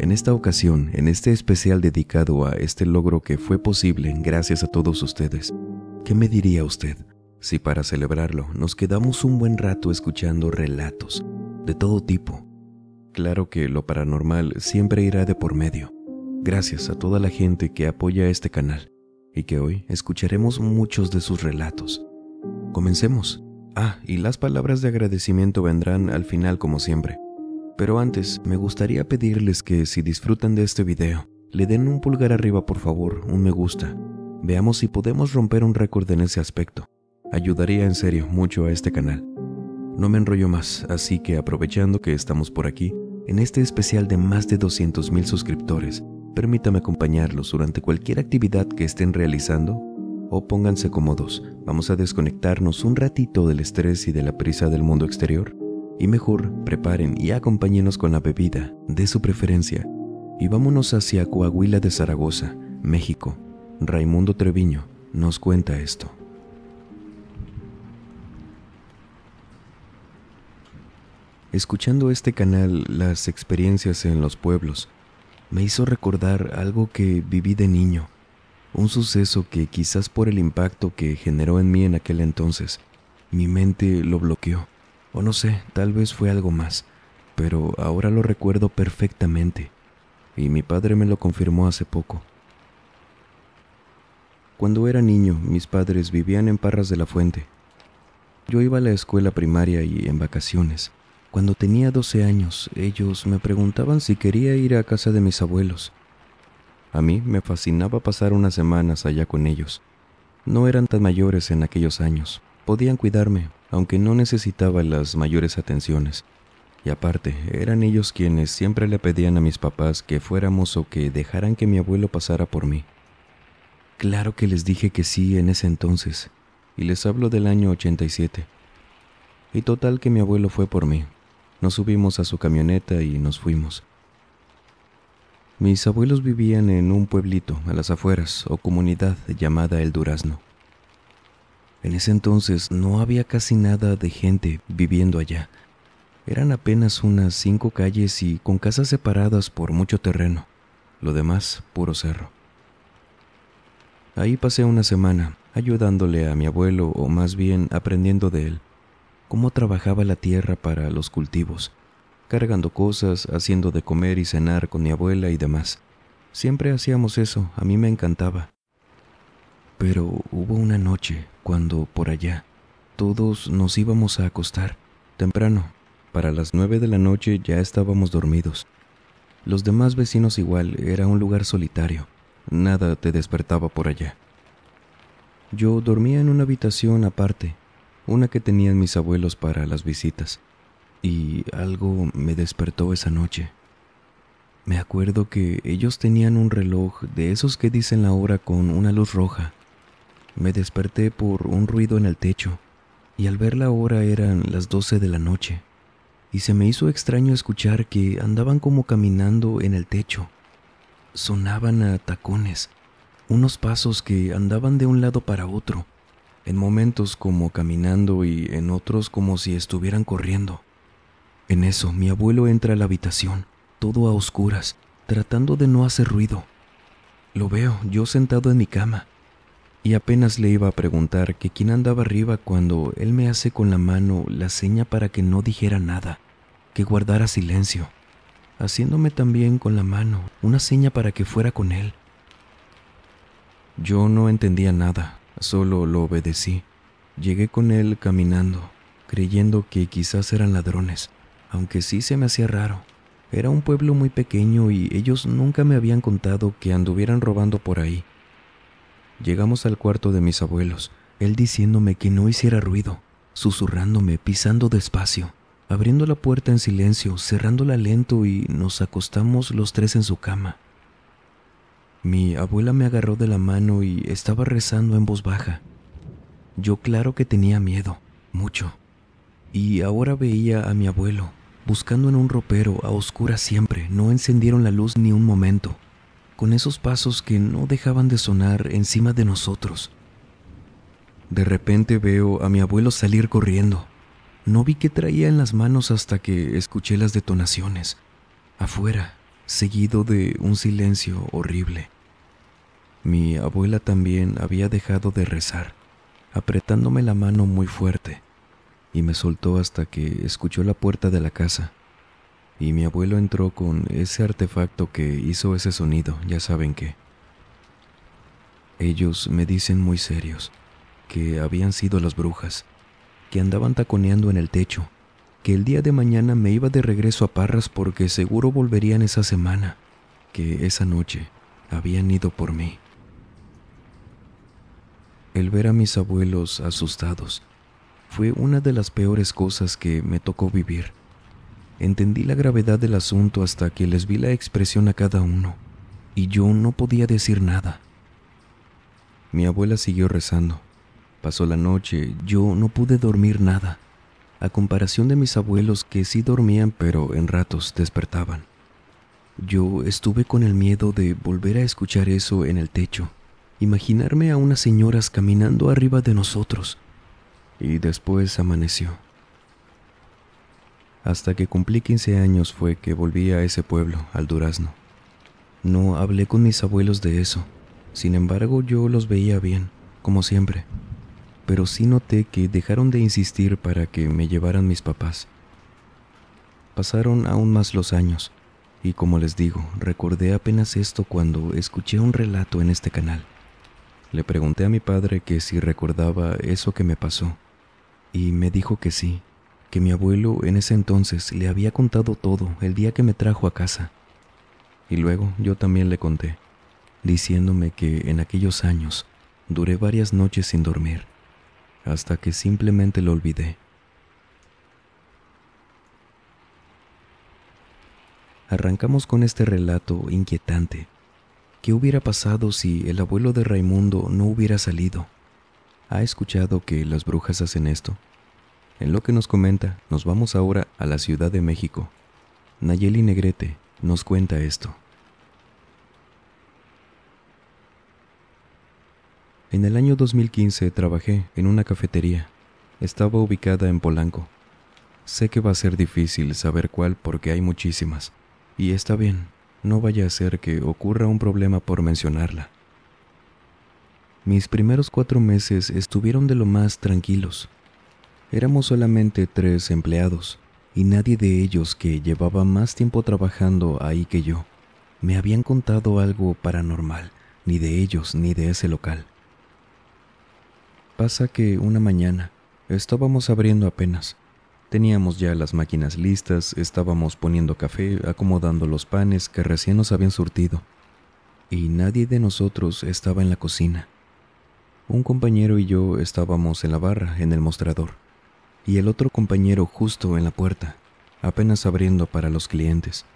En esta ocasión, en este especial dedicado a este logro que fue posible gracias a todos ustedes, ¿qué me diría usted si para celebrarlo nos quedamos un buen rato escuchando relatos de todo tipo? Claro que lo paranormal siempre irá de por medio. Gracias a toda la gente que apoya este canal y que hoy escucharemos muchos de sus relatos. Comencemos. Ah, y las palabras de agradecimiento vendrán al final como siempre. Pero antes, me gustaría pedirles que si disfrutan de este video, le den un pulgar arriba por favor, un me gusta. Veamos si podemos romper un récord en ese aspecto. Ayudaría en serio mucho a este canal. No me enrollo más, así que aprovechando que estamos por aquí, en este especial de más de 200.000 suscriptores, permítame acompañarlos durante cualquier actividad que estén realizando o pónganse cómodos, vamos a desconectarnos un ratito del estrés y de la prisa del mundo exterior y mejor, preparen y acompáñenos con la bebida, de su preferencia. Y vámonos hacia Coahuila de Zaragoza, México. Raimundo Treviño nos cuenta esto. Escuchando este canal, las experiencias en los pueblos, me hizo recordar algo que viví de niño, un suceso que quizás por el impacto que generó en mí en aquel entonces, mi mente lo bloqueó o no sé, tal vez fue algo más, pero ahora lo recuerdo perfectamente, y mi padre me lo confirmó hace poco. Cuando era niño, mis padres vivían en Parras de la Fuente. Yo iba a la escuela primaria y en vacaciones. Cuando tenía 12 años, ellos me preguntaban si quería ir a casa de mis abuelos. A mí me fascinaba pasar unas semanas allá con ellos. No eran tan mayores en aquellos años, podían cuidarme, aunque no necesitaba las mayores atenciones. Y aparte, eran ellos quienes siempre le pedían a mis papás que fuéramos o que dejaran que mi abuelo pasara por mí. Claro que les dije que sí en ese entonces, y les hablo del año 87. Y total que mi abuelo fue por mí. Nos subimos a su camioneta y nos fuimos. Mis abuelos vivían en un pueblito a las afueras o comunidad llamada El Durazno. En ese entonces no había casi nada de gente viviendo allá. Eran apenas unas cinco calles y con casas separadas por mucho terreno. Lo demás, puro cerro. Ahí pasé una semana, ayudándole a mi abuelo, o más bien aprendiendo de él, cómo trabajaba la tierra para los cultivos, cargando cosas, haciendo de comer y cenar con mi abuela y demás. Siempre hacíamos eso, a mí me encantaba. Pero hubo una noche cuando, por allá, todos nos íbamos a acostar, temprano. Para las nueve de la noche ya estábamos dormidos. Los demás vecinos igual, era un lugar solitario. Nada te despertaba por allá. Yo dormía en una habitación aparte, una que tenían mis abuelos para las visitas, y algo me despertó esa noche. Me acuerdo que ellos tenían un reloj de esos que dicen la hora con una luz roja. Me desperté por un ruido en el techo, y al ver la hora eran las doce de la noche, y se me hizo extraño escuchar que andaban como caminando en el techo. Sonaban a tacones, unos pasos que andaban de un lado para otro, en momentos como caminando y en otros como si estuvieran corriendo. En eso, mi abuelo entra a la habitación, todo a oscuras, tratando de no hacer ruido. Lo veo, yo sentado en mi cama, y apenas le iba a preguntar que quién andaba arriba cuando él me hace con la mano la seña para que no dijera nada, que guardara silencio, haciéndome también con la mano una seña para que fuera con él. Yo no entendía nada, solo lo obedecí. Llegué con él caminando, creyendo que quizás eran ladrones, aunque sí se me hacía raro. Era un pueblo muy pequeño y ellos nunca me habían contado que anduvieran robando por ahí. Llegamos al cuarto de mis abuelos, él diciéndome que no hiciera ruido, susurrándome, pisando despacio, abriendo la puerta en silencio, cerrándola lento y nos acostamos los tres en su cama. Mi abuela me agarró de la mano y estaba rezando en voz baja. Yo claro que tenía miedo, mucho. Y ahora veía a mi abuelo, buscando en un ropero, a oscura siempre, no encendieron la luz ni un momento con esos pasos que no dejaban de sonar encima de nosotros. De repente veo a mi abuelo salir corriendo. No vi qué traía en las manos hasta que escuché las detonaciones, afuera, seguido de un silencio horrible. Mi abuela también había dejado de rezar, apretándome la mano muy fuerte, y me soltó hasta que escuchó la puerta de la casa y mi abuelo entró con ese artefacto que hizo ese sonido, ya saben qué. Ellos me dicen muy serios que habían sido las brujas, que andaban taconeando en el techo, que el día de mañana me iba de regreso a Parras porque seguro volverían esa semana, que esa noche habían ido por mí. El ver a mis abuelos asustados fue una de las peores cosas que me tocó vivir Entendí la gravedad del asunto hasta que les vi la expresión a cada uno, y yo no podía decir nada. Mi abuela siguió rezando. Pasó la noche, yo no pude dormir nada, a comparación de mis abuelos que sí dormían pero en ratos despertaban. Yo estuve con el miedo de volver a escuchar eso en el techo, imaginarme a unas señoras caminando arriba de nosotros. Y después amaneció. Hasta que cumplí 15 años fue que volví a ese pueblo, al Durazno. No hablé con mis abuelos de eso. Sin embargo, yo los veía bien, como siempre. Pero sí noté que dejaron de insistir para que me llevaran mis papás. Pasaron aún más los años, y como les digo, recordé apenas esto cuando escuché un relato en este canal. Le pregunté a mi padre que si recordaba eso que me pasó, y me dijo que sí, que mi abuelo en ese entonces le había contado todo el día que me trajo a casa. Y luego yo también le conté, diciéndome que en aquellos años duré varias noches sin dormir, hasta que simplemente lo olvidé. Arrancamos con este relato inquietante. ¿Qué hubiera pasado si el abuelo de Raimundo no hubiera salido? ¿Ha escuchado que las brujas hacen esto? En lo que nos comenta, nos vamos ahora a la Ciudad de México. Nayeli Negrete nos cuenta esto. En el año 2015 trabajé en una cafetería. Estaba ubicada en Polanco. Sé que va a ser difícil saber cuál porque hay muchísimas. Y está bien, no vaya a ser que ocurra un problema por mencionarla. Mis primeros cuatro meses estuvieron de lo más tranquilos. Éramos solamente tres empleados, y nadie de ellos que llevaba más tiempo trabajando ahí que yo. Me habían contado algo paranormal, ni de ellos ni de ese local. Pasa que una mañana, estábamos abriendo apenas. Teníamos ya las máquinas listas, estábamos poniendo café, acomodando los panes que recién nos habían surtido. Y nadie de nosotros estaba en la cocina. Un compañero y yo estábamos en la barra, en el mostrador y el otro compañero justo en la puerta, apenas abriendo para los clientes.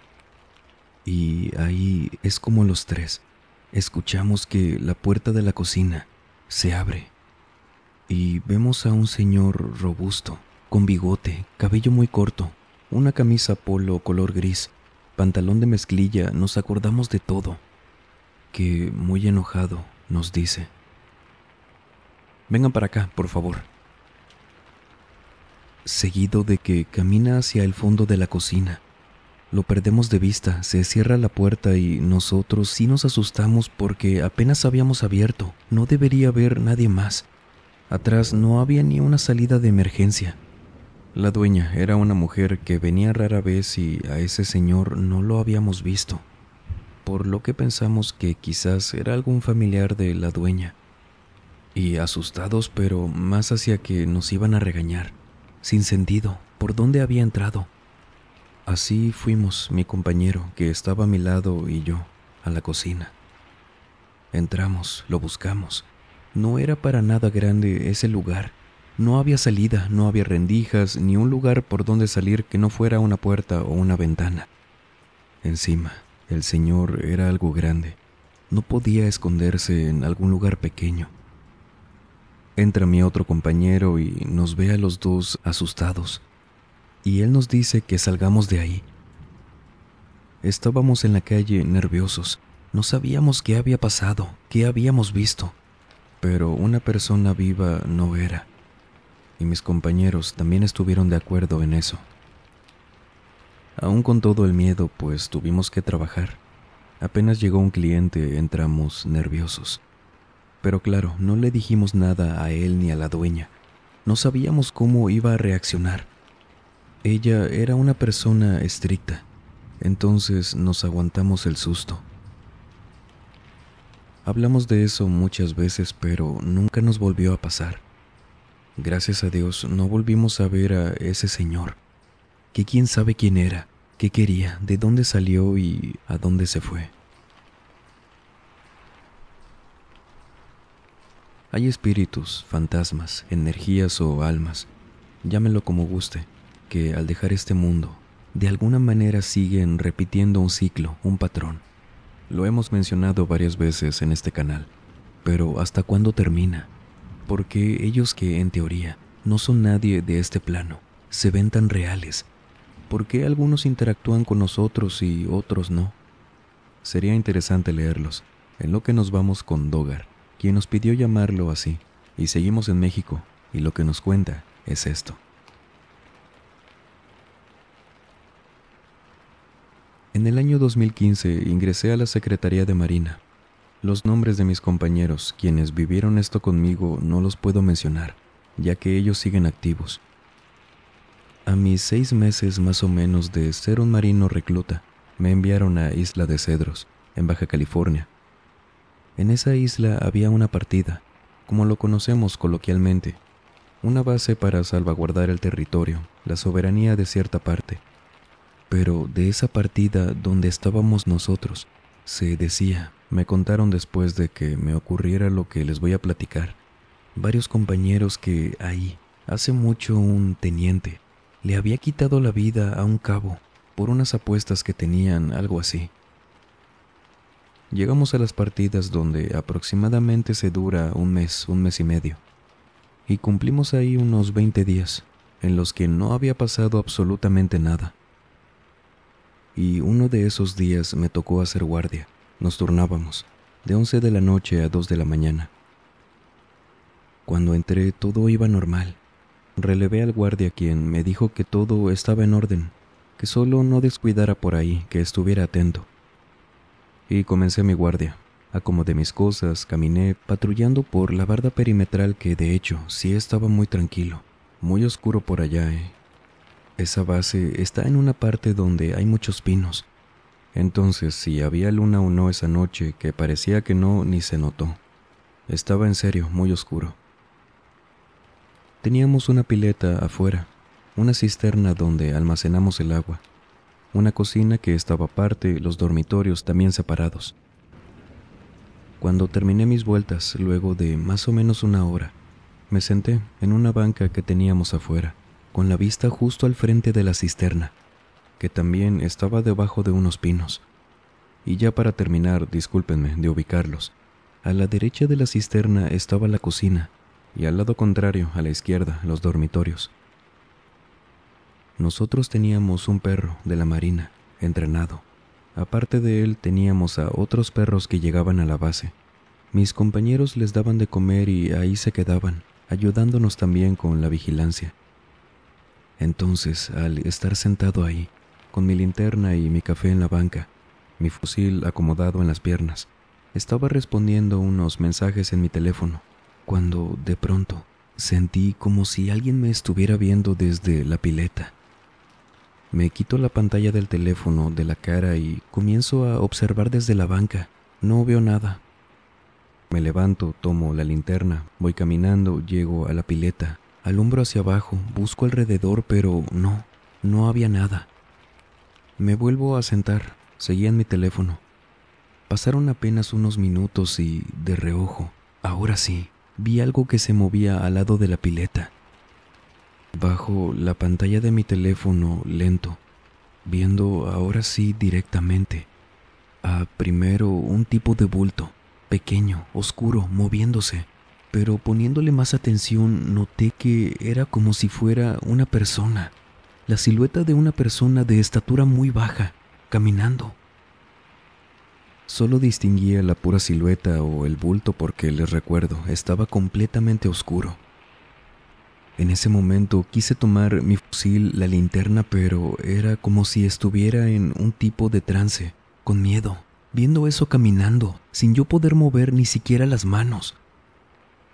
Y ahí es como los tres. Escuchamos que la puerta de la cocina se abre y vemos a un señor robusto, con bigote, cabello muy corto, una camisa polo color gris, pantalón de mezclilla, nos acordamos de todo, que muy enojado nos dice, Vengan para acá, por favor seguido de que camina hacia el fondo de la cocina. Lo perdemos de vista, se cierra la puerta y nosotros sí nos asustamos porque apenas habíamos abierto, no debería haber nadie más. Atrás no había ni una salida de emergencia. La dueña era una mujer que venía rara vez y a ese señor no lo habíamos visto, por lo que pensamos que quizás era algún familiar de la dueña, y asustados pero más hacia que nos iban a regañar sin sentido, por dónde había entrado. Así fuimos mi compañero, que estaba a mi lado, y yo, a la cocina. Entramos, lo buscamos. No era para nada grande ese lugar. No había salida, no había rendijas, ni un lugar por donde salir que no fuera una puerta o una ventana. Encima, el señor era algo grande. No podía esconderse en algún lugar pequeño. Entra mi otro compañero y nos ve a los dos asustados, y él nos dice que salgamos de ahí. Estábamos en la calle nerviosos, no sabíamos qué había pasado, qué habíamos visto, pero una persona viva no era, y mis compañeros también estuvieron de acuerdo en eso. Aún con todo el miedo, pues tuvimos que trabajar. Apenas llegó un cliente, entramos nerviosos. Pero claro, no le dijimos nada a él ni a la dueña. No sabíamos cómo iba a reaccionar. Ella era una persona estricta, entonces nos aguantamos el susto. Hablamos de eso muchas veces, pero nunca nos volvió a pasar. Gracias a Dios no volvimos a ver a ese señor, que quién sabe quién era, qué quería, de dónde salió y a dónde se fue. Hay espíritus, fantasmas, energías o almas, llámelo como guste, que al dejar este mundo, de alguna manera siguen repitiendo un ciclo, un patrón. Lo hemos mencionado varias veces en este canal, pero ¿hasta cuándo termina? ¿Por qué ellos que en teoría no son nadie de este plano, se ven tan reales. ¿Por qué algunos interactúan con nosotros y otros no? Sería interesante leerlos, en lo que nos vamos con Dogar quien nos pidió llamarlo así, y seguimos en México, y lo que nos cuenta es esto. En el año 2015 ingresé a la Secretaría de Marina. Los nombres de mis compañeros, quienes vivieron esto conmigo, no los puedo mencionar, ya que ellos siguen activos. A mis seis meses más o menos de ser un marino recluta, me enviaron a Isla de Cedros, en Baja California, en esa isla había una partida, como lo conocemos coloquialmente, una base para salvaguardar el territorio, la soberanía de cierta parte. Pero de esa partida donde estábamos nosotros, se decía, me contaron después de que me ocurriera lo que les voy a platicar, varios compañeros que ahí, hace mucho un teniente, le había quitado la vida a un cabo por unas apuestas que tenían, algo así llegamos a las partidas donde aproximadamente se dura un mes, un mes y medio, y cumplimos ahí unos 20 días en los que no había pasado absolutamente nada. Y uno de esos días me tocó hacer guardia, nos turnábamos, de 11 de la noche a 2 de la mañana. Cuando entré todo iba normal. Relevé al guardia quien me dijo que todo estaba en orden, que solo no descuidara por ahí, que estuviera atento y comencé mi guardia. Acomodé mis cosas, caminé, patrullando por la barda perimetral que de hecho sí estaba muy tranquilo, muy oscuro por allá. ¿eh? Esa base está en una parte donde hay muchos pinos. Entonces, si había luna o no esa noche, que parecía que no, ni se notó. Estaba en serio, muy oscuro. Teníamos una pileta afuera, una cisterna donde almacenamos el agua una cocina que estaba aparte, los dormitorios también separados. Cuando terminé mis vueltas, luego de más o menos una hora, me senté en una banca que teníamos afuera, con la vista justo al frente de la cisterna, que también estaba debajo de unos pinos. Y ya para terminar, discúlpenme de ubicarlos, a la derecha de la cisterna estaba la cocina, y al lado contrario, a la izquierda, los dormitorios. Nosotros teníamos un perro de la Marina, entrenado. Aparte de él teníamos a otros perros que llegaban a la base. Mis compañeros les daban de comer y ahí se quedaban, ayudándonos también con la vigilancia. Entonces, al estar sentado ahí, con mi linterna y mi café en la banca, mi fusil acomodado en las piernas, estaba respondiendo unos mensajes en mi teléfono, cuando, de pronto, sentí como si alguien me estuviera viendo desde la pileta. Me quito la pantalla del teléfono de la cara y comienzo a observar desde la banca. No veo nada. Me levanto, tomo la linterna, voy caminando, llego a la pileta, alumbro hacia abajo, busco alrededor, pero no, no había nada. Me vuelvo a sentar, seguía en mi teléfono. Pasaron apenas unos minutos y, de reojo, ahora sí, vi algo que se movía al lado de la pileta bajo la pantalla de mi teléfono lento, viendo ahora sí directamente a primero un tipo de bulto, pequeño, oscuro, moviéndose, pero poniéndole más atención noté que era como si fuera una persona, la silueta de una persona de estatura muy baja, caminando. Solo distinguía la pura silueta o el bulto porque, les recuerdo, estaba completamente oscuro. En ese momento quise tomar mi fusil, la linterna, pero era como si estuviera en un tipo de trance, con miedo, viendo eso caminando, sin yo poder mover ni siquiera las manos.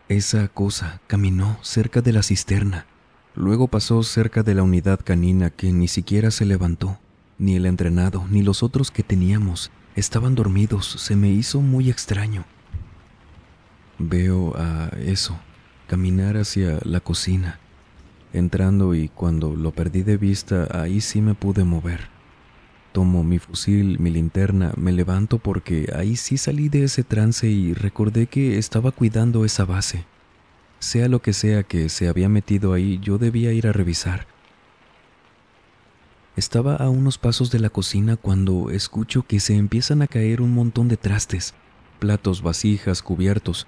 Esa cosa caminó cerca de la cisterna, luego pasó cerca de la unidad canina que ni siquiera se levantó, ni el entrenado, ni los otros que teníamos, estaban dormidos, se me hizo muy extraño. Veo a eso, caminar hacia la cocina, entrando y cuando lo perdí de vista ahí sí me pude mover. Tomo mi fusil, mi linterna, me levanto porque ahí sí salí de ese trance y recordé que estaba cuidando esa base. Sea lo que sea que se había metido ahí, yo debía ir a revisar. Estaba a unos pasos de la cocina cuando escucho que se empiezan a caer un montón de trastes, platos, vasijas, cubiertos,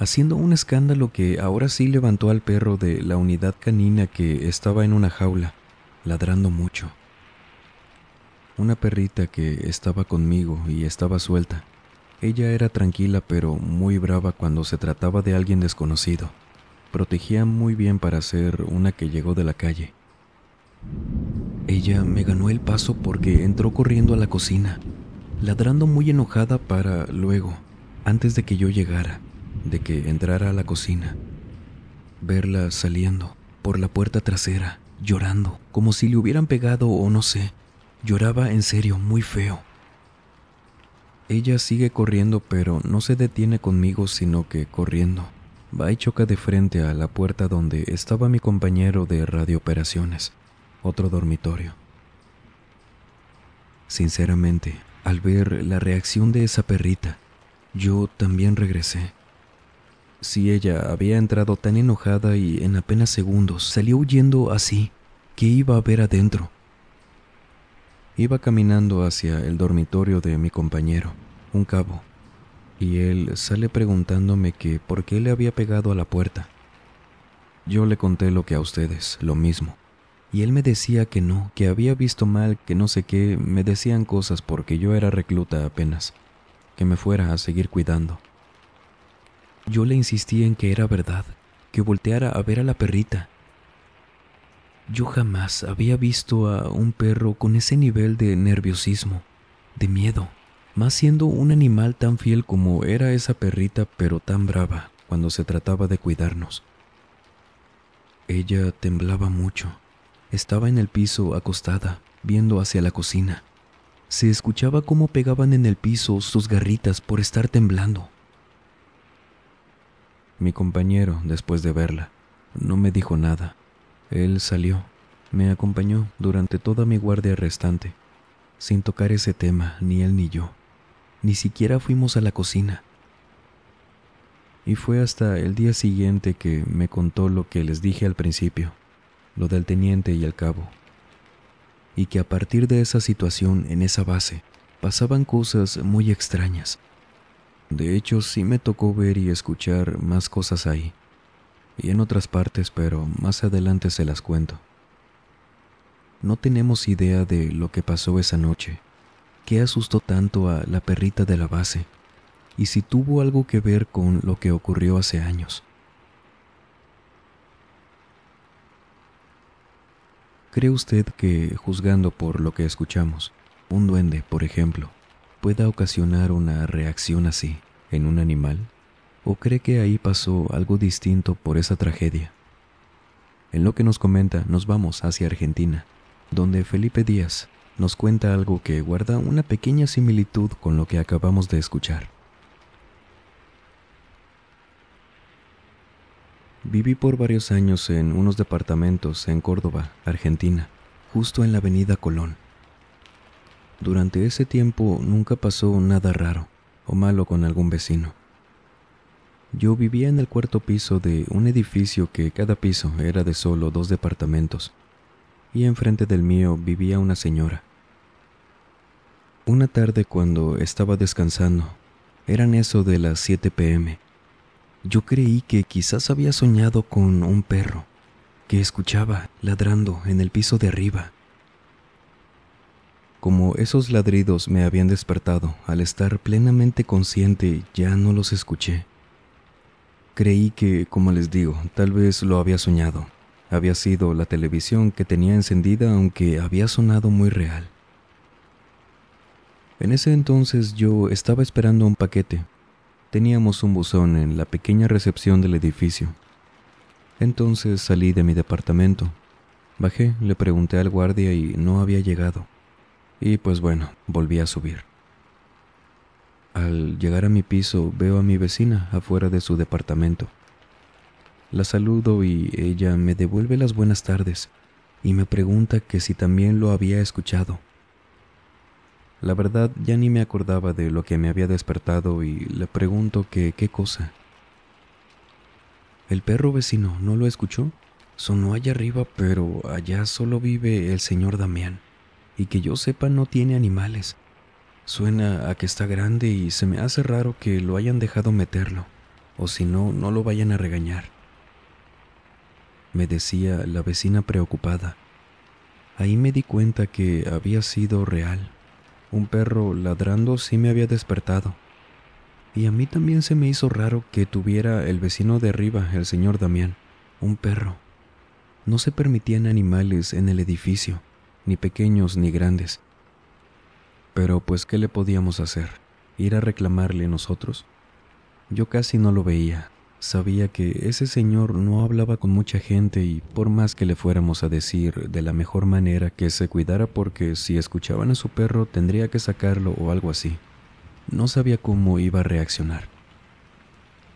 haciendo un escándalo que ahora sí levantó al perro de la unidad canina que estaba en una jaula, ladrando mucho. Una perrita que estaba conmigo y estaba suelta. Ella era tranquila pero muy brava cuando se trataba de alguien desconocido. Protegía muy bien para ser una que llegó de la calle. Ella me ganó el paso porque entró corriendo a la cocina, ladrando muy enojada para luego, antes de que yo llegara de que entrara a la cocina, verla saliendo por la puerta trasera, llorando, como si le hubieran pegado o no sé. Lloraba en serio, muy feo. Ella sigue corriendo, pero no se detiene conmigo, sino que corriendo. Va y choca de frente a la puerta donde estaba mi compañero de radiooperaciones, otro dormitorio. Sinceramente, al ver la reacción de esa perrita, yo también regresé. Si ella había entrado tan enojada y en apenas segundos salió huyendo así, ¿qué iba a ver adentro? Iba caminando hacia el dormitorio de mi compañero, un cabo, y él sale preguntándome que por qué le había pegado a la puerta. Yo le conté lo que a ustedes, lo mismo, y él me decía que no, que había visto mal, que no sé qué, me decían cosas porque yo era recluta apenas, que me fuera a seguir cuidando. Yo le insistí en que era verdad, que volteara a ver a la perrita. Yo jamás había visto a un perro con ese nivel de nerviosismo, de miedo, más siendo un animal tan fiel como era esa perrita, pero tan brava cuando se trataba de cuidarnos. Ella temblaba mucho. Estaba en el piso acostada, viendo hacia la cocina. Se escuchaba cómo pegaban en el piso sus garritas por estar temblando. Mi compañero, después de verla, no me dijo nada. Él salió, me acompañó durante toda mi guardia restante, sin tocar ese tema, ni él ni yo. Ni siquiera fuimos a la cocina. Y fue hasta el día siguiente que me contó lo que les dije al principio, lo del teniente y el cabo. Y que a partir de esa situación en esa base pasaban cosas muy extrañas. De hecho, sí me tocó ver y escuchar más cosas ahí, y en otras partes, pero más adelante se las cuento. No tenemos idea de lo que pasó esa noche, qué asustó tanto a la perrita de la base, y si tuvo algo que ver con lo que ocurrió hace años. ¿Cree usted que, juzgando por lo que escuchamos, un duende, por ejemplo, pueda ocasionar una reacción así en un animal? ¿O cree que ahí pasó algo distinto por esa tragedia? En lo que nos comenta, nos vamos hacia Argentina, donde Felipe Díaz nos cuenta algo que guarda una pequeña similitud con lo que acabamos de escuchar. Viví por varios años en unos departamentos en Córdoba, Argentina, justo en la avenida Colón. Durante ese tiempo nunca pasó nada raro o malo con algún vecino. Yo vivía en el cuarto piso de un edificio que cada piso era de solo dos departamentos, y enfrente del mío vivía una señora. Una tarde cuando estaba descansando, eran eso de las 7 pm, yo creí que quizás había soñado con un perro que escuchaba ladrando en el piso de arriba como esos ladridos me habían despertado, al estar plenamente consciente ya no los escuché. Creí que, como les digo, tal vez lo había soñado. Había sido la televisión que tenía encendida aunque había sonado muy real. En ese entonces yo estaba esperando un paquete. Teníamos un buzón en la pequeña recepción del edificio. Entonces salí de mi departamento. Bajé, le pregunté al guardia y no había llegado. Y pues bueno, volví a subir. Al llegar a mi piso veo a mi vecina afuera de su departamento. La saludo y ella me devuelve las buenas tardes y me pregunta que si también lo había escuchado. La verdad ya ni me acordaba de lo que me había despertado y le pregunto que qué cosa. El perro vecino no lo escuchó. Sonó allá arriba, pero allá solo vive el señor Damián y que yo sepa no tiene animales. Suena a que está grande y se me hace raro que lo hayan dejado meterlo, o si no, no lo vayan a regañar. Me decía la vecina preocupada. Ahí me di cuenta que había sido real. Un perro ladrando sí me había despertado. Y a mí también se me hizo raro que tuviera el vecino de arriba, el señor Damián, un perro. No se permitían animales en el edificio ni pequeños ni grandes. Pero pues, ¿qué le podíamos hacer? ¿Ir a reclamarle nosotros? Yo casi no lo veía. Sabía que ese señor no hablaba con mucha gente y por más que le fuéramos a decir de la mejor manera que se cuidara porque si escuchaban a su perro tendría que sacarlo o algo así. No sabía cómo iba a reaccionar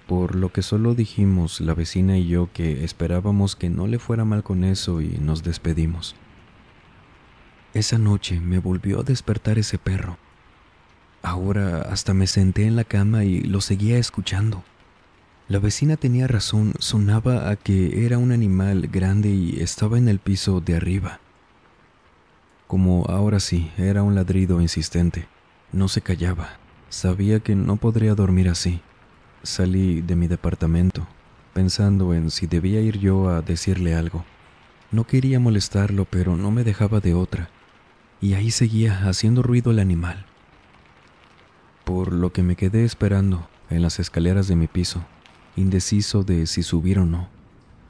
por lo que solo dijimos la vecina y yo que esperábamos que no le fuera mal con eso y nos despedimos. Esa noche me volvió a despertar ese perro. Ahora hasta me senté en la cama y lo seguía escuchando. La vecina tenía razón, sonaba a que era un animal grande y estaba en el piso de arriba. Como ahora sí, era un ladrido insistente. No se callaba. Sabía que no podría dormir así. Salí de mi departamento, pensando en si debía ir yo a decirle algo. No quería molestarlo, pero no me dejaba de otra y ahí seguía haciendo ruido el animal. Por lo que me quedé esperando en las escaleras de mi piso, indeciso de si subir o no,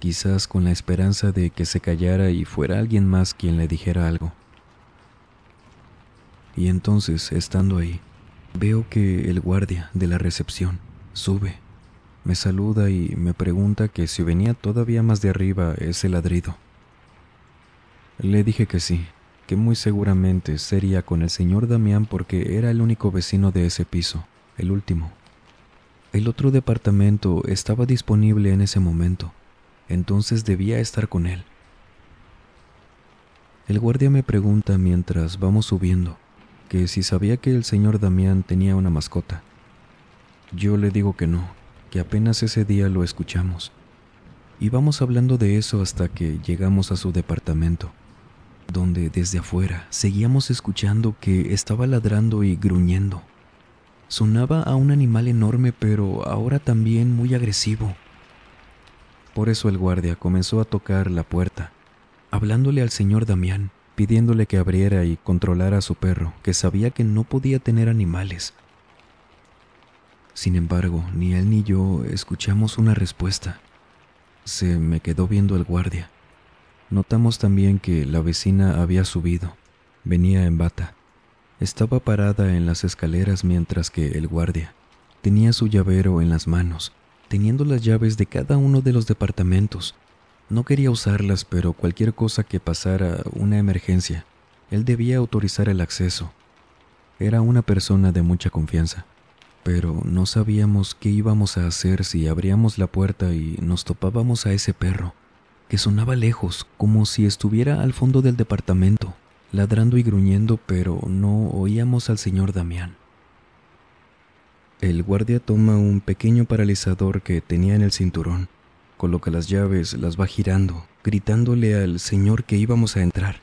quizás con la esperanza de que se callara y fuera alguien más quien le dijera algo. Y entonces, estando ahí, veo que el guardia de la recepción sube, me saluda y me pregunta que si venía todavía más de arriba ese ladrido. Le dije que sí, que muy seguramente sería con el señor Damián porque era el único vecino de ese piso, el último. El otro departamento estaba disponible en ese momento, entonces debía estar con él. El guardia me pregunta mientras vamos subiendo que si sabía que el señor Damián tenía una mascota. Yo le digo que no, que apenas ese día lo escuchamos. Y vamos hablando de eso hasta que llegamos a su departamento donde desde afuera seguíamos escuchando que estaba ladrando y gruñendo. Sonaba a un animal enorme pero ahora también muy agresivo. Por eso el guardia comenzó a tocar la puerta, hablándole al señor Damián, pidiéndole que abriera y controlara a su perro, que sabía que no podía tener animales. Sin embargo, ni él ni yo escuchamos una respuesta. Se me quedó viendo el guardia, Notamos también que la vecina había subido. Venía en bata. Estaba parada en las escaleras mientras que el guardia tenía su llavero en las manos, teniendo las llaves de cada uno de los departamentos. No quería usarlas, pero cualquier cosa que pasara, una emergencia, él debía autorizar el acceso. Era una persona de mucha confianza, pero no sabíamos qué íbamos a hacer si abríamos la puerta y nos topábamos a ese perro que sonaba lejos, como si estuviera al fondo del departamento, ladrando y gruñendo, pero no oíamos al señor Damián. El guardia toma un pequeño paralizador que tenía en el cinturón, coloca las llaves, las va girando, gritándole al señor que íbamos a entrar,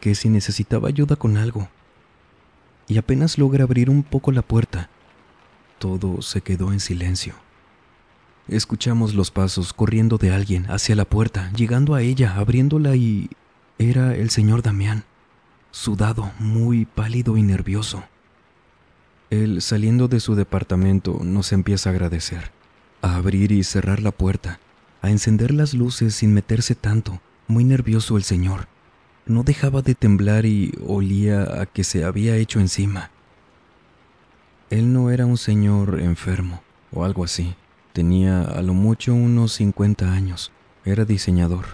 que si necesitaba ayuda con algo. Y apenas logra abrir un poco la puerta, todo se quedó en silencio. Escuchamos los pasos corriendo de alguien hacia la puerta, llegando a ella, abriéndola y... era el señor Damián, sudado, muy pálido y nervioso. Él, saliendo de su departamento, nos empieza a agradecer, a abrir y cerrar la puerta, a encender las luces sin meterse tanto, muy nervioso el señor. No dejaba de temblar y olía a que se había hecho encima. Él no era un señor enfermo o algo así Tenía a lo mucho unos 50 años. Era diseñador.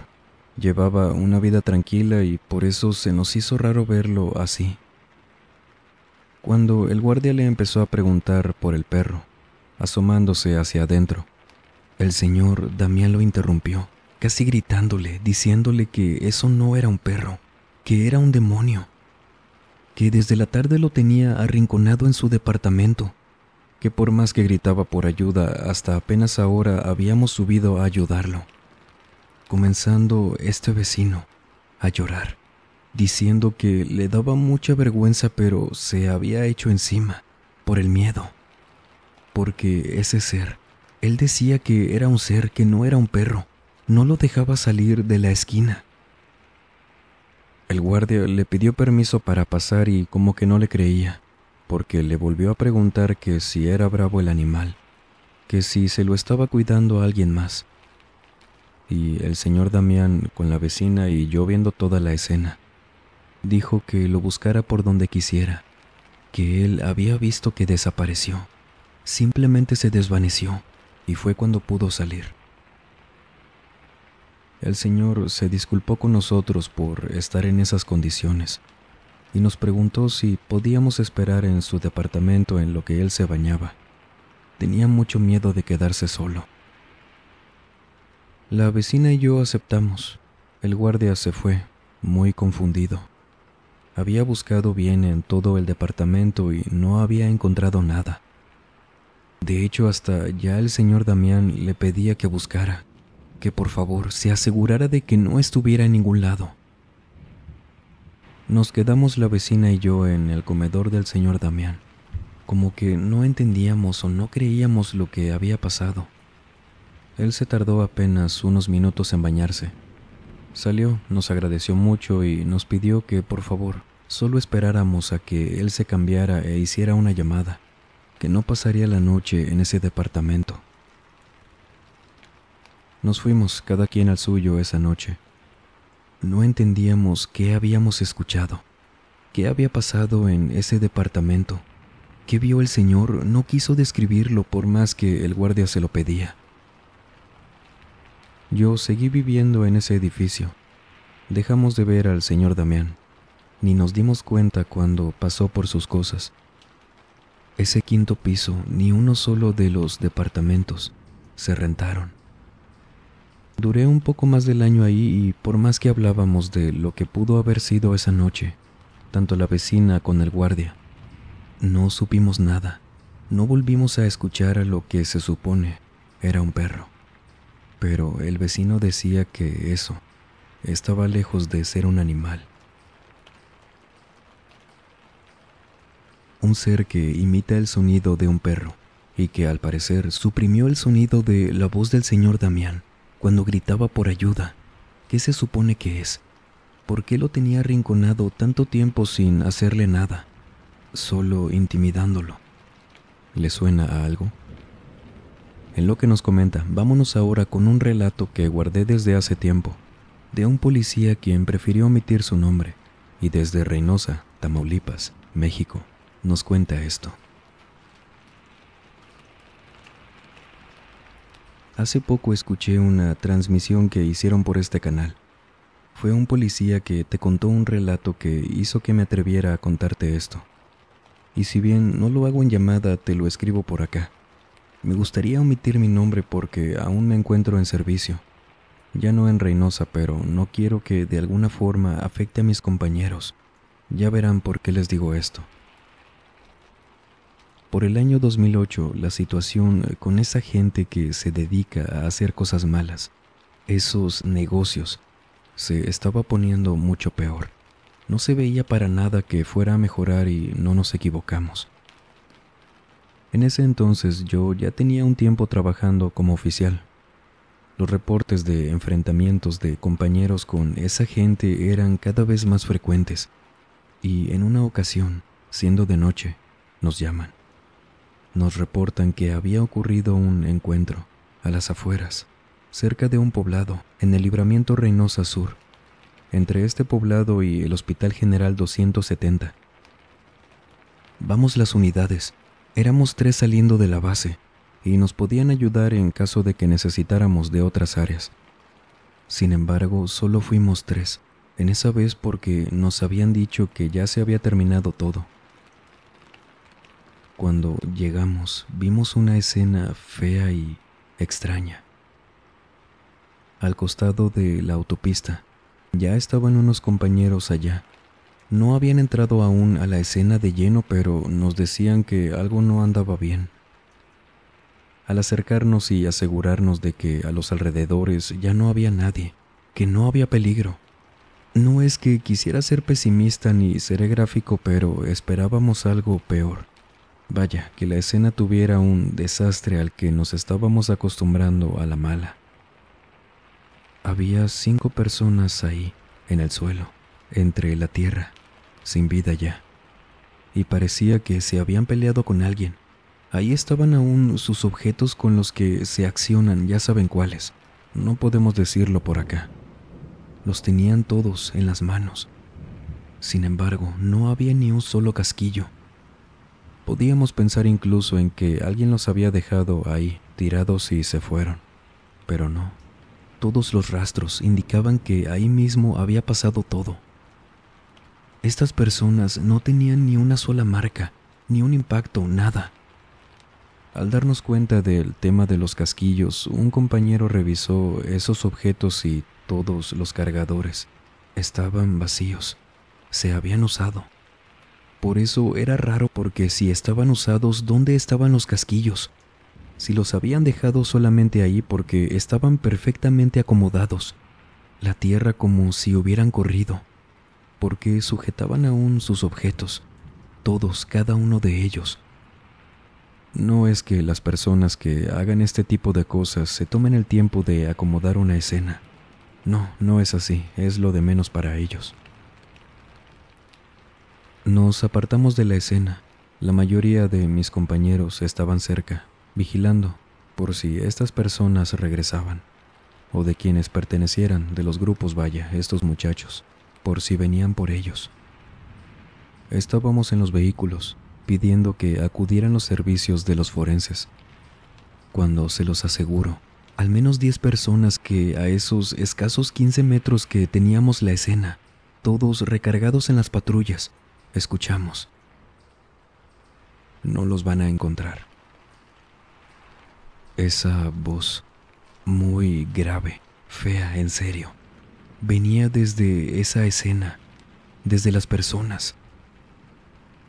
Llevaba una vida tranquila y por eso se nos hizo raro verlo así. Cuando el guardia le empezó a preguntar por el perro, asomándose hacia adentro, el señor Damián lo interrumpió, casi gritándole, diciéndole que eso no era un perro, que era un demonio, que desde la tarde lo tenía arrinconado en su departamento que por más que gritaba por ayuda, hasta apenas ahora habíamos subido a ayudarlo, comenzando este vecino a llorar, diciendo que le daba mucha vergüenza pero se había hecho encima por el miedo, porque ese ser, él decía que era un ser que no era un perro, no lo dejaba salir de la esquina. El guardia le pidió permiso para pasar y como que no le creía porque le volvió a preguntar que si era bravo el animal, que si se lo estaba cuidando a alguien más. Y el señor Damián, con la vecina y yo viendo toda la escena, dijo que lo buscara por donde quisiera, que él había visto que desapareció, simplemente se desvaneció, y fue cuando pudo salir. El señor se disculpó con nosotros por estar en esas condiciones y nos preguntó si podíamos esperar en su departamento en lo que él se bañaba. Tenía mucho miedo de quedarse solo. La vecina y yo aceptamos. El guardia se fue, muy confundido. Había buscado bien en todo el departamento y no había encontrado nada. De hecho, hasta ya el señor Damián le pedía que buscara, que por favor se asegurara de que no estuviera en ningún lado. Nos quedamos la vecina y yo en el comedor del señor Damián, como que no entendíamos o no creíamos lo que había pasado. Él se tardó apenas unos minutos en bañarse. Salió, nos agradeció mucho y nos pidió que, por favor, solo esperáramos a que él se cambiara e hiciera una llamada, que no pasaría la noche en ese departamento. Nos fuimos cada quien al suyo esa noche. No entendíamos qué habíamos escuchado, qué había pasado en ese departamento, qué vio el señor, no quiso describirlo por más que el guardia se lo pedía. Yo seguí viviendo en ese edificio. Dejamos de ver al señor Damián, ni nos dimos cuenta cuando pasó por sus cosas. Ese quinto piso, ni uno solo de los departamentos, se rentaron. Duré un poco más del año ahí y por más que hablábamos de lo que pudo haber sido esa noche, tanto la vecina con el guardia, no supimos nada. No volvimos a escuchar a lo que se supone era un perro. Pero el vecino decía que eso estaba lejos de ser un animal. Un ser que imita el sonido de un perro y que al parecer suprimió el sonido de la voz del señor Damián cuando gritaba por ayuda. ¿Qué se supone que es? ¿Por qué lo tenía arrinconado tanto tiempo sin hacerle nada? Solo intimidándolo. ¿Le suena a algo? En lo que nos comenta, vámonos ahora con un relato que guardé desde hace tiempo, de un policía quien prefirió omitir su nombre, y desde Reynosa, Tamaulipas, México, nos cuenta esto. Hace poco escuché una transmisión que hicieron por este canal. Fue un policía que te contó un relato que hizo que me atreviera a contarte esto. Y si bien no lo hago en llamada, te lo escribo por acá. Me gustaría omitir mi nombre porque aún me encuentro en servicio. Ya no en Reynosa, pero no quiero que de alguna forma afecte a mis compañeros. Ya verán por qué les digo esto. Por el año 2008, la situación eh, con esa gente que se dedica a hacer cosas malas, esos negocios, se estaba poniendo mucho peor. No se veía para nada que fuera a mejorar y no nos equivocamos. En ese entonces yo ya tenía un tiempo trabajando como oficial. Los reportes de enfrentamientos de compañeros con esa gente eran cada vez más frecuentes y en una ocasión, siendo de noche, nos llaman nos reportan que había ocurrido un encuentro a las afueras, cerca de un poblado, en el libramiento Reynosa Sur, entre este poblado y el Hospital General 270. Vamos las unidades, éramos tres saliendo de la base, y nos podían ayudar en caso de que necesitáramos de otras áreas. Sin embargo, solo fuimos tres, en esa vez porque nos habían dicho que ya se había terminado todo. Cuando llegamos vimos una escena fea y extraña. Al costado de la autopista ya estaban unos compañeros allá. No habían entrado aún a la escena de lleno, pero nos decían que algo no andaba bien. Al acercarnos y asegurarnos de que a los alrededores ya no había nadie, que no había peligro, no es que quisiera ser pesimista ni seré gráfico, pero esperábamos algo peor. Vaya, que la escena tuviera un desastre al que nos estábamos acostumbrando a la mala. Había cinco personas ahí, en el suelo, entre la tierra, sin vida ya, y parecía que se habían peleado con alguien. Ahí estaban aún sus objetos con los que se accionan, ya saben cuáles. No podemos decirlo por acá. Los tenían todos en las manos. Sin embargo, no había ni un solo casquillo Podíamos pensar incluso en que alguien los había dejado ahí, tirados y se fueron. Pero no. Todos los rastros indicaban que ahí mismo había pasado todo. Estas personas no tenían ni una sola marca, ni un impacto, nada. Al darnos cuenta del tema de los casquillos, un compañero revisó esos objetos y todos los cargadores. Estaban vacíos. Se habían usado. Por eso era raro porque si estaban usados, ¿dónde estaban los casquillos? Si los habían dejado solamente ahí porque estaban perfectamente acomodados, la tierra como si hubieran corrido, porque sujetaban aún sus objetos, todos, cada uno de ellos. No es que las personas que hagan este tipo de cosas se tomen el tiempo de acomodar una escena. No, no es así, es lo de menos para ellos. Nos apartamos de la escena. La mayoría de mis compañeros estaban cerca, vigilando por si estas personas regresaban, o de quienes pertenecieran de los grupos, vaya, estos muchachos, por si venían por ellos. Estábamos en los vehículos, pidiendo que acudieran los servicios de los forenses. Cuando se los aseguro, al menos 10 personas que a esos escasos 15 metros que teníamos la escena, todos recargados en las patrullas, escuchamos. No los van a encontrar. Esa voz, muy grave, fea, en serio, venía desde esa escena, desde las personas.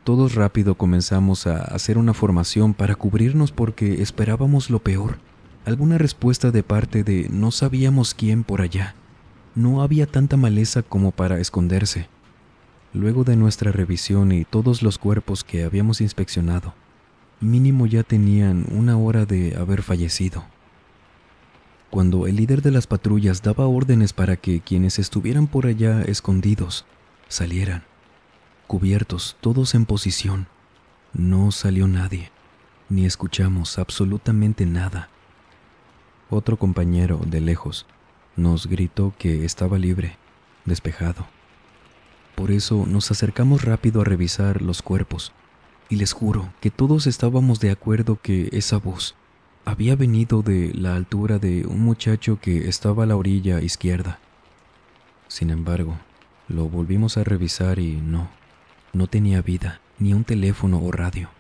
Todos rápido comenzamos a hacer una formación para cubrirnos porque esperábamos lo peor, alguna respuesta de parte de no sabíamos quién por allá. No había tanta maleza como para esconderse. Luego de nuestra revisión y todos los cuerpos que habíamos inspeccionado, mínimo ya tenían una hora de haber fallecido. Cuando el líder de las patrullas daba órdenes para que quienes estuvieran por allá escondidos salieran, cubiertos, todos en posición, no salió nadie, ni escuchamos absolutamente nada. Otro compañero, de lejos, nos gritó que estaba libre, despejado. Por eso nos acercamos rápido a revisar los cuerpos, y les juro que todos estábamos de acuerdo que esa voz había venido de la altura de un muchacho que estaba a la orilla izquierda. Sin embargo, lo volvimos a revisar y no, no tenía vida, ni un teléfono o radio.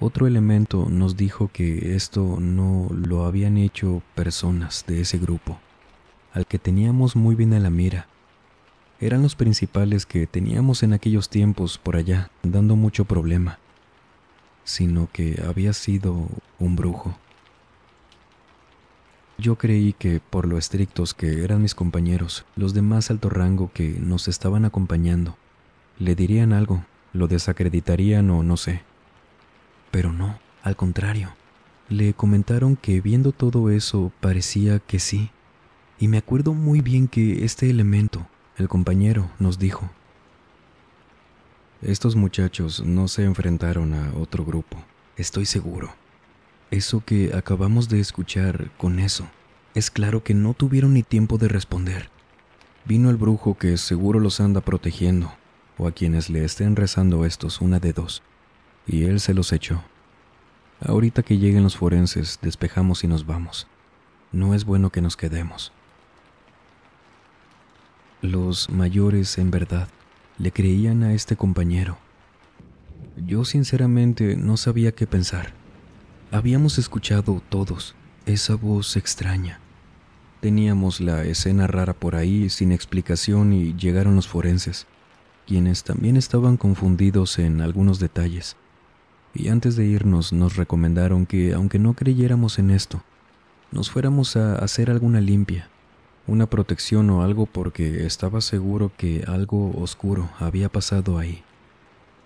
Otro elemento nos dijo que esto no lo habían hecho personas de ese grupo, al que teníamos muy bien a la mira, eran los principales que teníamos en aquellos tiempos por allá, dando mucho problema, sino que había sido un brujo. Yo creí que, por lo estrictos que eran mis compañeros, los de más alto rango que nos estaban acompañando, le dirían algo, lo desacreditarían o no sé. Pero no, al contrario, le comentaron que viendo todo eso parecía que sí, y me acuerdo muy bien que este elemento, el compañero nos dijo. Estos muchachos no se enfrentaron a otro grupo, estoy seguro. Eso que acabamos de escuchar con eso, es claro que no tuvieron ni tiempo de responder. Vino el brujo que seguro los anda protegiendo, o a quienes le estén rezando estos una de dos, y él se los echó. Ahorita que lleguen los forenses, despejamos y nos vamos. No es bueno que nos quedemos. Los mayores, en verdad, le creían a este compañero. Yo sinceramente no sabía qué pensar. Habíamos escuchado todos esa voz extraña. Teníamos la escena rara por ahí sin explicación y llegaron los forenses, quienes también estaban confundidos en algunos detalles. Y antes de irnos nos recomendaron que, aunque no creyéramos en esto, nos fuéramos a hacer alguna limpia una protección o algo porque estaba seguro que algo oscuro había pasado ahí.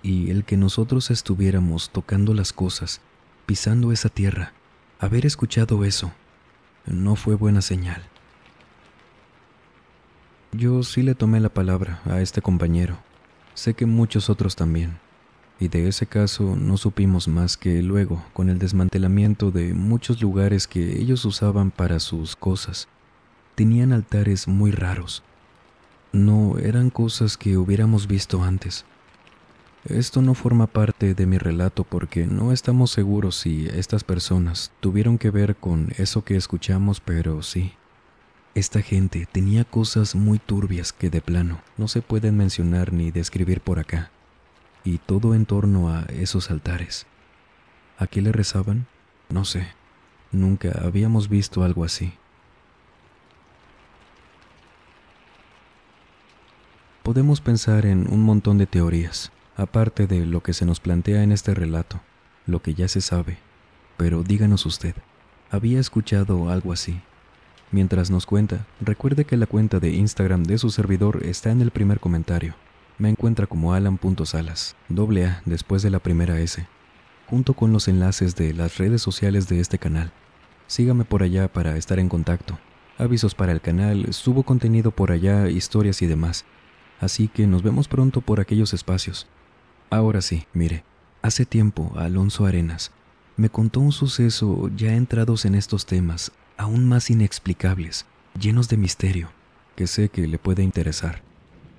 Y el que nosotros estuviéramos tocando las cosas, pisando esa tierra, haber escuchado eso, no fue buena señal. Yo sí le tomé la palabra a este compañero. Sé que muchos otros también. Y de ese caso no supimos más que luego, con el desmantelamiento de muchos lugares que ellos usaban para sus cosas tenían altares muy raros. No eran cosas que hubiéramos visto antes. Esto no forma parte de mi relato porque no estamos seguros si estas personas tuvieron que ver con eso que escuchamos, pero sí. Esta gente tenía cosas muy turbias que de plano no se pueden mencionar ni describir por acá, y todo en torno a esos altares. ¿A qué le rezaban? No sé. Nunca habíamos visto algo así. podemos pensar en un montón de teorías, aparte de lo que se nos plantea en este relato, lo que ya se sabe. Pero díganos usted, ¿había escuchado algo así? Mientras nos cuenta, recuerde que la cuenta de Instagram de su servidor está en el primer comentario. Me encuentra como alan.salas, doble A después de la primera S, junto con los enlaces de las redes sociales de este canal. Sígame por allá para estar en contacto. Avisos para el canal, subo contenido por allá, historias y demás así que nos vemos pronto por aquellos espacios. Ahora sí, mire, hace tiempo Alonso Arenas me contó un suceso ya entrados en estos temas, aún más inexplicables, llenos de misterio, que sé que le puede interesar.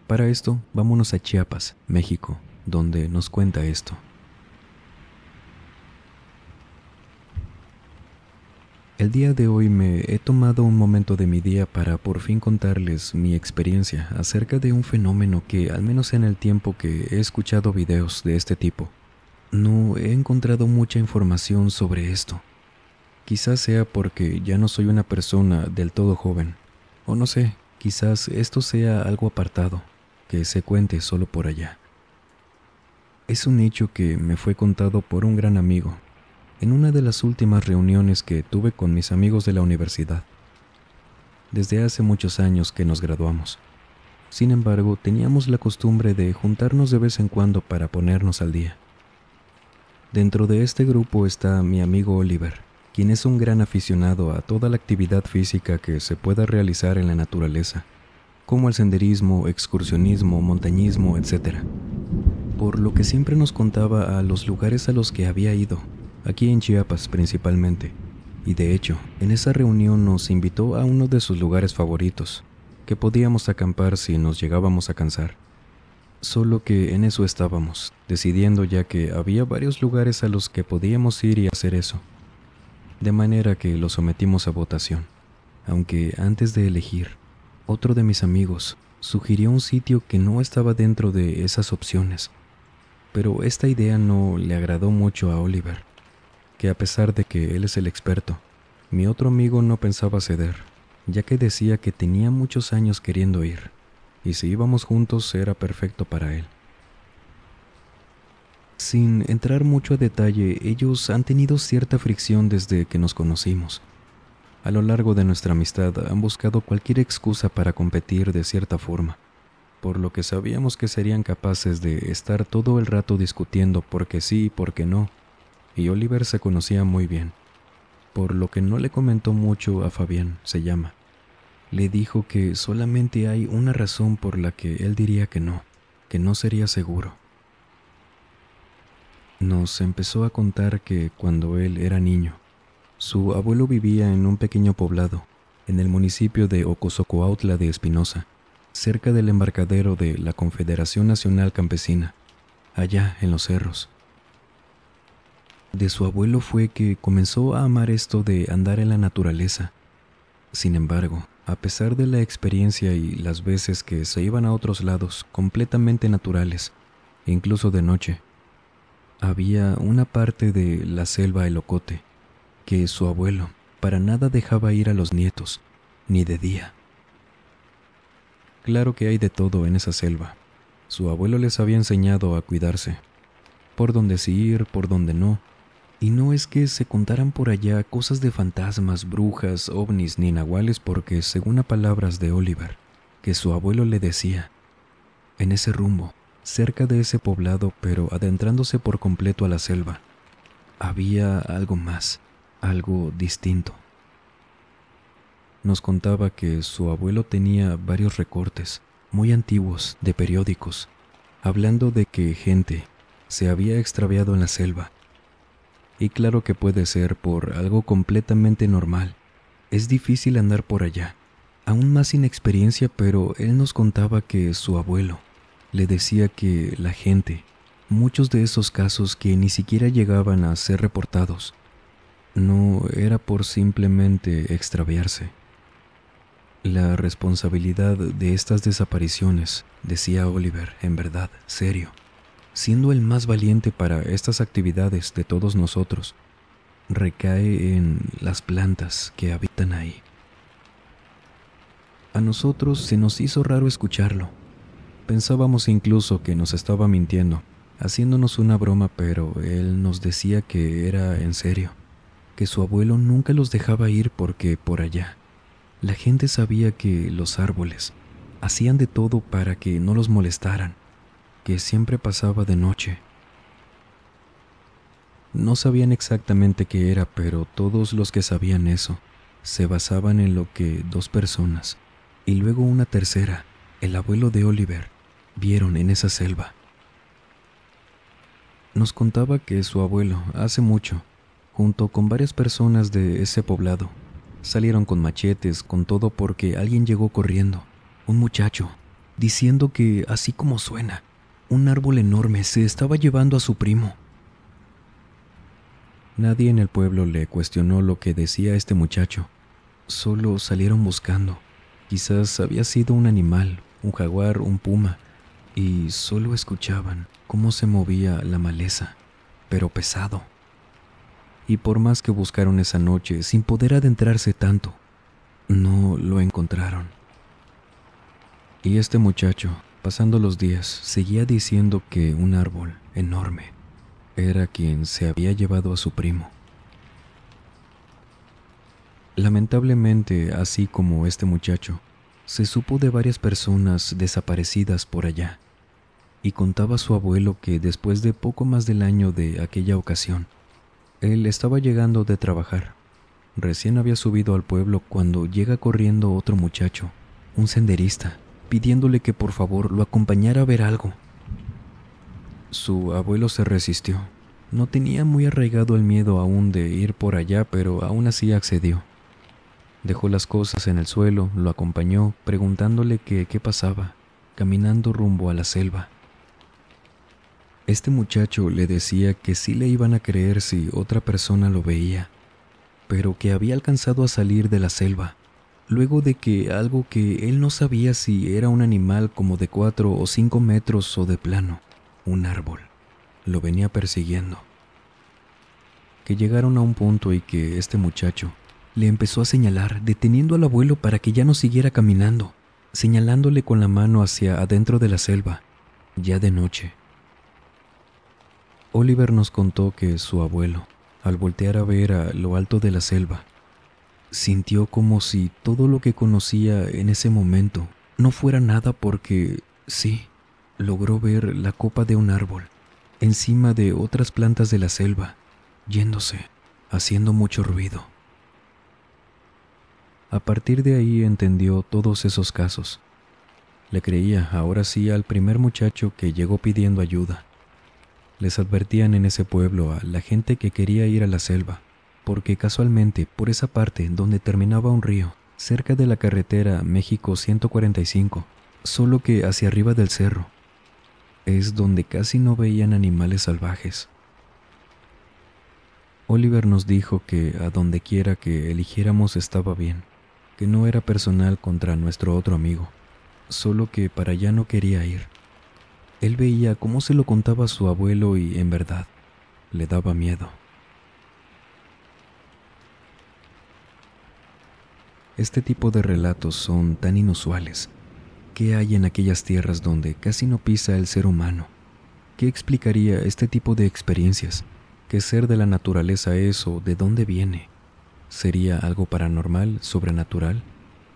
Para esto, vámonos a Chiapas, México, donde nos cuenta esto. El día de hoy me he tomado un momento de mi día para por fin contarles mi experiencia acerca de un fenómeno que, al menos en el tiempo que he escuchado videos de este tipo, no he encontrado mucha información sobre esto. Quizás sea porque ya no soy una persona del todo joven, o no sé, quizás esto sea algo apartado, que se cuente solo por allá. Es un hecho que me fue contado por un gran amigo, en una de las últimas reuniones que tuve con mis amigos de la universidad. Desde hace muchos años que nos graduamos. Sin embargo, teníamos la costumbre de juntarnos de vez en cuando para ponernos al día. Dentro de este grupo está mi amigo Oliver, quien es un gran aficionado a toda la actividad física que se pueda realizar en la naturaleza, como el senderismo, excursionismo, montañismo, etc. Por lo que siempre nos contaba a los lugares a los que había ido aquí en Chiapas principalmente, y de hecho, en esa reunión nos invitó a uno de sus lugares favoritos, que podíamos acampar si nos llegábamos a cansar. Solo que en eso estábamos, decidiendo ya que había varios lugares a los que podíamos ir y hacer eso. De manera que lo sometimos a votación, aunque antes de elegir, otro de mis amigos sugirió un sitio que no estaba dentro de esas opciones. Pero esta idea no le agradó mucho a Oliver, que a pesar de que él es el experto, mi otro amigo no pensaba ceder, ya que decía que tenía muchos años queriendo ir, y si íbamos juntos era perfecto para él. Sin entrar mucho a detalle, ellos han tenido cierta fricción desde que nos conocimos. A lo largo de nuestra amistad han buscado cualquier excusa para competir de cierta forma, por lo que sabíamos que serían capaces de estar todo el rato discutiendo porque sí y porque no, y Oliver se conocía muy bien, por lo que no le comentó mucho a Fabián, se llama. Le dijo que solamente hay una razón por la que él diría que no, que no sería seguro. Nos empezó a contar que cuando él era niño, su abuelo vivía en un pequeño poblado, en el municipio de Ocosocoautla de Espinosa, cerca del embarcadero de la Confederación Nacional Campesina, allá en los cerros de su abuelo fue que comenzó a amar esto de andar en la naturaleza. Sin embargo, a pesar de la experiencia y las veces que se iban a otros lados completamente naturales, e incluso de noche, había una parte de la selva elocote que su abuelo para nada dejaba ir a los nietos, ni de día. Claro que hay de todo en esa selva. Su abuelo les había enseñado a cuidarse, por dónde sí ir, por dónde no, y no es que se contaran por allá cosas de fantasmas, brujas, ovnis ni nahuales, porque según a palabras de Oliver, que su abuelo le decía, en ese rumbo, cerca de ese poblado, pero adentrándose por completo a la selva, había algo más, algo distinto. Nos contaba que su abuelo tenía varios recortes, muy antiguos, de periódicos, hablando de que gente se había extraviado en la selva y claro que puede ser por algo completamente normal. Es difícil andar por allá, aún más sin experiencia, pero él nos contaba que su abuelo le decía que la gente, muchos de esos casos que ni siquiera llegaban a ser reportados, no era por simplemente extraviarse. La responsabilidad de estas desapariciones, decía Oliver, en verdad, serio, siendo el más valiente para estas actividades de todos nosotros, recae en las plantas que habitan ahí. A nosotros se nos hizo raro escucharlo. Pensábamos incluso que nos estaba mintiendo, haciéndonos una broma, pero él nos decía que era en serio, que su abuelo nunca los dejaba ir porque por allá la gente sabía que los árboles hacían de todo para que no los molestaran que siempre pasaba de noche. No sabían exactamente qué era, pero todos los que sabían eso se basaban en lo que dos personas, y luego una tercera, el abuelo de Oliver, vieron en esa selva. Nos contaba que su abuelo, hace mucho, junto con varias personas de ese poblado, salieron con machetes, con todo porque alguien llegó corriendo, un muchacho, diciendo que así como suena, un árbol enorme se estaba llevando a su primo. Nadie en el pueblo le cuestionó lo que decía este muchacho. Solo salieron buscando. Quizás había sido un animal, un jaguar, un puma, y solo escuchaban cómo se movía la maleza, pero pesado. Y por más que buscaron esa noche, sin poder adentrarse tanto, no lo encontraron. Y este muchacho Pasando los días, seguía diciendo que un árbol enorme era quien se había llevado a su primo. Lamentablemente, así como este muchacho, se supo de varias personas desaparecidas por allá, y contaba su abuelo que después de poco más del año de aquella ocasión, él estaba llegando de trabajar. Recién había subido al pueblo cuando llega corriendo otro muchacho, un senderista, pidiéndole que por favor lo acompañara a ver algo. Su abuelo se resistió. No tenía muy arraigado el miedo aún de ir por allá, pero aún así accedió. Dejó las cosas en el suelo, lo acompañó, preguntándole que, qué pasaba, caminando rumbo a la selva. Este muchacho le decía que sí le iban a creer si otra persona lo veía, pero que había alcanzado a salir de la selva, luego de que algo que él no sabía si era un animal como de cuatro o cinco metros o de plano, un árbol, lo venía persiguiendo. Que llegaron a un punto y que este muchacho le empezó a señalar, deteniendo al abuelo para que ya no siguiera caminando, señalándole con la mano hacia adentro de la selva, ya de noche. Oliver nos contó que su abuelo, al voltear a ver a lo alto de la selva, Sintió como si todo lo que conocía en ese momento no fuera nada porque, sí, logró ver la copa de un árbol encima de otras plantas de la selva, yéndose, haciendo mucho ruido. A partir de ahí entendió todos esos casos. Le creía ahora sí al primer muchacho que llegó pidiendo ayuda. Les advertían en ese pueblo a la gente que quería ir a la selva porque casualmente por esa parte donde terminaba un río, cerca de la carretera México 145, solo que hacia arriba del cerro, es donde casi no veían animales salvajes. Oliver nos dijo que a donde quiera que eligiéramos estaba bien, que no era personal contra nuestro otro amigo, solo que para allá no quería ir. Él veía cómo se lo contaba su abuelo y, en verdad, le daba miedo. Este tipo de relatos son tan inusuales. ¿Qué hay en aquellas tierras donde casi no pisa el ser humano? ¿Qué explicaría este tipo de experiencias? ¿Qué ser de la naturaleza es o de dónde viene? ¿Sería algo paranormal, sobrenatural?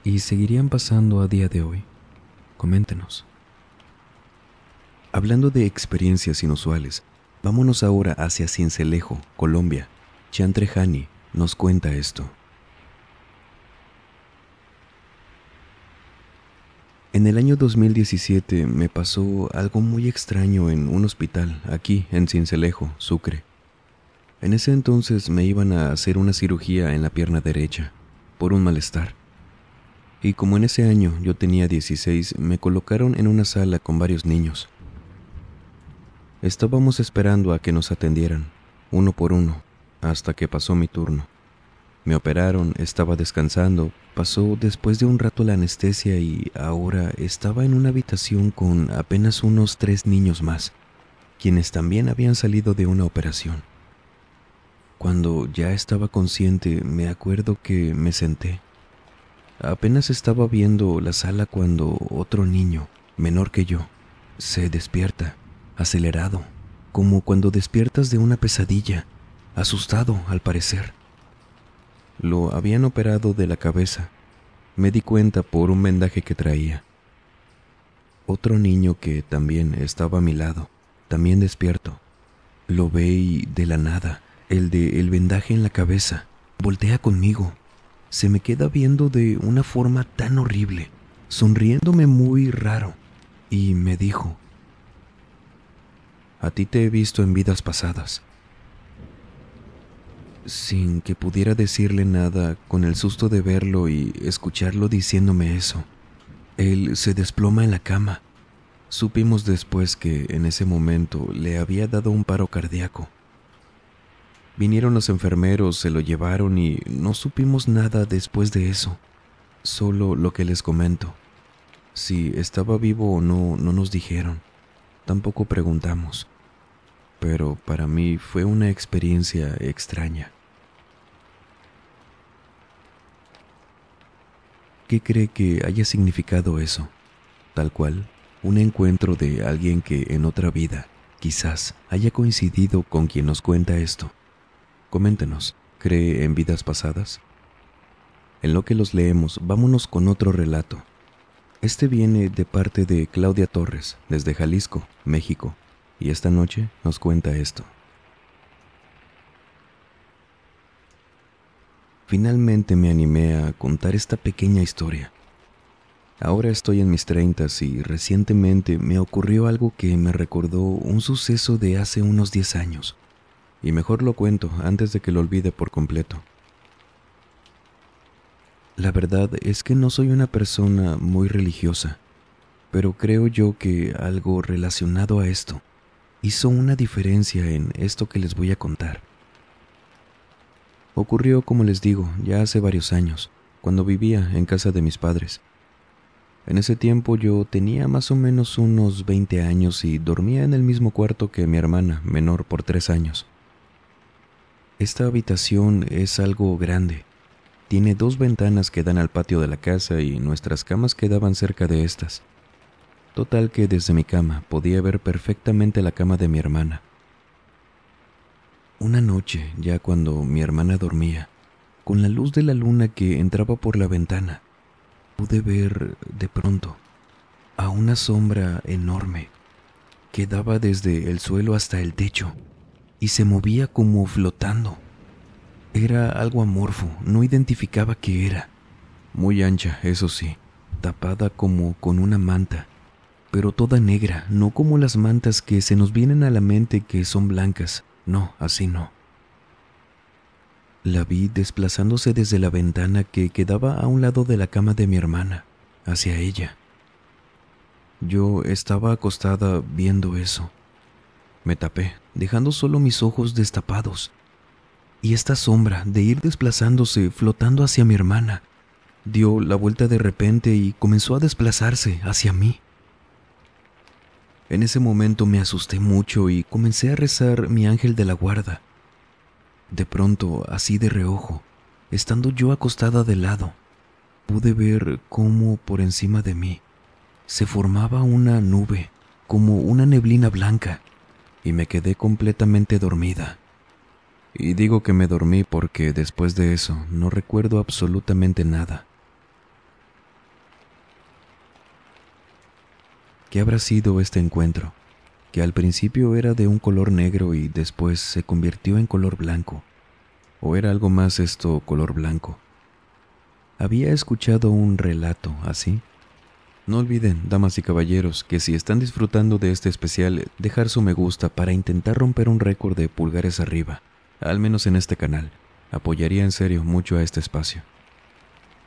¿Y seguirían pasando a día de hoy? Coméntenos. Hablando de experiencias inusuales, vámonos ahora hacia Cincelejo, Colombia. Chantrejani nos cuenta esto. En el año 2017 me pasó algo muy extraño en un hospital aquí en Cincelejo, Sucre. En ese entonces me iban a hacer una cirugía en la pierna derecha, por un malestar. Y como en ese año yo tenía 16, me colocaron en una sala con varios niños. Estábamos esperando a que nos atendieran, uno por uno, hasta que pasó mi turno. Me operaron, estaba descansando, pasó después de un rato la anestesia y ahora estaba en una habitación con apenas unos tres niños más, quienes también habían salido de una operación. Cuando ya estaba consciente, me acuerdo que me senté. Apenas estaba viendo la sala cuando otro niño, menor que yo, se despierta, acelerado, como cuando despiertas de una pesadilla, asustado al parecer. Lo habían operado de la cabeza. Me di cuenta por un vendaje que traía. Otro niño que también estaba a mi lado, también despierto. Lo ve de la nada, el de el vendaje en la cabeza, voltea conmigo. Se me queda viendo de una forma tan horrible, sonriéndome muy raro, y me dijo, A ti te he visto en vidas pasadas sin que pudiera decirle nada con el susto de verlo y escucharlo diciéndome eso. Él se desploma en la cama. Supimos después que en ese momento le había dado un paro cardíaco. Vinieron los enfermeros, se lo llevaron y no supimos nada después de eso, solo lo que les comento. Si estaba vivo o no, no nos dijeron, tampoco preguntamos pero para mí fue una experiencia extraña. ¿Qué cree que haya significado eso? Tal cual, un encuentro de alguien que en otra vida quizás haya coincidido con quien nos cuenta esto. Coméntenos, ¿cree en vidas pasadas? En lo que los leemos, vámonos con otro relato. Este viene de parte de Claudia Torres, desde Jalisco, México y esta noche nos cuenta esto. Finalmente me animé a contar esta pequeña historia. Ahora estoy en mis treintas y recientemente me ocurrió algo que me recordó un suceso de hace unos diez años. Y mejor lo cuento antes de que lo olvide por completo. La verdad es que no soy una persona muy religiosa, pero creo yo que algo relacionado a esto hizo una diferencia en esto que les voy a contar. Ocurrió, como les digo, ya hace varios años, cuando vivía en casa de mis padres. En ese tiempo yo tenía más o menos unos 20 años y dormía en el mismo cuarto que mi hermana, menor por tres años. Esta habitación es algo grande. Tiene dos ventanas que dan al patio de la casa y nuestras camas quedaban cerca de estas. Total que desde mi cama podía ver perfectamente la cama de mi hermana. Una noche, ya cuando mi hermana dormía, con la luz de la luna que entraba por la ventana, pude ver de pronto a una sombra enorme que daba desde el suelo hasta el techo y se movía como flotando. Era algo amorfo, no identificaba qué era. Muy ancha, eso sí, tapada como con una manta pero toda negra, no como las mantas que se nos vienen a la mente que son blancas, no, así no. La vi desplazándose desde la ventana que quedaba a un lado de la cama de mi hermana, hacia ella. Yo estaba acostada viendo eso. Me tapé, dejando solo mis ojos destapados. Y esta sombra de ir desplazándose, flotando hacia mi hermana, dio la vuelta de repente y comenzó a desplazarse hacia mí. En ese momento me asusté mucho y comencé a rezar mi ángel de la guarda. De pronto, así de reojo, estando yo acostada de lado, pude ver cómo por encima de mí se formaba una nube, como una neblina blanca, y me quedé completamente dormida. Y digo que me dormí porque después de eso no recuerdo absolutamente nada. ¿Qué habrá sido este encuentro? Que al principio era de un color negro y después se convirtió en color blanco. ¿O era algo más esto color blanco? Había escuchado un relato así. No olviden, damas y caballeros, que si están disfrutando de este especial, dejar su me gusta para intentar romper un récord de pulgares arriba, al menos en este canal. Apoyaría en serio mucho a este espacio.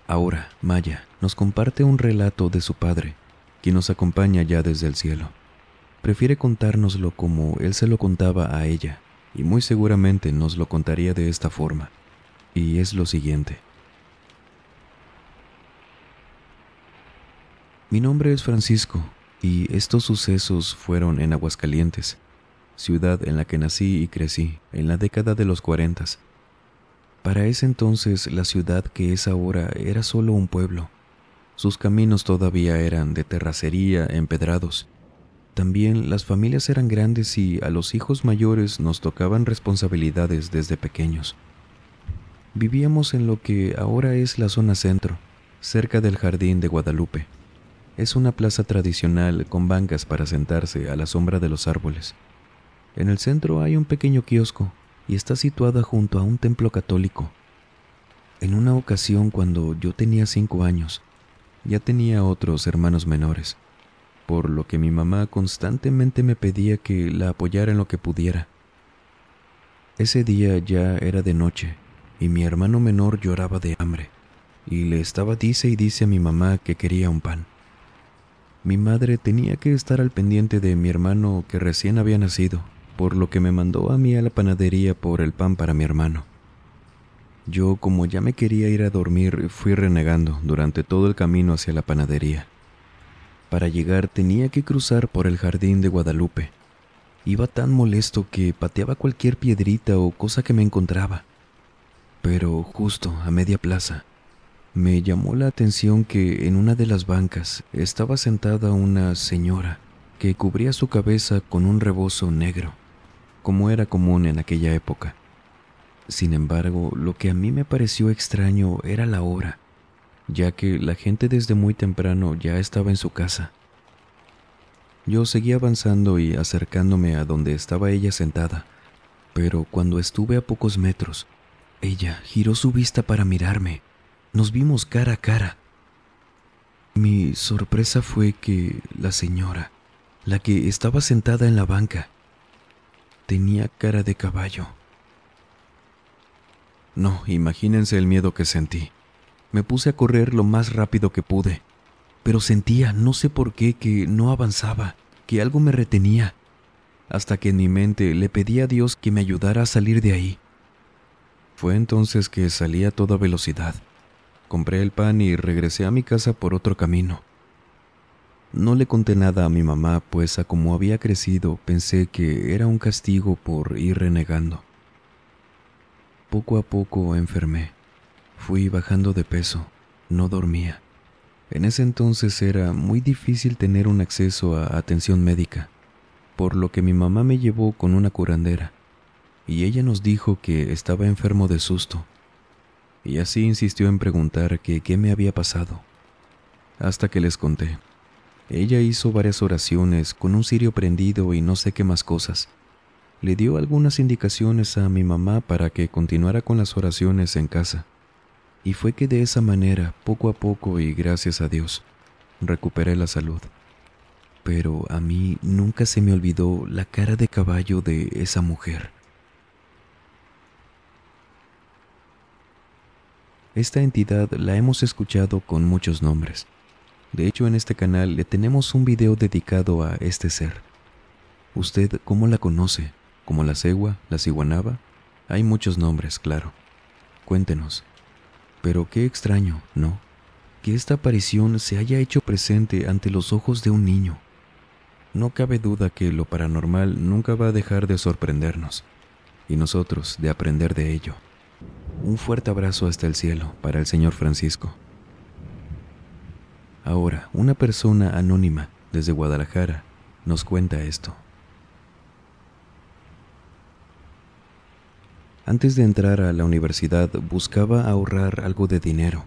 Ahora, Maya nos comparte un relato de su padre, quien nos acompaña ya desde el cielo. Prefiere contárnoslo como él se lo contaba a ella, y muy seguramente nos lo contaría de esta forma, y es lo siguiente. Mi nombre es Francisco, y estos sucesos fueron en Aguascalientes, ciudad en la que nací y crecí, en la década de los cuarentas. Para ese entonces la ciudad que es ahora era solo un pueblo, sus caminos todavía eran de terracería, empedrados. También las familias eran grandes y a los hijos mayores nos tocaban responsabilidades desde pequeños. Vivíamos en lo que ahora es la zona centro, cerca del Jardín de Guadalupe. Es una plaza tradicional con bancas para sentarse a la sombra de los árboles. En el centro hay un pequeño kiosco y está situada junto a un templo católico. En una ocasión cuando yo tenía cinco años, ya tenía otros hermanos menores, por lo que mi mamá constantemente me pedía que la apoyara en lo que pudiera. Ese día ya era de noche y mi hermano menor lloraba de hambre y le estaba dice y dice a mi mamá que quería un pan. Mi madre tenía que estar al pendiente de mi hermano que recién había nacido, por lo que me mandó a mí a la panadería por el pan para mi hermano. Yo, como ya me quería ir a dormir, fui renegando durante todo el camino hacia la panadería. Para llegar tenía que cruzar por el jardín de Guadalupe. Iba tan molesto que pateaba cualquier piedrita o cosa que me encontraba. Pero justo a media plaza, me llamó la atención que en una de las bancas estaba sentada una señora que cubría su cabeza con un rebozo negro, como era común en aquella época. Sin embargo, lo que a mí me pareció extraño era la hora, ya que la gente desde muy temprano ya estaba en su casa. Yo seguí avanzando y acercándome a donde estaba ella sentada, pero cuando estuve a pocos metros, ella giró su vista para mirarme. Nos vimos cara a cara. Mi sorpresa fue que la señora, la que estaba sentada en la banca, tenía cara de caballo. No, imagínense el miedo que sentí. Me puse a correr lo más rápido que pude, pero sentía, no sé por qué, que no avanzaba, que algo me retenía, hasta que en mi mente le pedí a Dios que me ayudara a salir de ahí. Fue entonces que salí a toda velocidad. Compré el pan y regresé a mi casa por otro camino. No le conté nada a mi mamá, pues a como había crecido pensé que era un castigo por ir renegando. Poco a poco enfermé. Fui bajando de peso, no dormía. En ese entonces era muy difícil tener un acceso a atención médica, por lo que mi mamá me llevó con una curandera, y ella nos dijo que estaba enfermo de susto, y así insistió en preguntar que qué me había pasado, hasta que les conté. Ella hizo varias oraciones con un cirio prendido y no sé qué más cosas, le dio algunas indicaciones a mi mamá para que continuara con las oraciones en casa. Y fue que de esa manera, poco a poco y gracias a Dios, recuperé la salud. Pero a mí nunca se me olvidó la cara de caballo de esa mujer. Esta entidad la hemos escuchado con muchos nombres. De hecho, en este canal le tenemos un video dedicado a este ser. ¿Usted cómo la conoce? como la cegua, la ciguanaba. Hay muchos nombres, claro. Cuéntenos. Pero qué extraño, ¿no? Que esta aparición se haya hecho presente ante los ojos de un niño. No cabe duda que lo paranormal nunca va a dejar de sorprendernos, y nosotros de aprender de ello. Un fuerte abrazo hasta el cielo para el señor Francisco. Ahora, una persona anónima desde Guadalajara nos cuenta esto. Antes de entrar a la universidad buscaba ahorrar algo de dinero,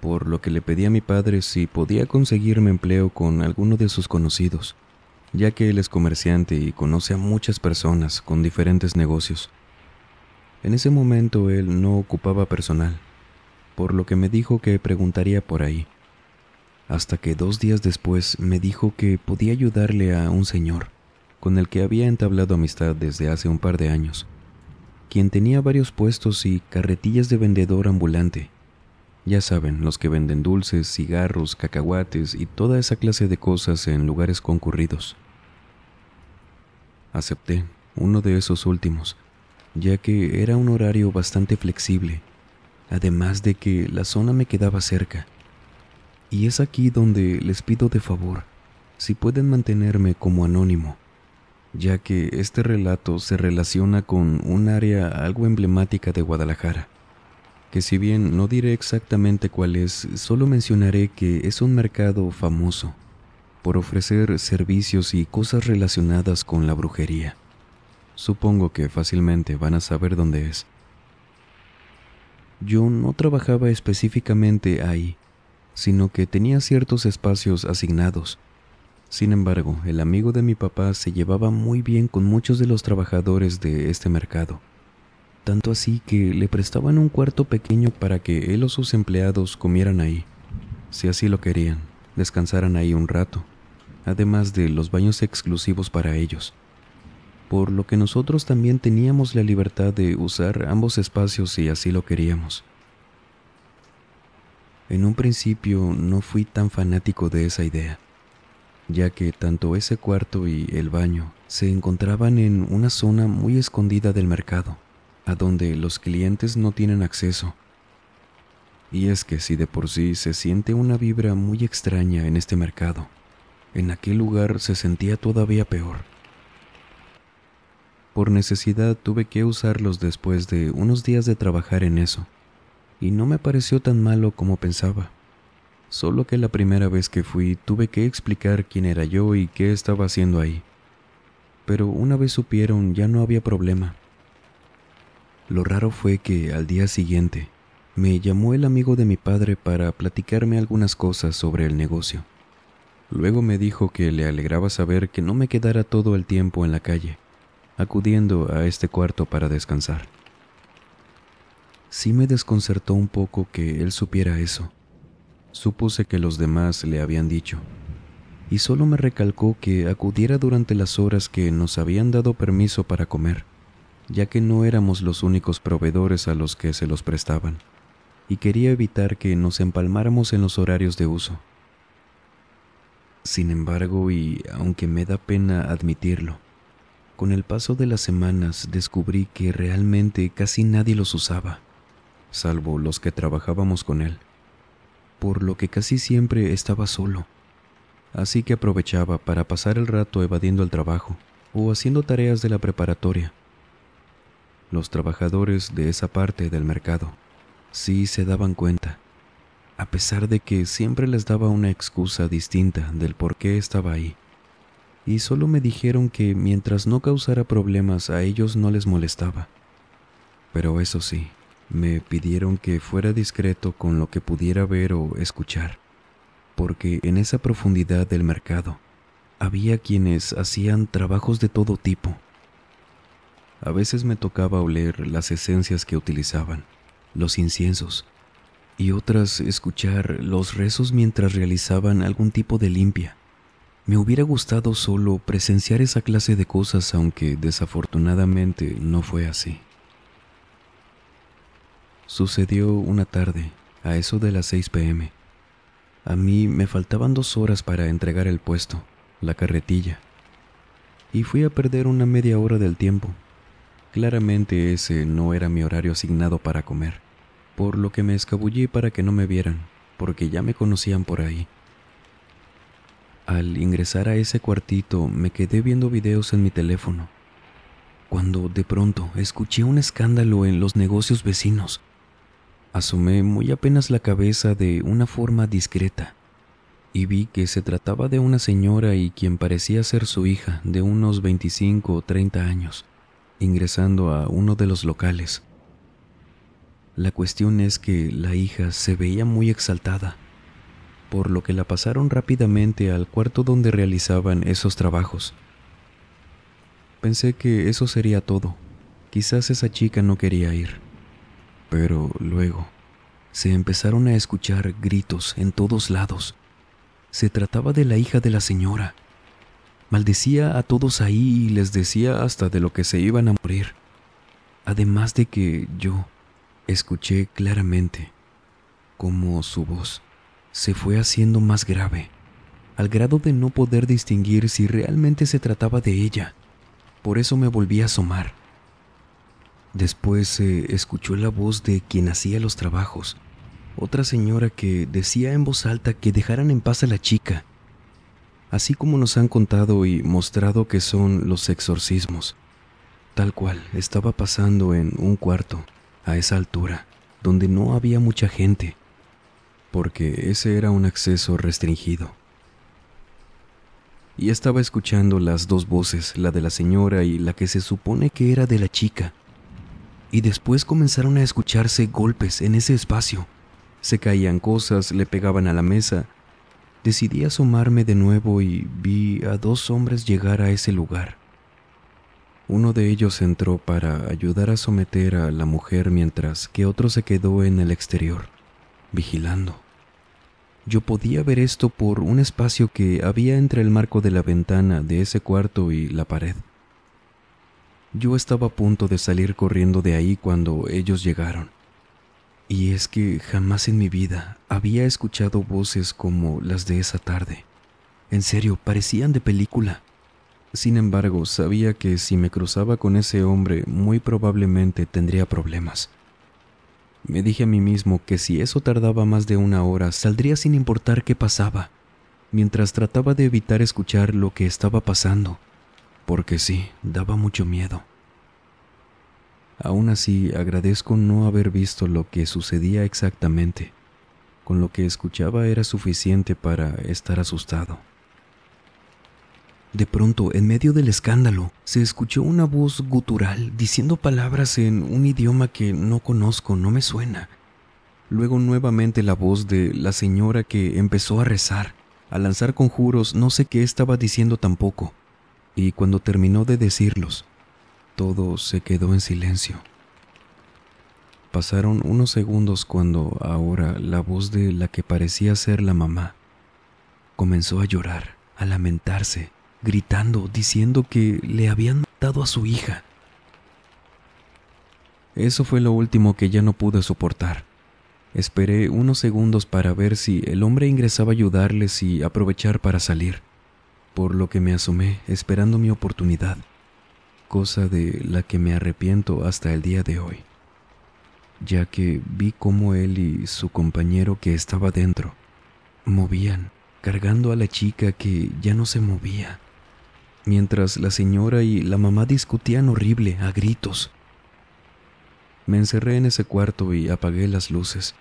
por lo que le pedí a mi padre si podía conseguirme empleo con alguno de sus conocidos, ya que él es comerciante y conoce a muchas personas con diferentes negocios. En ese momento él no ocupaba personal, por lo que me dijo que preguntaría por ahí, hasta que dos días después me dijo que podía ayudarle a un señor, con el que había entablado amistad desde hace un par de años quien tenía varios puestos y carretillas de vendedor ambulante. Ya saben, los que venden dulces, cigarros, cacahuates y toda esa clase de cosas en lugares concurridos. Acepté uno de esos últimos, ya que era un horario bastante flexible, además de que la zona me quedaba cerca. Y es aquí donde les pido de favor, si pueden mantenerme como anónimo ya que este relato se relaciona con un área algo emblemática de Guadalajara, que si bien no diré exactamente cuál es, solo mencionaré que es un mercado famoso por ofrecer servicios y cosas relacionadas con la brujería. Supongo que fácilmente van a saber dónde es. Yo no trabajaba específicamente ahí, sino que tenía ciertos espacios asignados, sin embargo, el amigo de mi papá se llevaba muy bien con muchos de los trabajadores de este mercado, tanto así que le prestaban un cuarto pequeño para que él o sus empleados comieran ahí, si así lo querían, descansaran ahí un rato, además de los baños exclusivos para ellos, por lo que nosotros también teníamos la libertad de usar ambos espacios si así lo queríamos. En un principio no fui tan fanático de esa idea ya que tanto ese cuarto y el baño se encontraban en una zona muy escondida del mercado, a donde los clientes no tienen acceso. Y es que si de por sí se siente una vibra muy extraña en este mercado, en aquel lugar se sentía todavía peor. Por necesidad tuve que usarlos después de unos días de trabajar en eso, y no me pareció tan malo como pensaba. Solo que la primera vez que fui tuve que explicar quién era yo y qué estaba haciendo ahí. Pero una vez supieron ya no había problema. Lo raro fue que al día siguiente me llamó el amigo de mi padre para platicarme algunas cosas sobre el negocio. Luego me dijo que le alegraba saber que no me quedara todo el tiempo en la calle, acudiendo a este cuarto para descansar. Sí me desconcertó un poco que él supiera eso Supuse que los demás le habían dicho, y solo me recalcó que acudiera durante las horas que nos habían dado permiso para comer, ya que no éramos los únicos proveedores a los que se los prestaban, y quería evitar que nos empalmáramos en los horarios de uso. Sin embargo, y aunque me da pena admitirlo, con el paso de las semanas descubrí que realmente casi nadie los usaba, salvo los que trabajábamos con él por lo que casi siempre estaba solo. Así que aprovechaba para pasar el rato evadiendo el trabajo o haciendo tareas de la preparatoria. Los trabajadores de esa parte del mercado sí se daban cuenta, a pesar de que siempre les daba una excusa distinta del por qué estaba ahí. Y solo me dijeron que mientras no causara problemas a ellos no les molestaba. Pero eso sí, me pidieron que fuera discreto con lo que pudiera ver o escuchar, porque en esa profundidad del mercado había quienes hacían trabajos de todo tipo. A veces me tocaba oler las esencias que utilizaban, los inciensos, y otras escuchar los rezos mientras realizaban algún tipo de limpia. Me hubiera gustado solo presenciar esa clase de cosas, aunque desafortunadamente no fue así. Sucedió una tarde, a eso de las 6 pm. A mí me faltaban dos horas para entregar el puesto, la carretilla, y fui a perder una media hora del tiempo. Claramente ese no era mi horario asignado para comer, por lo que me escabullí para que no me vieran, porque ya me conocían por ahí. Al ingresar a ese cuartito me quedé viendo videos en mi teléfono, cuando de pronto escuché un escándalo en los negocios vecinos. Asomé muy apenas la cabeza de una forma discreta y vi que se trataba de una señora y quien parecía ser su hija de unos 25 o 30 años, ingresando a uno de los locales. La cuestión es que la hija se veía muy exaltada, por lo que la pasaron rápidamente al cuarto donde realizaban esos trabajos. Pensé que eso sería todo. Quizás esa chica no quería ir. Pero luego se empezaron a escuchar gritos en todos lados. Se trataba de la hija de la señora. Maldecía a todos ahí y les decía hasta de lo que se iban a morir. Además de que yo escuché claramente cómo su voz se fue haciendo más grave, al grado de no poder distinguir si realmente se trataba de ella. Por eso me volví a asomar Después se eh, escuchó la voz de quien hacía los trabajos, otra señora que decía en voz alta que dejaran en paz a la chica, así como nos han contado y mostrado que son los exorcismos. Tal cual estaba pasando en un cuarto, a esa altura, donde no había mucha gente, porque ese era un acceso restringido. Y estaba escuchando las dos voces, la de la señora y la que se supone que era de la chica y después comenzaron a escucharse golpes en ese espacio. Se caían cosas, le pegaban a la mesa. Decidí asomarme de nuevo y vi a dos hombres llegar a ese lugar. Uno de ellos entró para ayudar a someter a la mujer mientras que otro se quedó en el exterior, vigilando. Yo podía ver esto por un espacio que había entre el marco de la ventana de ese cuarto y la pared. Yo estaba a punto de salir corriendo de ahí cuando ellos llegaron. Y es que jamás en mi vida había escuchado voces como las de esa tarde. En serio, parecían de película. Sin embargo, sabía que si me cruzaba con ese hombre, muy probablemente tendría problemas. Me dije a mí mismo que si eso tardaba más de una hora, saldría sin importar qué pasaba, mientras trataba de evitar escuchar lo que estaba pasando porque sí, daba mucho miedo. Aún así, agradezco no haber visto lo que sucedía exactamente. Con lo que escuchaba era suficiente para estar asustado. De pronto, en medio del escándalo, se escuchó una voz gutural diciendo palabras en un idioma que no conozco, no me suena. Luego nuevamente la voz de la señora que empezó a rezar, a lanzar conjuros, no sé qué estaba diciendo tampoco y cuando terminó de decirlos, todo se quedó en silencio. Pasaron unos segundos cuando ahora la voz de la que parecía ser la mamá comenzó a llorar, a lamentarse, gritando, diciendo que le habían matado a su hija. Eso fue lo último que ya no pude soportar. Esperé unos segundos para ver si el hombre ingresaba a ayudarles y aprovechar para salir por lo que me asomé esperando mi oportunidad, cosa de la que me arrepiento hasta el día de hoy, ya que vi cómo él y su compañero que estaba dentro movían, cargando a la chica que ya no se movía, mientras la señora y la mamá discutían horrible a gritos. Me encerré en ese cuarto y apagué las luces.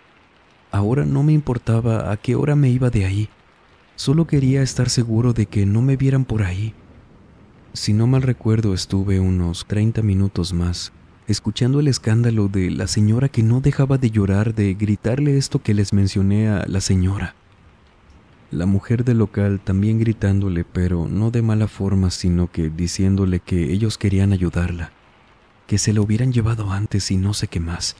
Ahora no me importaba a qué hora me iba de ahí Solo quería estar seguro de que no me vieran por ahí. Si no mal recuerdo, estuve unos 30 minutos más escuchando el escándalo de la señora que no dejaba de llorar de gritarle esto que les mencioné a la señora. La mujer del local también gritándole, pero no de mala forma, sino que diciéndole que ellos querían ayudarla, que se la hubieran llevado antes y no sé qué más.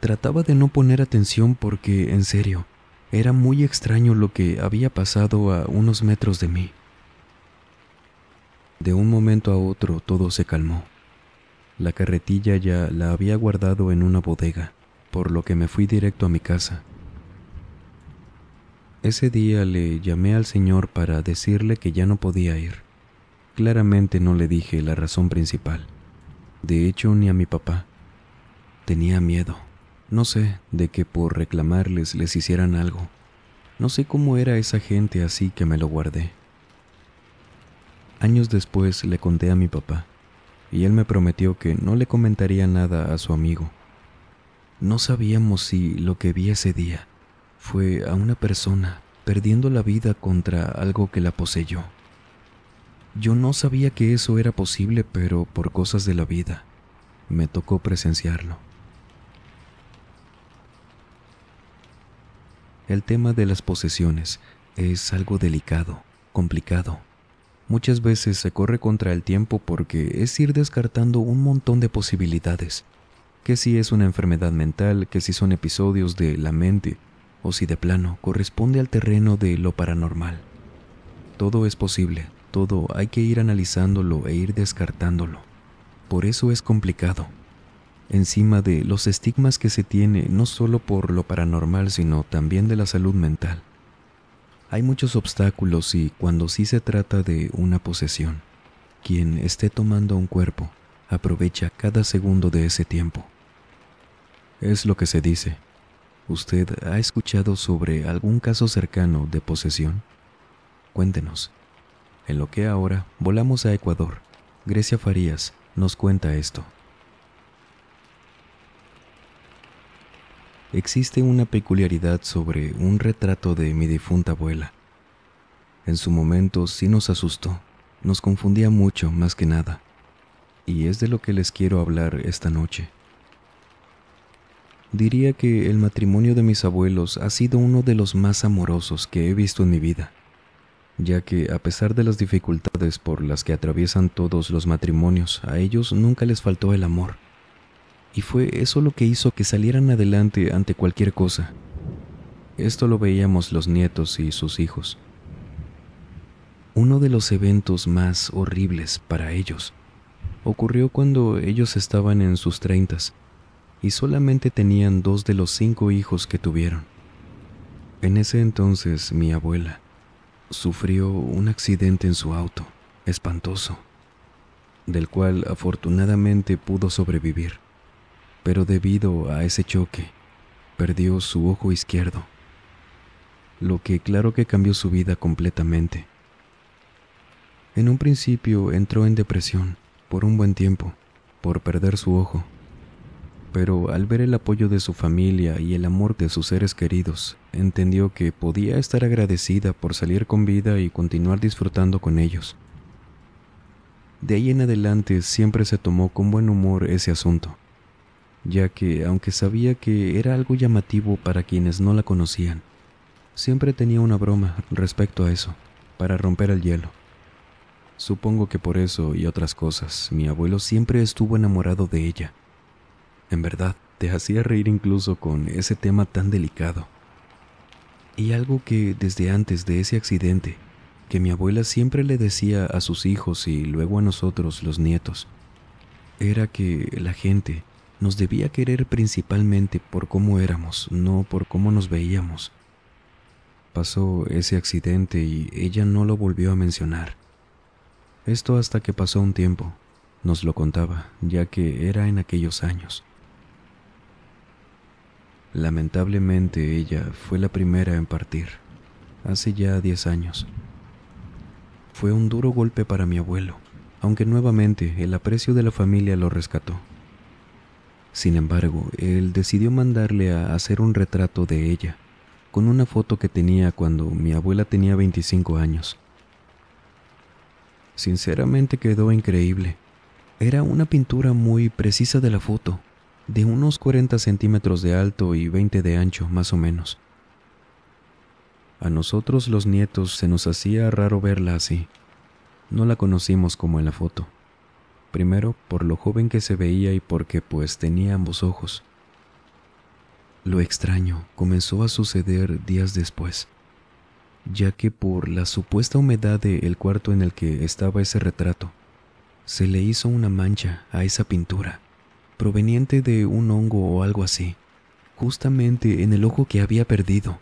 Trataba de no poner atención porque, en serio, era muy extraño lo que había pasado a unos metros de mí. De un momento a otro todo se calmó. La carretilla ya la había guardado en una bodega, por lo que me fui directo a mi casa. Ese día le llamé al señor para decirle que ya no podía ir. Claramente no le dije la razón principal. De hecho, ni a mi papá. Tenía miedo. No sé de qué por reclamarles les hicieran algo. No sé cómo era esa gente así que me lo guardé. Años después le conté a mi papá, y él me prometió que no le comentaría nada a su amigo. No sabíamos si lo que vi ese día fue a una persona perdiendo la vida contra algo que la poseyó. Yo no sabía que eso era posible, pero por cosas de la vida, me tocó presenciarlo. El tema de las posesiones es algo delicado, complicado. Muchas veces se corre contra el tiempo porque es ir descartando un montón de posibilidades, que si es una enfermedad mental, que si son episodios de la mente, o si de plano corresponde al terreno de lo paranormal. Todo es posible, todo hay que ir analizándolo e ir descartándolo. Por eso es complicado, encima de los estigmas que se tiene no solo por lo paranormal, sino también de la salud mental. Hay muchos obstáculos y cuando sí se trata de una posesión, quien esté tomando un cuerpo aprovecha cada segundo de ese tiempo. Es lo que se dice. ¿Usted ha escuchado sobre algún caso cercano de posesión? Cuéntenos. En lo que ahora volamos a Ecuador, Grecia Farías nos cuenta esto. existe una peculiaridad sobre un retrato de mi difunta abuela. En su momento sí nos asustó, nos confundía mucho más que nada, y es de lo que les quiero hablar esta noche. Diría que el matrimonio de mis abuelos ha sido uno de los más amorosos que he visto en mi vida, ya que a pesar de las dificultades por las que atraviesan todos los matrimonios, a ellos nunca les faltó el amor y fue eso lo que hizo que salieran adelante ante cualquier cosa. Esto lo veíamos los nietos y sus hijos. Uno de los eventos más horribles para ellos ocurrió cuando ellos estaban en sus treintas y solamente tenían dos de los cinco hijos que tuvieron. En ese entonces mi abuela sufrió un accidente en su auto, espantoso, del cual afortunadamente pudo sobrevivir pero debido a ese choque, perdió su ojo izquierdo, lo que claro que cambió su vida completamente. En un principio entró en depresión por un buen tiempo, por perder su ojo, pero al ver el apoyo de su familia y el amor de sus seres queridos, entendió que podía estar agradecida por salir con vida y continuar disfrutando con ellos. De ahí en adelante siempre se tomó con buen humor ese asunto ya que, aunque sabía que era algo llamativo para quienes no la conocían, siempre tenía una broma respecto a eso, para romper el hielo. Supongo que por eso y otras cosas, mi abuelo siempre estuvo enamorado de ella. En verdad, te hacía reír incluso con ese tema tan delicado. Y algo que desde antes de ese accidente, que mi abuela siempre le decía a sus hijos y luego a nosotros los nietos, era que la gente, nos debía querer principalmente por cómo éramos, no por cómo nos veíamos. Pasó ese accidente y ella no lo volvió a mencionar. Esto hasta que pasó un tiempo, nos lo contaba, ya que era en aquellos años. Lamentablemente ella fue la primera en partir, hace ya diez años. Fue un duro golpe para mi abuelo, aunque nuevamente el aprecio de la familia lo rescató. Sin embargo, él decidió mandarle a hacer un retrato de ella, con una foto que tenía cuando mi abuela tenía 25 años. Sinceramente quedó increíble. Era una pintura muy precisa de la foto, de unos 40 centímetros de alto y 20 de ancho, más o menos. A nosotros los nietos se nos hacía raro verla así. No la conocimos como en la foto primero por lo joven que se veía y porque pues tenía ambos ojos. Lo extraño comenzó a suceder días después, ya que por la supuesta humedad del el cuarto en el que estaba ese retrato, se le hizo una mancha a esa pintura, proveniente de un hongo o algo así, justamente en el ojo que había perdido.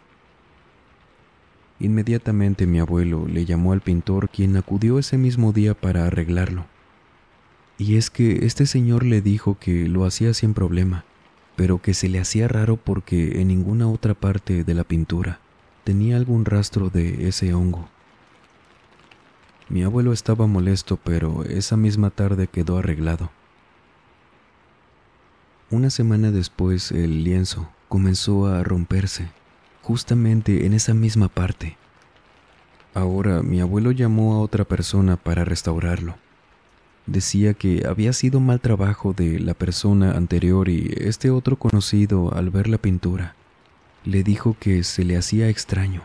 Inmediatamente mi abuelo le llamó al pintor quien acudió ese mismo día para arreglarlo. Y es que este señor le dijo que lo hacía sin problema, pero que se le hacía raro porque en ninguna otra parte de la pintura tenía algún rastro de ese hongo. Mi abuelo estaba molesto, pero esa misma tarde quedó arreglado. Una semana después el lienzo comenzó a romperse, justamente en esa misma parte. Ahora mi abuelo llamó a otra persona para restaurarlo decía que había sido mal trabajo de la persona anterior y este otro conocido al ver la pintura le dijo que se le hacía extraño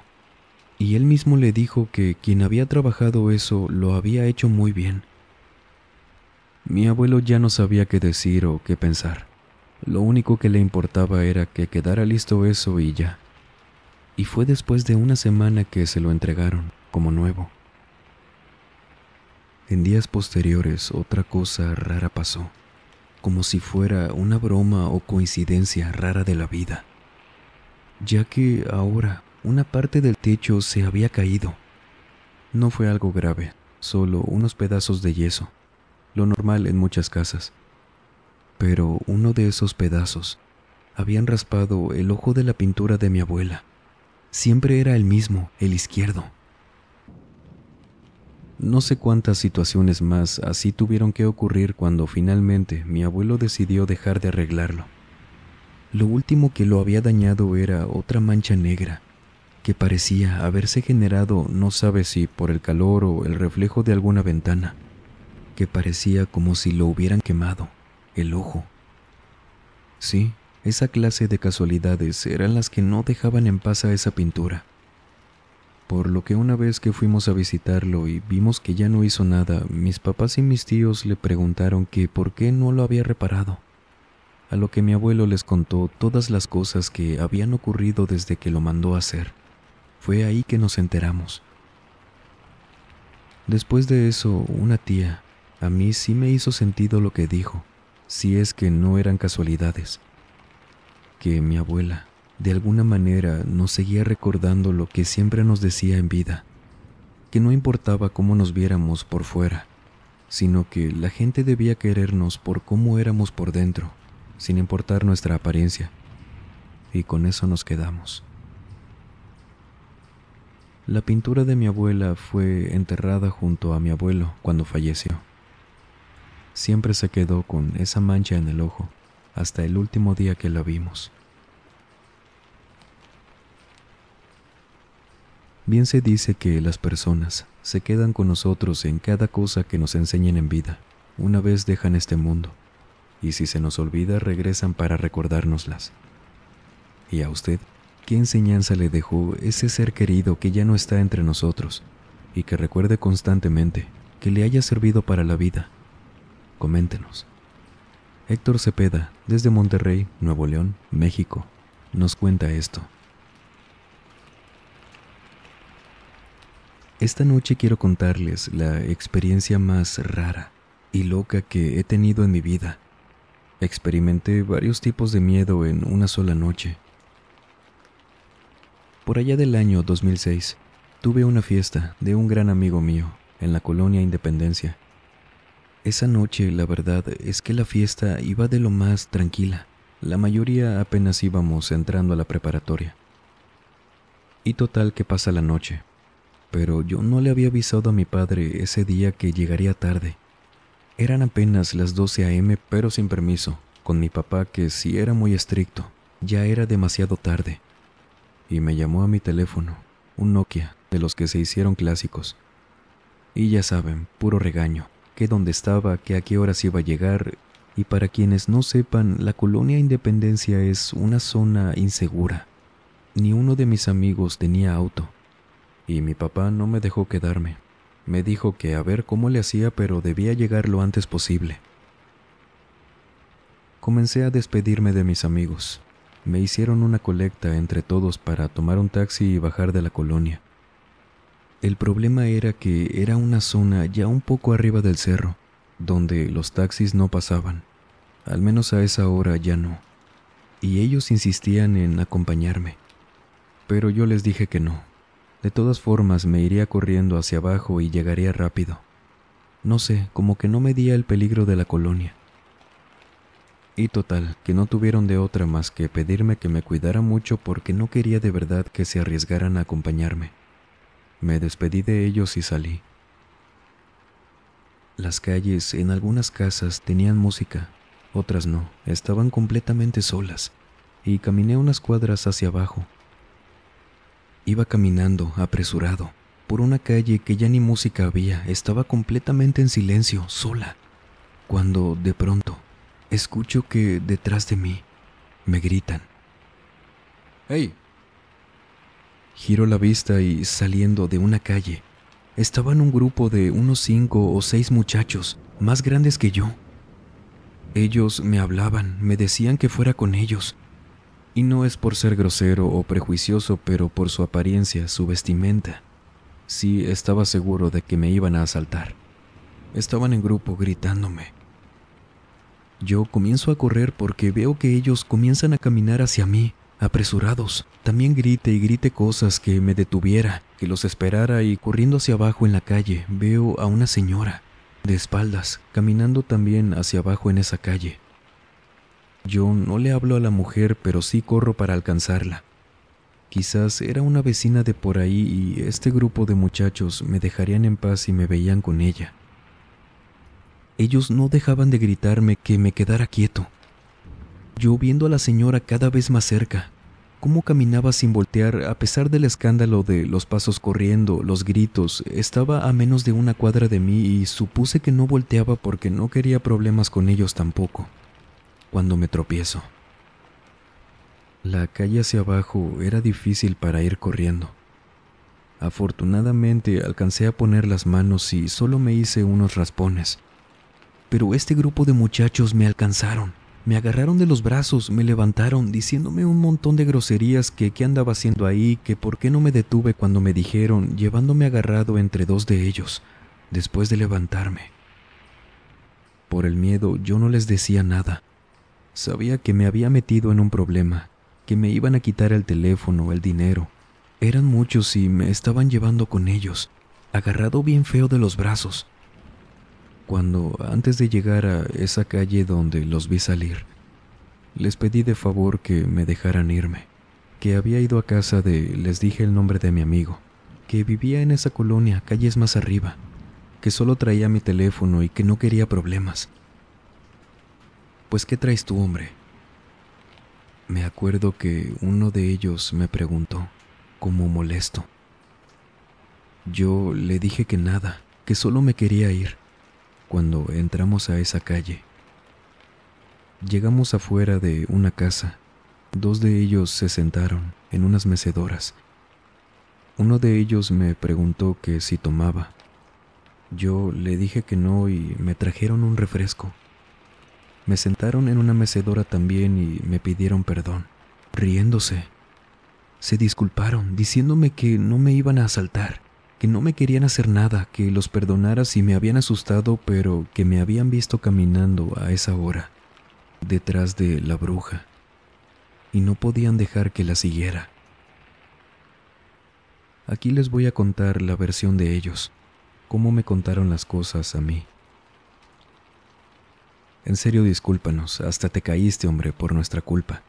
y él mismo le dijo que quien había trabajado eso lo había hecho muy bien. Mi abuelo ya no sabía qué decir o qué pensar. Lo único que le importaba era que quedara listo eso y ya. Y fue después de una semana que se lo entregaron como nuevo. En días posteriores otra cosa rara pasó, como si fuera una broma o coincidencia rara de la vida, ya que ahora una parte del techo se había caído. No fue algo grave, solo unos pedazos de yeso, lo normal en muchas casas. Pero uno de esos pedazos habían raspado el ojo de la pintura de mi abuela. Siempre era el mismo, el izquierdo. No sé cuántas situaciones más así tuvieron que ocurrir cuando finalmente mi abuelo decidió dejar de arreglarlo. Lo último que lo había dañado era otra mancha negra, que parecía haberse generado no sabe si por el calor o el reflejo de alguna ventana, que parecía como si lo hubieran quemado, el ojo. Sí, esa clase de casualidades eran las que no dejaban en paz a esa pintura por lo que una vez que fuimos a visitarlo y vimos que ya no hizo nada, mis papás y mis tíos le preguntaron que por qué no lo había reparado, a lo que mi abuelo les contó todas las cosas que habían ocurrido desde que lo mandó a hacer. Fue ahí que nos enteramos. Después de eso, una tía, a mí sí me hizo sentido lo que dijo, si es que no eran casualidades, que mi abuela de alguna manera nos seguía recordando lo que siempre nos decía en vida, que no importaba cómo nos viéramos por fuera, sino que la gente debía querernos por cómo éramos por dentro, sin importar nuestra apariencia. Y con eso nos quedamos. La pintura de mi abuela fue enterrada junto a mi abuelo cuando falleció. Siempre se quedó con esa mancha en el ojo hasta el último día que la vimos. Bien se dice que las personas se quedan con nosotros en cada cosa que nos enseñen en vida, una vez dejan este mundo, y si se nos olvida regresan para recordárnoslas. ¿Y a usted? ¿Qué enseñanza le dejó ese ser querido que ya no está entre nosotros y que recuerde constantemente que le haya servido para la vida? Coméntenos. Héctor Cepeda, desde Monterrey, Nuevo León, México, nos cuenta esto. Esta noche quiero contarles la experiencia más rara y loca que he tenido en mi vida. Experimenté varios tipos de miedo en una sola noche. Por allá del año 2006, tuve una fiesta de un gran amigo mío en la colonia Independencia. Esa noche la verdad es que la fiesta iba de lo más tranquila. La mayoría apenas íbamos entrando a la preparatoria. Y total que pasa la noche pero yo no le había avisado a mi padre ese día que llegaría tarde. Eran apenas las 12 a.m., pero sin permiso, con mi papá que si era muy estricto, ya era demasiado tarde. Y me llamó a mi teléfono, un Nokia, de los que se hicieron clásicos. Y ya saben, puro regaño, que dónde estaba, que a qué horas iba a llegar, y para quienes no sepan, la colonia Independencia es una zona insegura. Ni uno de mis amigos tenía auto, y mi papá no me dejó quedarme. Me dijo que a ver cómo le hacía, pero debía llegar lo antes posible. Comencé a despedirme de mis amigos. Me hicieron una colecta entre todos para tomar un taxi y bajar de la colonia. El problema era que era una zona ya un poco arriba del cerro, donde los taxis no pasaban. Al menos a esa hora ya no. Y ellos insistían en acompañarme. Pero yo les dije que no, de todas formas, me iría corriendo hacia abajo y llegaría rápido. No sé, como que no medía el peligro de la colonia. Y total, que no tuvieron de otra más que pedirme que me cuidara mucho porque no quería de verdad que se arriesgaran a acompañarme. Me despedí de ellos y salí. Las calles en algunas casas tenían música, otras no, estaban completamente solas, y caminé unas cuadras hacia abajo, Iba caminando, apresurado, por una calle que ya ni música había, estaba completamente en silencio, sola, cuando de pronto escucho que detrás de mí me gritan. ¡Hey! Giro la vista y saliendo de una calle, estaban un grupo de unos cinco o seis muchachos, más grandes que yo. Ellos me hablaban, me decían que fuera con ellos, y no es por ser grosero o prejuicioso, pero por su apariencia, su vestimenta. Sí, estaba seguro de que me iban a asaltar. Estaban en grupo gritándome. Yo comienzo a correr porque veo que ellos comienzan a caminar hacia mí, apresurados. También grite y grite cosas que me detuviera, que los esperara y corriendo hacia abajo en la calle veo a una señora, de espaldas, caminando también hacia abajo en esa calle. Yo no le hablo a la mujer, pero sí corro para alcanzarla. Quizás era una vecina de por ahí y este grupo de muchachos me dejarían en paz si me veían con ella. Ellos no dejaban de gritarme que me quedara quieto. Yo viendo a la señora cada vez más cerca, cómo caminaba sin voltear a pesar del escándalo de los pasos corriendo, los gritos, estaba a menos de una cuadra de mí y supuse que no volteaba porque no quería problemas con ellos tampoco cuando me tropiezo. La calle hacia abajo era difícil para ir corriendo. Afortunadamente alcancé a poner las manos y solo me hice unos raspones. Pero este grupo de muchachos me alcanzaron, me agarraron de los brazos, me levantaron, diciéndome un montón de groserías que qué andaba haciendo ahí, que por qué no me detuve cuando me dijeron, llevándome agarrado entre dos de ellos, después de levantarme. Por el miedo yo no les decía nada, Sabía que me había metido en un problema, que me iban a quitar el teléfono, el dinero. Eran muchos y me estaban llevando con ellos, agarrado bien feo de los brazos. Cuando, antes de llegar a esa calle donde los vi salir, les pedí de favor que me dejaran irme, que había ido a casa de, les dije el nombre de mi amigo, que vivía en esa colonia, calles más arriba, que solo traía mi teléfono y que no quería problemas. Pues, ¿qué traes tú, hombre? Me acuerdo que uno de ellos me preguntó, como molesto. Yo le dije que nada, que solo me quería ir, cuando entramos a esa calle. Llegamos afuera de una casa. Dos de ellos se sentaron en unas mecedoras. Uno de ellos me preguntó que si tomaba. Yo le dije que no y me trajeron un refresco. Me sentaron en una mecedora también y me pidieron perdón, riéndose. Se disculparon, diciéndome que no me iban a asaltar, que no me querían hacer nada, que los perdonara si me habían asustado, pero que me habían visto caminando a esa hora, detrás de la bruja, y no podían dejar que la siguiera. Aquí les voy a contar la versión de ellos, cómo me contaron las cosas a mí. En serio, discúlpanos, hasta te caíste, hombre, por nuestra culpa.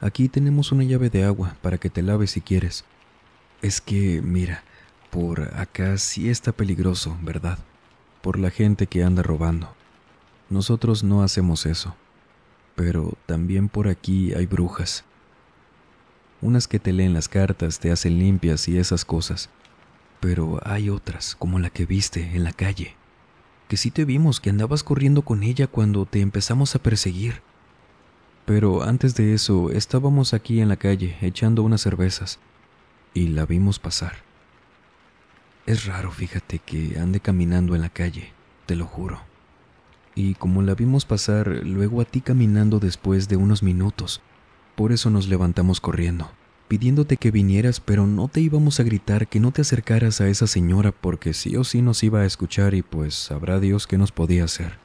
Aquí tenemos una llave de agua para que te laves si quieres. Es que, mira, por acá sí está peligroso, ¿verdad? Por la gente que anda robando. Nosotros no hacemos eso. Pero también por aquí hay brujas. Unas que te leen las cartas, te hacen limpias y esas cosas. Pero hay otras, como la que viste en la calle que sí te vimos que andabas corriendo con ella cuando te empezamos a perseguir. Pero antes de eso estábamos aquí en la calle echando unas cervezas y la vimos pasar. Es raro, fíjate, que ande caminando en la calle, te lo juro. Y como la vimos pasar, luego a ti caminando después de unos minutos, por eso nos levantamos corriendo pidiéndote que vinieras, pero no te íbamos a gritar que no te acercaras a esa señora porque sí o sí nos iba a escuchar y pues sabrá Dios qué nos podía hacer.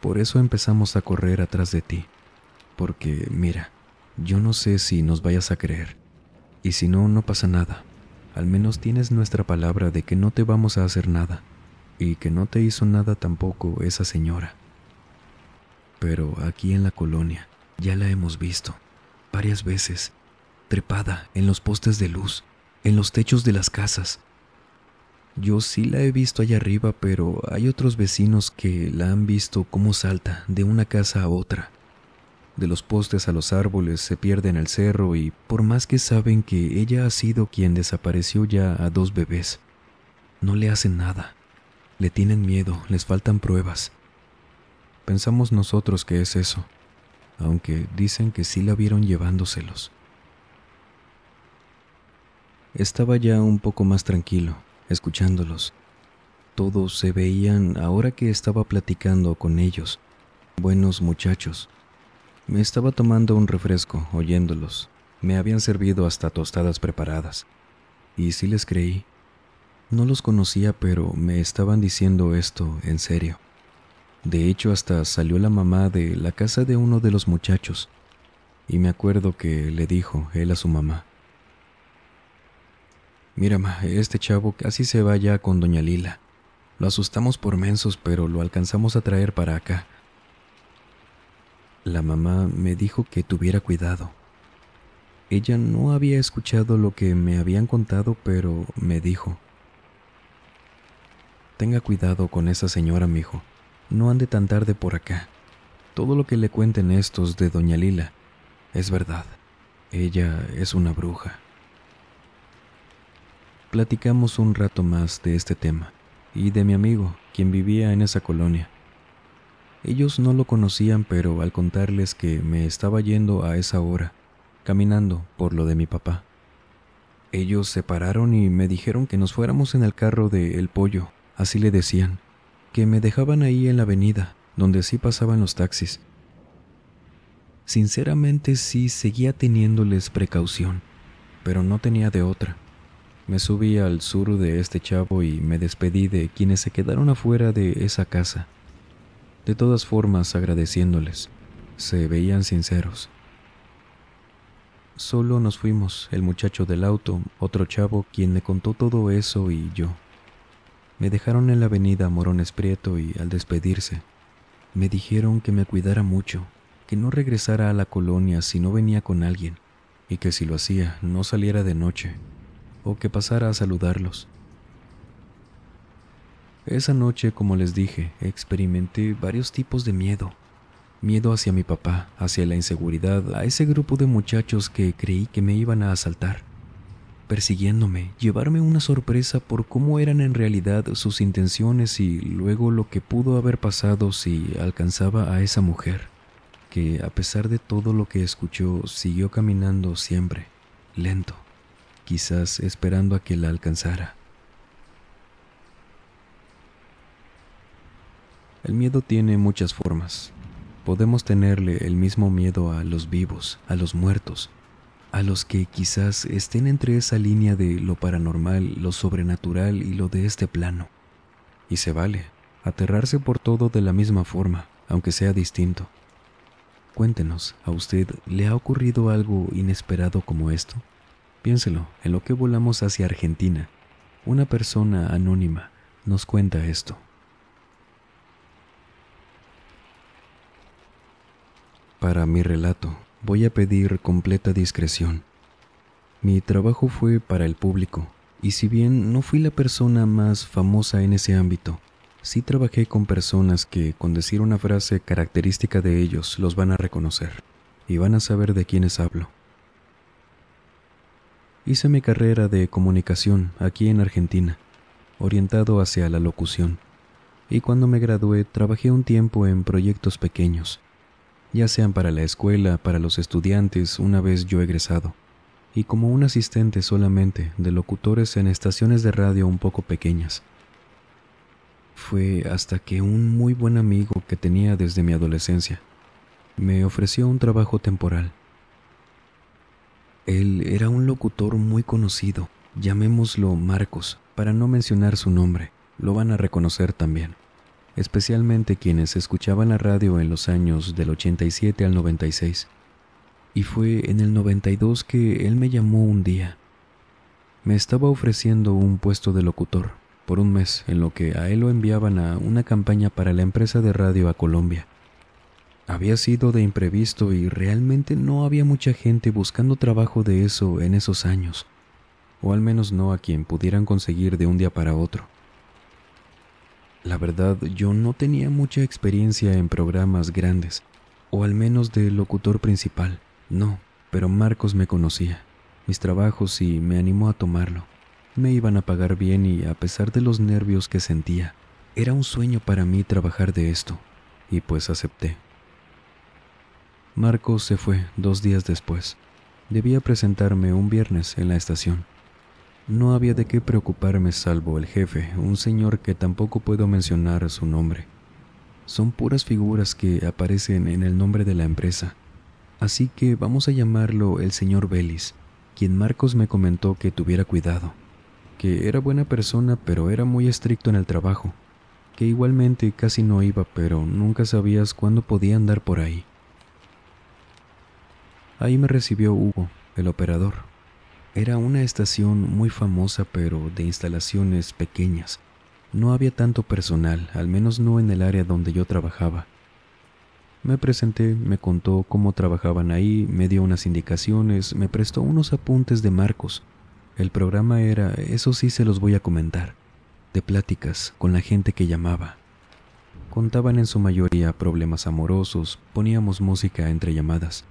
Por eso empezamos a correr atrás de ti, porque mira, yo no sé si nos vayas a creer, y si no, no pasa nada. Al menos tienes nuestra palabra de que no te vamos a hacer nada, y que no te hizo nada tampoco esa señora. Pero aquí en la colonia ya la hemos visto, varias veces, trepada en los postes de luz, en los techos de las casas. Yo sí la he visto allá arriba, pero hay otros vecinos que la han visto cómo salta de una casa a otra. De los postes a los árboles se pierde en el cerro y por más que saben que ella ha sido quien desapareció ya a dos bebés, no le hacen nada. Le tienen miedo, les faltan pruebas. Pensamos nosotros que es eso, aunque dicen que sí la vieron llevándoselos. Estaba ya un poco más tranquilo, escuchándolos. Todos se veían ahora que estaba platicando con ellos. Buenos muchachos. Me estaba tomando un refresco, oyéndolos. Me habían servido hasta tostadas preparadas. Y sí les creí. No los conocía, pero me estaban diciendo esto en serio. De hecho, hasta salió la mamá de la casa de uno de los muchachos. Y me acuerdo que le dijo él a su mamá, Mira, ma, este chavo casi se va ya con doña Lila. Lo asustamos por mensos, pero lo alcanzamos a traer para acá. La mamá me dijo que tuviera cuidado. Ella no había escuchado lo que me habían contado, pero me dijo: Tenga cuidado con esa señora, mijo. No ande tan tarde por acá. Todo lo que le cuenten estos de doña Lila es verdad. Ella es una bruja. Platicamos un rato más de este tema y de mi amigo, quien vivía en esa colonia. Ellos no lo conocían, pero al contarles que me estaba yendo a esa hora, caminando por lo de mi papá, ellos se pararon y me dijeron que nos fuéramos en el carro de El Pollo, así le decían, que me dejaban ahí en la avenida, donde sí pasaban los taxis. Sinceramente sí seguía teniéndoles precaución, pero no tenía de otra. Me subí al sur de este chavo y me despedí de quienes se quedaron afuera de esa casa. De todas formas, agradeciéndoles. Se veían sinceros. Solo nos fuimos, el muchacho del auto, otro chavo quien me contó todo eso y yo. Me dejaron en la avenida Morones Prieto y al despedirse, me dijeron que me cuidara mucho, que no regresara a la colonia si no venía con alguien, y que si lo hacía no saliera de noche, o que pasara a saludarlos. Esa noche, como les dije, experimenté varios tipos de miedo. Miedo hacia mi papá, hacia la inseguridad, a ese grupo de muchachos que creí que me iban a asaltar, persiguiéndome, llevarme una sorpresa por cómo eran en realidad sus intenciones y luego lo que pudo haber pasado si alcanzaba a esa mujer, que a pesar de todo lo que escuchó, siguió caminando siempre, lento, quizás esperando a que la alcanzara. El miedo tiene muchas formas. Podemos tenerle el mismo miedo a los vivos, a los muertos, a los que quizás estén entre esa línea de lo paranormal, lo sobrenatural y lo de este plano. Y se vale, aterrarse por todo de la misma forma, aunque sea distinto. Cuéntenos, ¿a usted le ha ocurrido algo inesperado como esto? Piénselo, en lo que volamos hacia Argentina, una persona anónima nos cuenta esto. Para mi relato voy a pedir completa discreción. Mi trabajo fue para el público, y si bien no fui la persona más famosa en ese ámbito, sí trabajé con personas que, con decir una frase característica de ellos, los van a reconocer y van a saber de quiénes hablo. Hice mi carrera de comunicación aquí en Argentina, orientado hacia la locución, y cuando me gradué trabajé un tiempo en proyectos pequeños, ya sean para la escuela, para los estudiantes una vez yo egresado, y como un asistente solamente de locutores en estaciones de radio un poco pequeñas. Fue hasta que un muy buen amigo que tenía desde mi adolescencia me ofreció un trabajo temporal él era un locutor muy conocido, llamémoslo Marcos, para no mencionar su nombre, lo van a reconocer también, especialmente quienes escuchaban la radio en los años del 87 al 96. Y fue en el 92 que él me llamó un día. Me estaba ofreciendo un puesto de locutor por un mes en lo que a él lo enviaban a una campaña para la empresa de radio a Colombia. Había sido de imprevisto y realmente no había mucha gente buscando trabajo de eso en esos años, o al menos no a quien pudieran conseguir de un día para otro. La verdad, yo no tenía mucha experiencia en programas grandes, o al menos de locutor principal, no, pero Marcos me conocía, mis trabajos y me animó a tomarlo. Me iban a pagar bien y a pesar de los nervios que sentía, era un sueño para mí trabajar de esto, y pues acepté. Marcos se fue dos días después. Debía presentarme un viernes en la estación. No había de qué preocuparme salvo el jefe, un señor que tampoco puedo mencionar su nombre. Son puras figuras que aparecen en el nombre de la empresa. Así que vamos a llamarlo el señor Vélez, quien Marcos me comentó que tuviera cuidado, que era buena persona pero era muy estricto en el trabajo, que igualmente casi no iba pero nunca sabías cuándo podía andar por ahí. Ahí me recibió Hugo, el operador. Era una estación muy famosa pero de instalaciones pequeñas. No había tanto personal, al menos no en el área donde yo trabajaba. Me presenté, me contó cómo trabajaban ahí, me dio unas indicaciones, me prestó unos apuntes de Marcos. El programa era, eso sí se los voy a comentar, de pláticas con la gente que llamaba. Contaban en su mayoría problemas amorosos, poníamos música entre llamadas.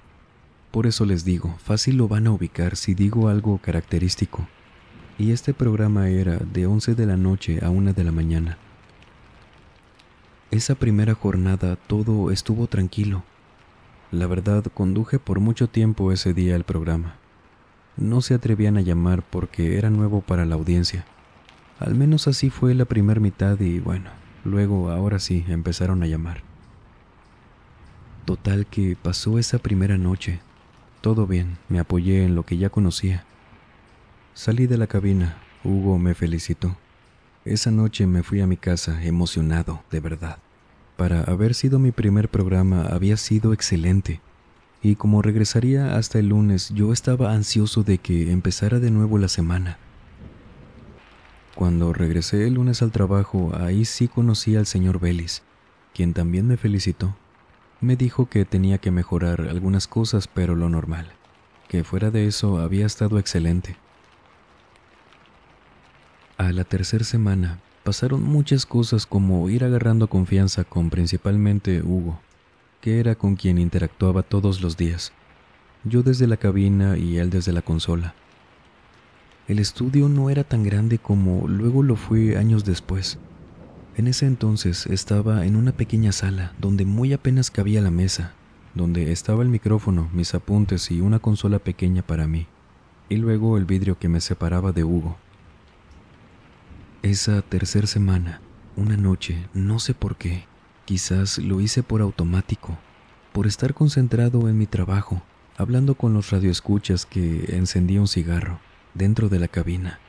Por eso les digo, fácil lo van a ubicar si digo algo característico. Y este programa era de 11 de la noche a 1 de la mañana. Esa primera jornada todo estuvo tranquilo. La verdad, conduje por mucho tiempo ese día el programa. No se atrevían a llamar porque era nuevo para la audiencia. Al menos así fue la primera mitad y bueno, luego ahora sí empezaron a llamar. Total que pasó esa primera noche, todo bien, me apoyé en lo que ya conocía. Salí de la cabina, Hugo me felicitó. Esa noche me fui a mi casa emocionado, de verdad. Para haber sido mi primer programa había sido excelente, y como regresaría hasta el lunes yo estaba ansioso de que empezara de nuevo la semana. Cuando regresé el lunes al trabajo, ahí sí conocí al señor Vélez, quien también me felicitó. Me dijo que tenía que mejorar algunas cosas, pero lo normal, que fuera de eso había estado excelente. A la tercera semana pasaron muchas cosas como ir agarrando confianza con principalmente Hugo, que era con quien interactuaba todos los días, yo desde la cabina y él desde la consola. El estudio no era tan grande como luego lo fue años después. En ese entonces estaba en una pequeña sala donde muy apenas cabía la mesa, donde estaba el micrófono, mis apuntes y una consola pequeña para mí, y luego el vidrio que me separaba de Hugo. Esa tercera semana, una noche, no sé por qué, quizás lo hice por automático, por estar concentrado en mi trabajo, hablando con los radioescuchas que encendía un cigarro dentro de la cabina,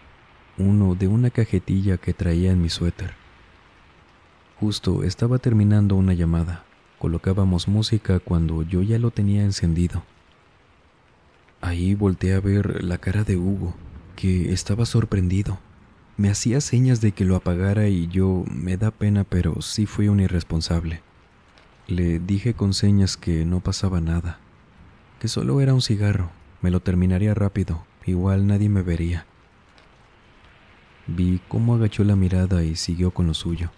uno de una cajetilla que traía en mi suéter. Justo estaba terminando una llamada. Colocábamos música cuando yo ya lo tenía encendido. Ahí volteé a ver la cara de Hugo, que estaba sorprendido. Me hacía señas de que lo apagara y yo me da pena, pero sí fui un irresponsable. Le dije con señas que no pasaba nada, que solo era un cigarro, me lo terminaría rápido, igual nadie me vería. Vi cómo agachó la mirada y siguió con lo suyo.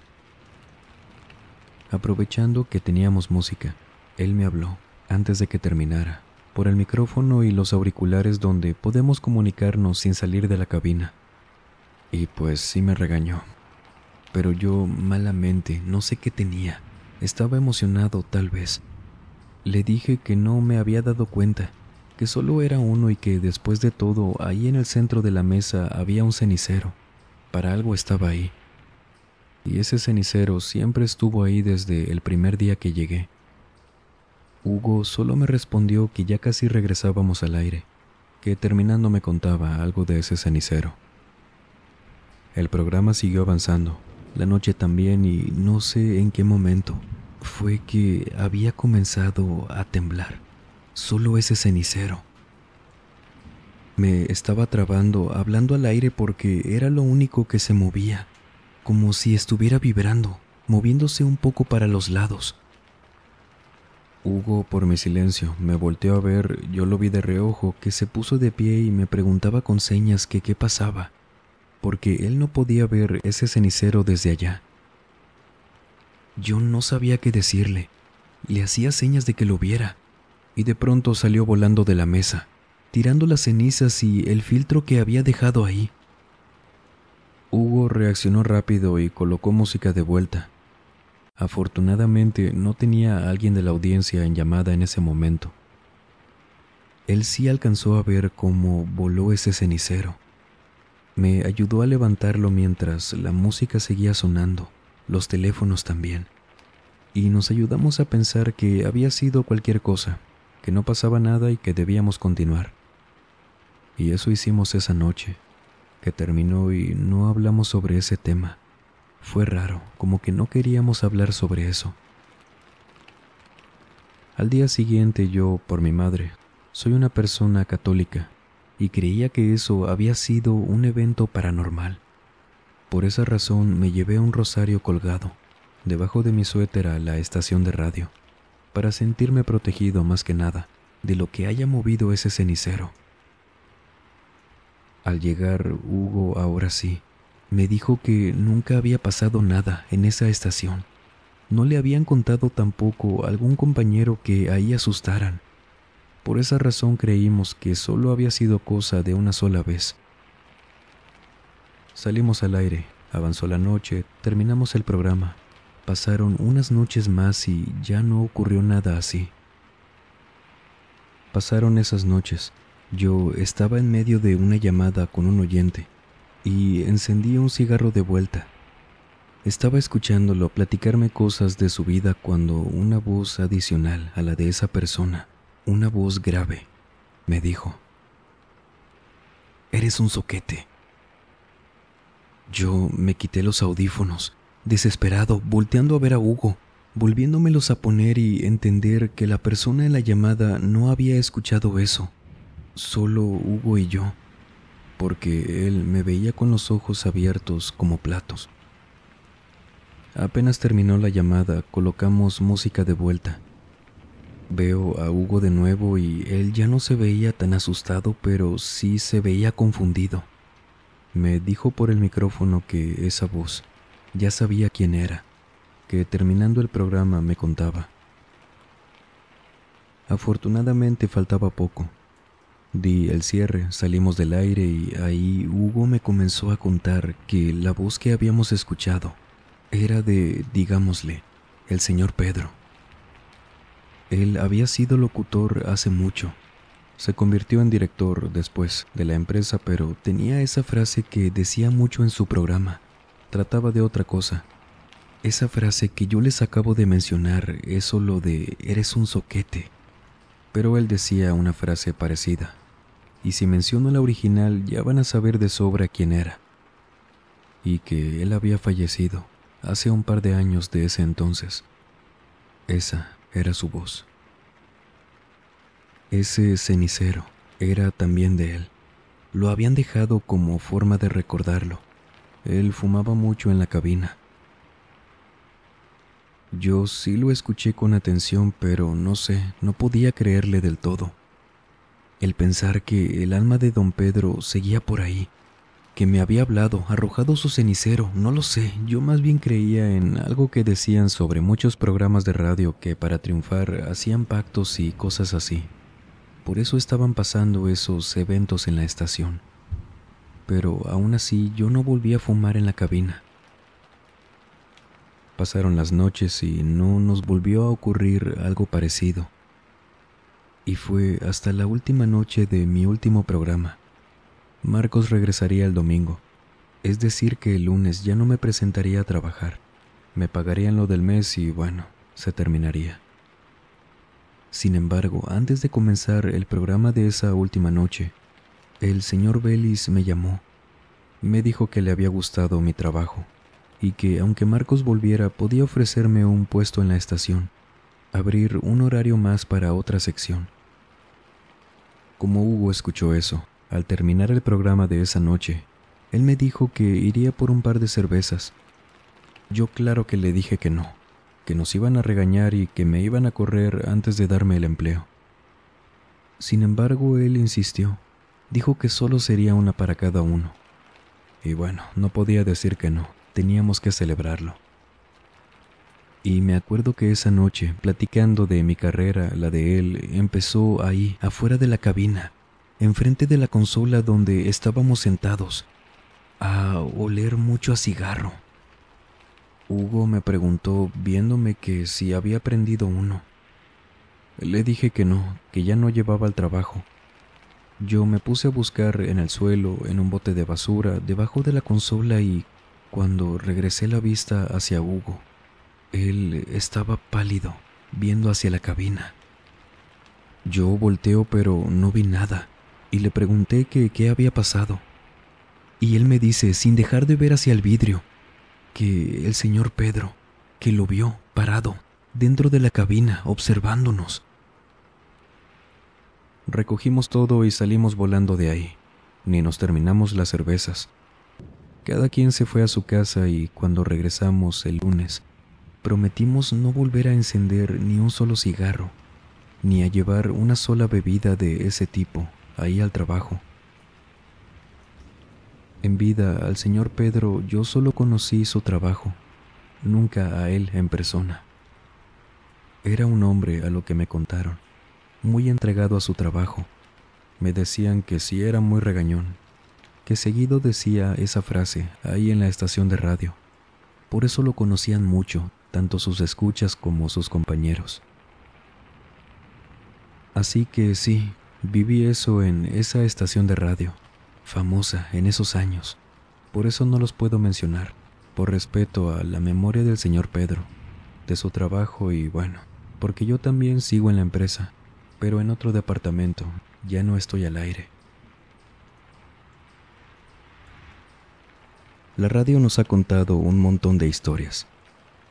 Aprovechando que teníamos música, él me habló antes de que terminara, por el micrófono y los auriculares donde podemos comunicarnos sin salir de la cabina. Y pues sí me regañó. Pero yo, malamente, no sé qué tenía. Estaba emocionado, tal vez. Le dije que no me había dado cuenta, que solo era uno y que después de todo, ahí en el centro de la mesa había un cenicero. Para algo estaba ahí y ese cenicero siempre estuvo ahí desde el primer día que llegué. Hugo solo me respondió que ya casi regresábamos al aire, que terminando me contaba algo de ese cenicero. El programa siguió avanzando, la noche también y no sé en qué momento fue que había comenzado a temblar, solo ese cenicero. Me estaba trabando hablando al aire porque era lo único que se movía como si estuviera vibrando, moviéndose un poco para los lados. Hugo, por mi silencio, me volteó a ver, yo lo vi de reojo, que se puso de pie y me preguntaba con señas que qué pasaba, porque él no podía ver ese cenicero desde allá. Yo no sabía qué decirle, le hacía señas de que lo viera, y de pronto salió volando de la mesa, tirando las cenizas y el filtro que había dejado ahí. Hugo reaccionó rápido y colocó música de vuelta. Afortunadamente no tenía a alguien de la audiencia en llamada en ese momento. Él sí alcanzó a ver cómo voló ese cenicero. Me ayudó a levantarlo mientras la música seguía sonando, los teléfonos también. Y nos ayudamos a pensar que había sido cualquier cosa, que no pasaba nada y que debíamos continuar. Y eso hicimos esa noche, terminó y no hablamos sobre ese tema. Fue raro, como que no queríamos hablar sobre eso. Al día siguiente yo, por mi madre, soy una persona católica y creía que eso había sido un evento paranormal. Por esa razón me llevé un rosario colgado debajo de mi suétera a la estación de radio, para sentirme protegido más que nada de lo que haya movido ese cenicero. Al llegar, Hugo, ahora sí, me dijo que nunca había pasado nada en esa estación. No le habían contado tampoco algún compañero que ahí asustaran. Por esa razón creímos que solo había sido cosa de una sola vez. Salimos al aire, avanzó la noche, terminamos el programa. Pasaron unas noches más y ya no ocurrió nada así. Pasaron esas noches, yo estaba en medio de una llamada con un oyente y encendí un cigarro de vuelta. Estaba escuchándolo platicarme cosas de su vida cuando una voz adicional a la de esa persona, una voz grave, me dijo, Eres un soquete. Yo me quité los audífonos, desesperado, volteando a ver a Hugo, volviéndomelos a poner y entender que la persona en la llamada no había escuchado eso, solo Hugo y yo, porque él me veía con los ojos abiertos como platos. Apenas terminó la llamada, colocamos música de vuelta. Veo a Hugo de nuevo y él ya no se veía tan asustado, pero sí se veía confundido. Me dijo por el micrófono que esa voz ya sabía quién era, que terminando el programa me contaba. Afortunadamente faltaba poco. Di el cierre, salimos del aire y ahí Hugo me comenzó a contar que la voz que habíamos escuchado era de, digámosle, el señor Pedro. Él había sido locutor hace mucho. Se convirtió en director después de la empresa, pero tenía esa frase que decía mucho en su programa. Trataba de otra cosa. Esa frase que yo les acabo de mencionar es solo de eres un soquete. Pero él decía una frase parecida y si menciono la original ya van a saber de sobra quién era, y que él había fallecido hace un par de años de ese entonces. Esa era su voz. Ese cenicero era también de él. Lo habían dejado como forma de recordarlo. Él fumaba mucho en la cabina. Yo sí lo escuché con atención, pero no sé, no podía creerle del todo. El pensar que el alma de don Pedro seguía por ahí, que me había hablado, arrojado su cenicero, no lo sé, yo más bien creía en algo que decían sobre muchos programas de radio que para triunfar hacían pactos y cosas así. Por eso estaban pasando esos eventos en la estación. Pero aún así yo no volví a fumar en la cabina. Pasaron las noches y no nos volvió a ocurrir algo parecido y fue hasta la última noche de mi último programa. Marcos regresaría el domingo, es decir, que el lunes ya no me presentaría a trabajar. Me pagarían lo del mes y bueno, se terminaría. Sin embargo, antes de comenzar el programa de esa última noche, el señor Vélez me llamó. Me dijo que le había gustado mi trabajo y que aunque Marcos volviera podía ofrecerme un puesto en la estación, abrir un horario más para otra sección. Como Hugo escuchó eso. Al terminar el programa de esa noche, él me dijo que iría por un par de cervezas. Yo claro que le dije que no, que nos iban a regañar y que me iban a correr antes de darme el empleo. Sin embargo, él insistió. Dijo que solo sería una para cada uno. Y bueno, no podía decir que no, teníamos que celebrarlo. Y me acuerdo que esa noche, platicando de mi carrera, la de él, empezó ahí, afuera de la cabina, enfrente de la consola donde estábamos sentados, a oler mucho a cigarro. Hugo me preguntó, viéndome que si había prendido uno. Le dije que no, que ya no llevaba al trabajo. Yo me puse a buscar en el suelo, en un bote de basura, debajo de la consola y, cuando regresé la vista hacia Hugo, él estaba pálido, viendo hacia la cabina. Yo volteo pero no vi nada y le pregunté que qué había pasado. Y él me dice, sin dejar de ver hacia el vidrio, que el señor Pedro, que lo vio parado dentro de la cabina observándonos. Recogimos todo y salimos volando de ahí. Ni nos terminamos las cervezas. Cada quien se fue a su casa y cuando regresamos el lunes, prometimos no volver a encender ni un solo cigarro, ni a llevar una sola bebida de ese tipo ahí al trabajo. En vida, al señor Pedro yo solo conocí su trabajo, nunca a él en persona. Era un hombre a lo que me contaron, muy entregado a su trabajo. Me decían que sí era muy regañón, que seguido decía esa frase ahí en la estación de radio. Por eso lo conocían mucho, tanto sus escuchas como sus compañeros. Así que sí, viví eso en esa estación de radio, famosa en esos años. Por eso no los puedo mencionar, por respeto a la memoria del señor Pedro, de su trabajo y bueno, porque yo también sigo en la empresa, pero en otro departamento, ya no estoy al aire. La radio nos ha contado un montón de historias,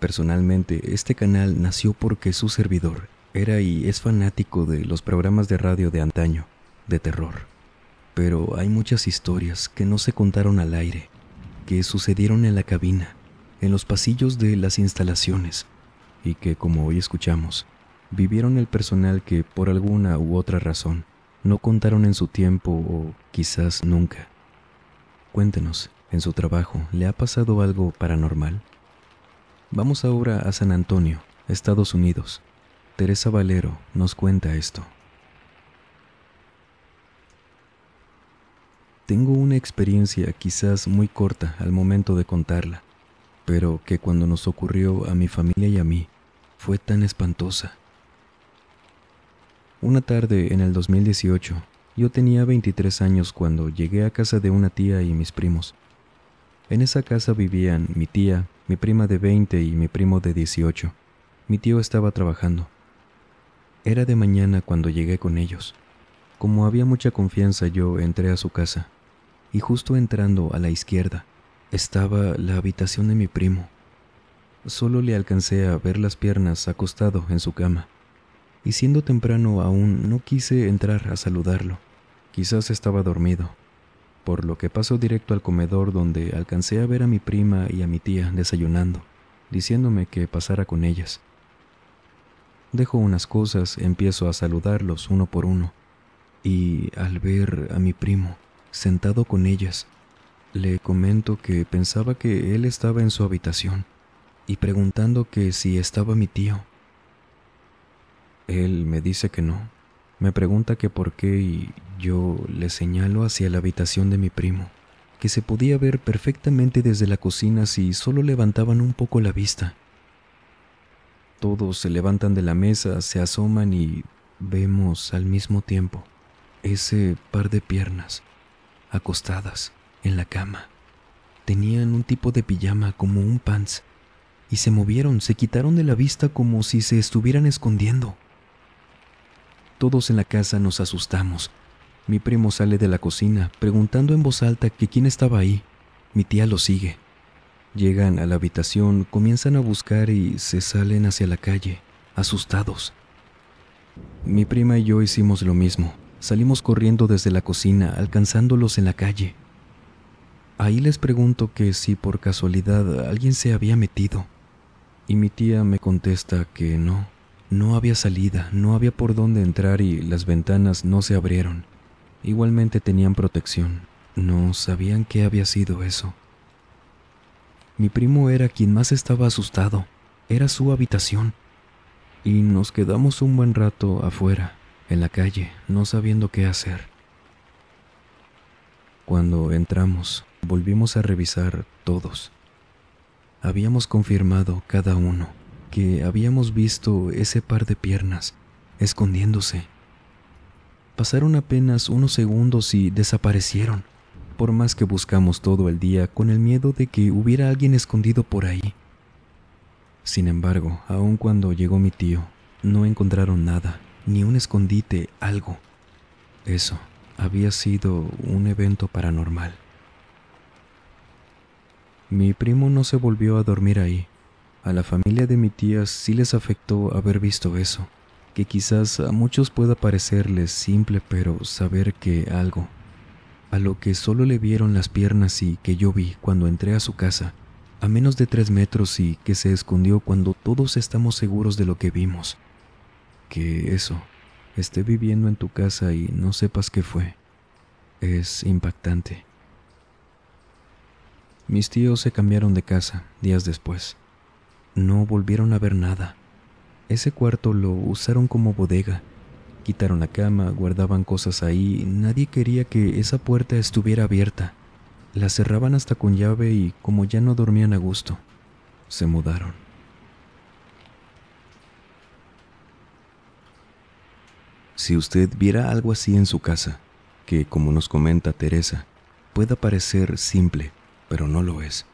Personalmente, este canal nació porque su servidor era y es fanático de los programas de radio de antaño, de terror. Pero hay muchas historias que no se contaron al aire, que sucedieron en la cabina, en los pasillos de las instalaciones, y que, como hoy escuchamos, vivieron el personal que, por alguna u otra razón, no contaron en su tiempo o quizás nunca. Cuéntenos, en su trabajo, ¿le ha pasado algo paranormal? Vamos ahora a San Antonio, Estados Unidos. Teresa Valero nos cuenta esto. Tengo una experiencia quizás muy corta al momento de contarla, pero que cuando nos ocurrió a mi familia y a mí fue tan espantosa. Una tarde en el 2018, yo tenía 23 años cuando llegué a casa de una tía y mis primos. En esa casa vivían mi tía, mi prima de veinte y mi primo de dieciocho. Mi tío estaba trabajando. Era de mañana cuando llegué con ellos. Como había mucha confianza yo entré a su casa, y justo entrando a la izquierda estaba la habitación de mi primo. Solo le alcancé a ver las piernas acostado en su cama, y siendo temprano aún no quise entrar a saludarlo. Quizás estaba dormido por lo que paso directo al comedor donde alcancé a ver a mi prima y a mi tía desayunando, diciéndome que pasara con ellas. Dejo unas cosas, empiezo a saludarlos uno por uno, y al ver a mi primo sentado con ellas, le comento que pensaba que él estaba en su habitación, y preguntando que si estaba mi tío. Él me dice que no, me pregunta que por qué y yo le señalo hacia la habitación de mi primo, que se podía ver perfectamente desde la cocina si solo levantaban un poco la vista. Todos se levantan de la mesa, se asoman y vemos al mismo tiempo ese par de piernas acostadas en la cama. Tenían un tipo de pijama como un pants y se movieron, se quitaron de la vista como si se estuvieran escondiendo. Todos en la casa nos asustamos. Mi primo sale de la cocina preguntando en voz alta que quién estaba ahí. Mi tía lo sigue. Llegan a la habitación, comienzan a buscar y se salen hacia la calle, asustados. Mi prima y yo hicimos lo mismo. Salimos corriendo desde la cocina, alcanzándolos en la calle. Ahí les pregunto que si por casualidad alguien se había metido. Y mi tía me contesta que no, no había salida, no había por dónde entrar y las ventanas no se abrieron. Igualmente tenían protección. No sabían qué había sido eso. Mi primo era quien más estaba asustado. Era su habitación. Y nos quedamos un buen rato afuera, en la calle, no sabiendo qué hacer. Cuando entramos, volvimos a revisar todos. Habíamos confirmado cada uno que habíamos visto ese par de piernas escondiéndose. Pasaron apenas unos segundos y desaparecieron, por más que buscamos todo el día con el miedo de que hubiera alguien escondido por ahí. Sin embargo, aun cuando llegó mi tío, no encontraron nada, ni un escondite, algo. Eso había sido un evento paranormal. Mi primo no se volvió a dormir ahí, a la familia de mi tía sí les afectó haber visto eso, que quizás a muchos pueda parecerles simple, pero saber que algo, a lo que solo le vieron las piernas y que yo vi cuando entré a su casa, a menos de tres metros y que se escondió cuando todos estamos seguros de lo que vimos. Que eso, esté viviendo en tu casa y no sepas qué fue, es impactante. Mis tíos se cambiaron de casa días después. No volvieron a ver nada. Ese cuarto lo usaron como bodega. Quitaron la cama, guardaban cosas ahí, nadie quería que esa puerta estuviera abierta. La cerraban hasta con llave y como ya no dormían a gusto, se mudaron. Si usted viera algo así en su casa, que como nos comenta Teresa, pueda parecer simple, pero no lo es,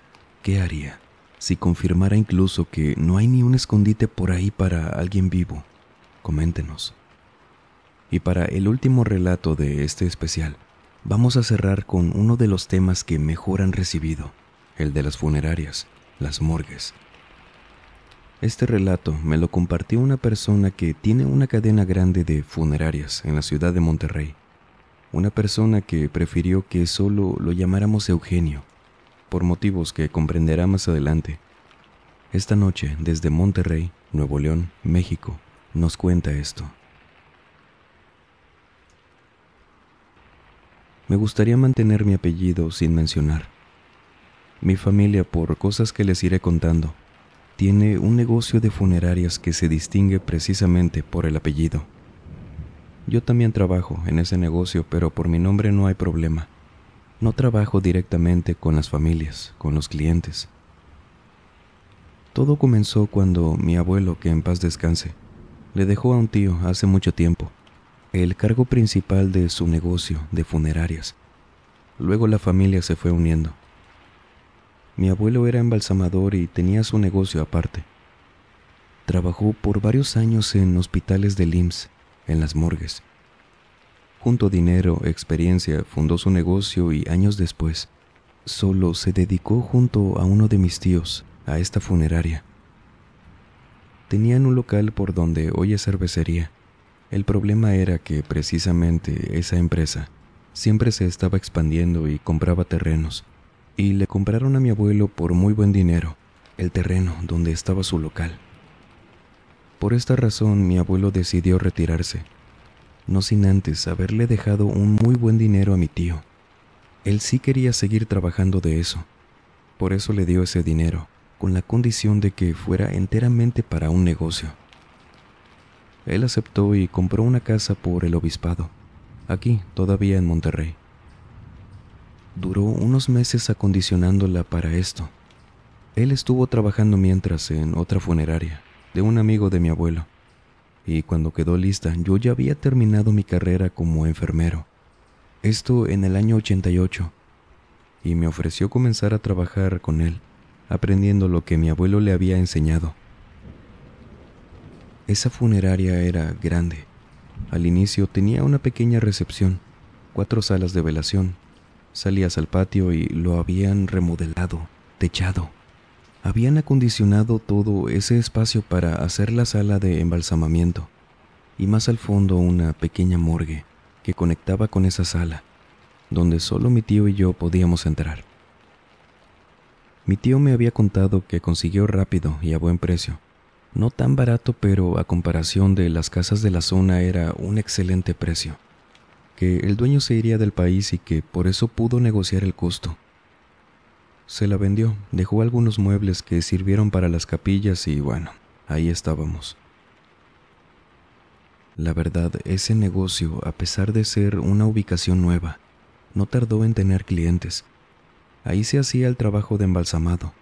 ¿qué haría? si confirmara incluso que no hay ni un escondite por ahí para alguien vivo. Coméntenos. Y para el último relato de este especial, vamos a cerrar con uno de los temas que mejor han recibido, el de las funerarias, las morgues. Este relato me lo compartió una persona que tiene una cadena grande de funerarias en la ciudad de Monterrey. Una persona que prefirió que solo lo llamáramos Eugenio, por motivos que comprenderá más adelante. Esta noche, desde Monterrey, Nuevo León, México, nos cuenta esto. Me gustaría mantener mi apellido sin mencionar. Mi familia, por cosas que les iré contando, tiene un negocio de funerarias que se distingue precisamente por el apellido. Yo también trabajo en ese negocio, pero por mi nombre no hay problema. No trabajo directamente con las familias, con los clientes. Todo comenzó cuando mi abuelo, que en paz descanse, le dejó a un tío hace mucho tiempo el cargo principal de su negocio de funerarias. Luego la familia se fue uniendo. Mi abuelo era embalsamador y tenía su negocio aparte. Trabajó por varios años en hospitales de IMSS, en las morgues, Junto dinero, experiencia, fundó su negocio y años después, solo se dedicó junto a uno de mis tíos a esta funeraria. Tenían un local por donde hoy es cervecería. El problema era que precisamente esa empresa siempre se estaba expandiendo y compraba terrenos, y le compraron a mi abuelo por muy buen dinero el terreno donde estaba su local. Por esta razón mi abuelo decidió retirarse no sin antes haberle dejado un muy buen dinero a mi tío. Él sí quería seguir trabajando de eso. Por eso le dio ese dinero, con la condición de que fuera enteramente para un negocio. Él aceptó y compró una casa por el obispado, aquí todavía en Monterrey. Duró unos meses acondicionándola para esto. Él estuvo trabajando mientras en otra funeraria, de un amigo de mi abuelo y cuando quedó lista yo ya había terminado mi carrera como enfermero. Esto en el año 88. Y me ofreció comenzar a trabajar con él, aprendiendo lo que mi abuelo le había enseñado. Esa funeraria era grande. Al inicio tenía una pequeña recepción, cuatro salas de velación. Salías al patio y lo habían remodelado, techado habían acondicionado todo ese espacio para hacer la sala de embalsamamiento y más al fondo una pequeña morgue que conectaba con esa sala, donde solo mi tío y yo podíamos entrar. Mi tío me había contado que consiguió rápido y a buen precio, no tan barato pero a comparación de las casas de la zona era un excelente precio, que el dueño se iría del país y que por eso pudo negociar el costo se la vendió, dejó algunos muebles que sirvieron para las capillas y bueno, ahí estábamos. La verdad, ese negocio, a pesar de ser una ubicación nueva, no tardó en tener clientes. Ahí se hacía el trabajo de embalsamado.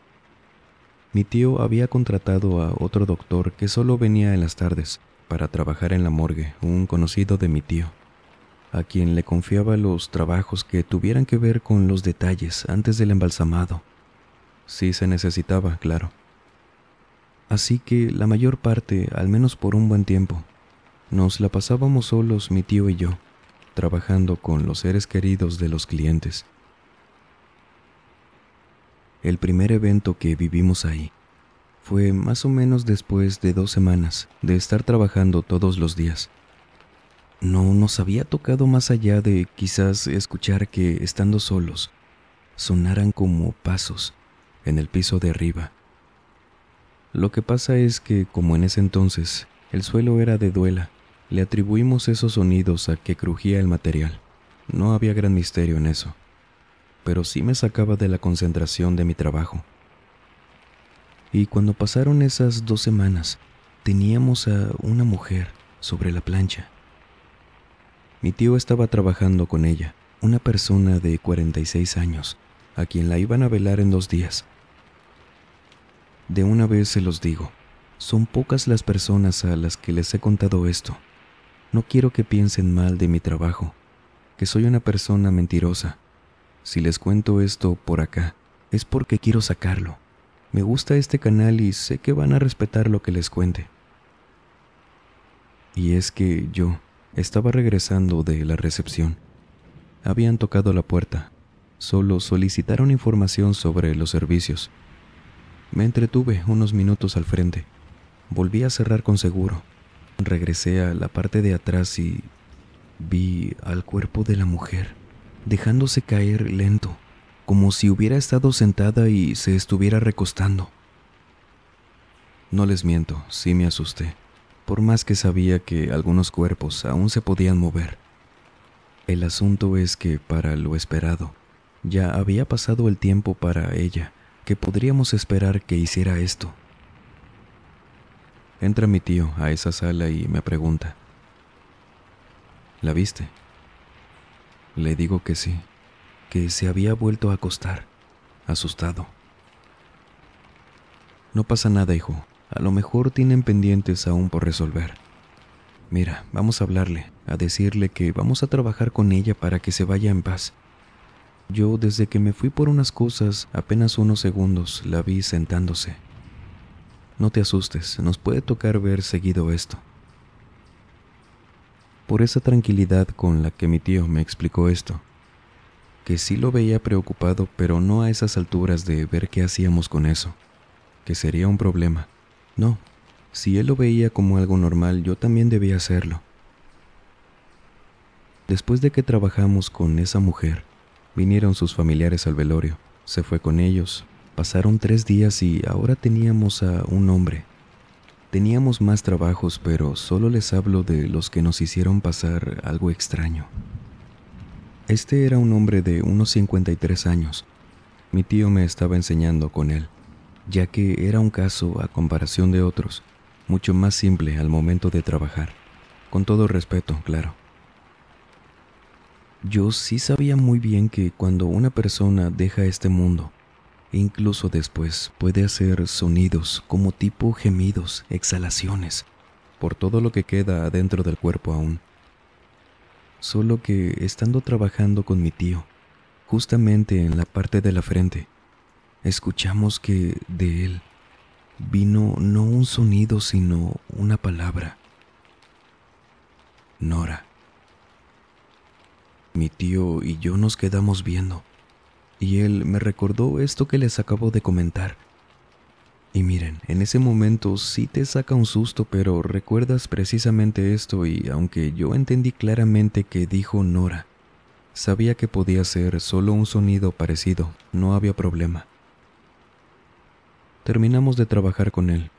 Mi tío había contratado a otro doctor que solo venía en las tardes para trabajar en la morgue, un conocido de mi tío a quien le confiaba los trabajos que tuvieran que ver con los detalles antes del embalsamado, si se necesitaba, claro. Así que la mayor parte, al menos por un buen tiempo, nos la pasábamos solos mi tío y yo, trabajando con los seres queridos de los clientes. El primer evento que vivimos ahí fue más o menos después de dos semanas de estar trabajando todos los días. No nos había tocado más allá de quizás escuchar que, estando solos, sonaran como pasos en el piso de arriba. Lo que pasa es que, como en ese entonces, el suelo era de duela, le atribuimos esos sonidos a que crujía el material. No había gran misterio en eso, pero sí me sacaba de la concentración de mi trabajo. Y cuando pasaron esas dos semanas, teníamos a una mujer sobre la plancha. Mi tío estaba trabajando con ella, una persona de 46 años, a quien la iban a velar en dos días. De una vez se los digo, son pocas las personas a las que les he contado esto. No quiero que piensen mal de mi trabajo, que soy una persona mentirosa. Si les cuento esto por acá, es porque quiero sacarlo. Me gusta este canal y sé que van a respetar lo que les cuente. Y es que yo, estaba regresando de la recepción. Habían tocado la puerta. Solo solicitaron información sobre los servicios. Me entretuve unos minutos al frente. Volví a cerrar con seguro. Regresé a la parte de atrás y vi al cuerpo de la mujer, dejándose caer lento, como si hubiera estado sentada y se estuviera recostando. No les miento, sí me asusté por más que sabía que algunos cuerpos aún se podían mover. El asunto es que, para lo esperado, ya había pasado el tiempo para ella que podríamos esperar que hiciera esto. Entra mi tío a esa sala y me pregunta, ¿La viste? Le digo que sí, que se había vuelto a acostar, asustado. No pasa nada, hijo, a lo mejor tienen pendientes aún por resolver. Mira, vamos a hablarle, a decirle que vamos a trabajar con ella para que se vaya en paz. Yo desde que me fui por unas cosas, apenas unos segundos la vi sentándose. No te asustes, nos puede tocar ver seguido esto. Por esa tranquilidad con la que mi tío me explicó esto, que sí lo veía preocupado, pero no a esas alturas de ver qué hacíamos con eso, que sería un problema. No, si él lo veía como algo normal, yo también debía hacerlo. Después de que trabajamos con esa mujer, vinieron sus familiares al velorio, se fue con ellos, pasaron tres días y ahora teníamos a un hombre. Teníamos más trabajos, pero solo les hablo de los que nos hicieron pasar algo extraño. Este era un hombre de unos 53 años. Mi tío me estaba enseñando con él ya que era un caso, a comparación de otros, mucho más simple al momento de trabajar, con todo respeto, claro. Yo sí sabía muy bien que cuando una persona deja este mundo, incluso después puede hacer sonidos como tipo gemidos, exhalaciones, por todo lo que queda adentro del cuerpo aún. Solo que estando trabajando con mi tío, justamente en la parte de la frente, escuchamos que de él vino no un sonido, sino una palabra. Nora. Mi tío y yo nos quedamos viendo, y él me recordó esto que les acabo de comentar. Y miren, en ese momento sí te saca un susto, pero recuerdas precisamente esto y aunque yo entendí claramente que dijo Nora, sabía que podía ser solo un sonido parecido, no había problema. Terminamos de trabajar con él,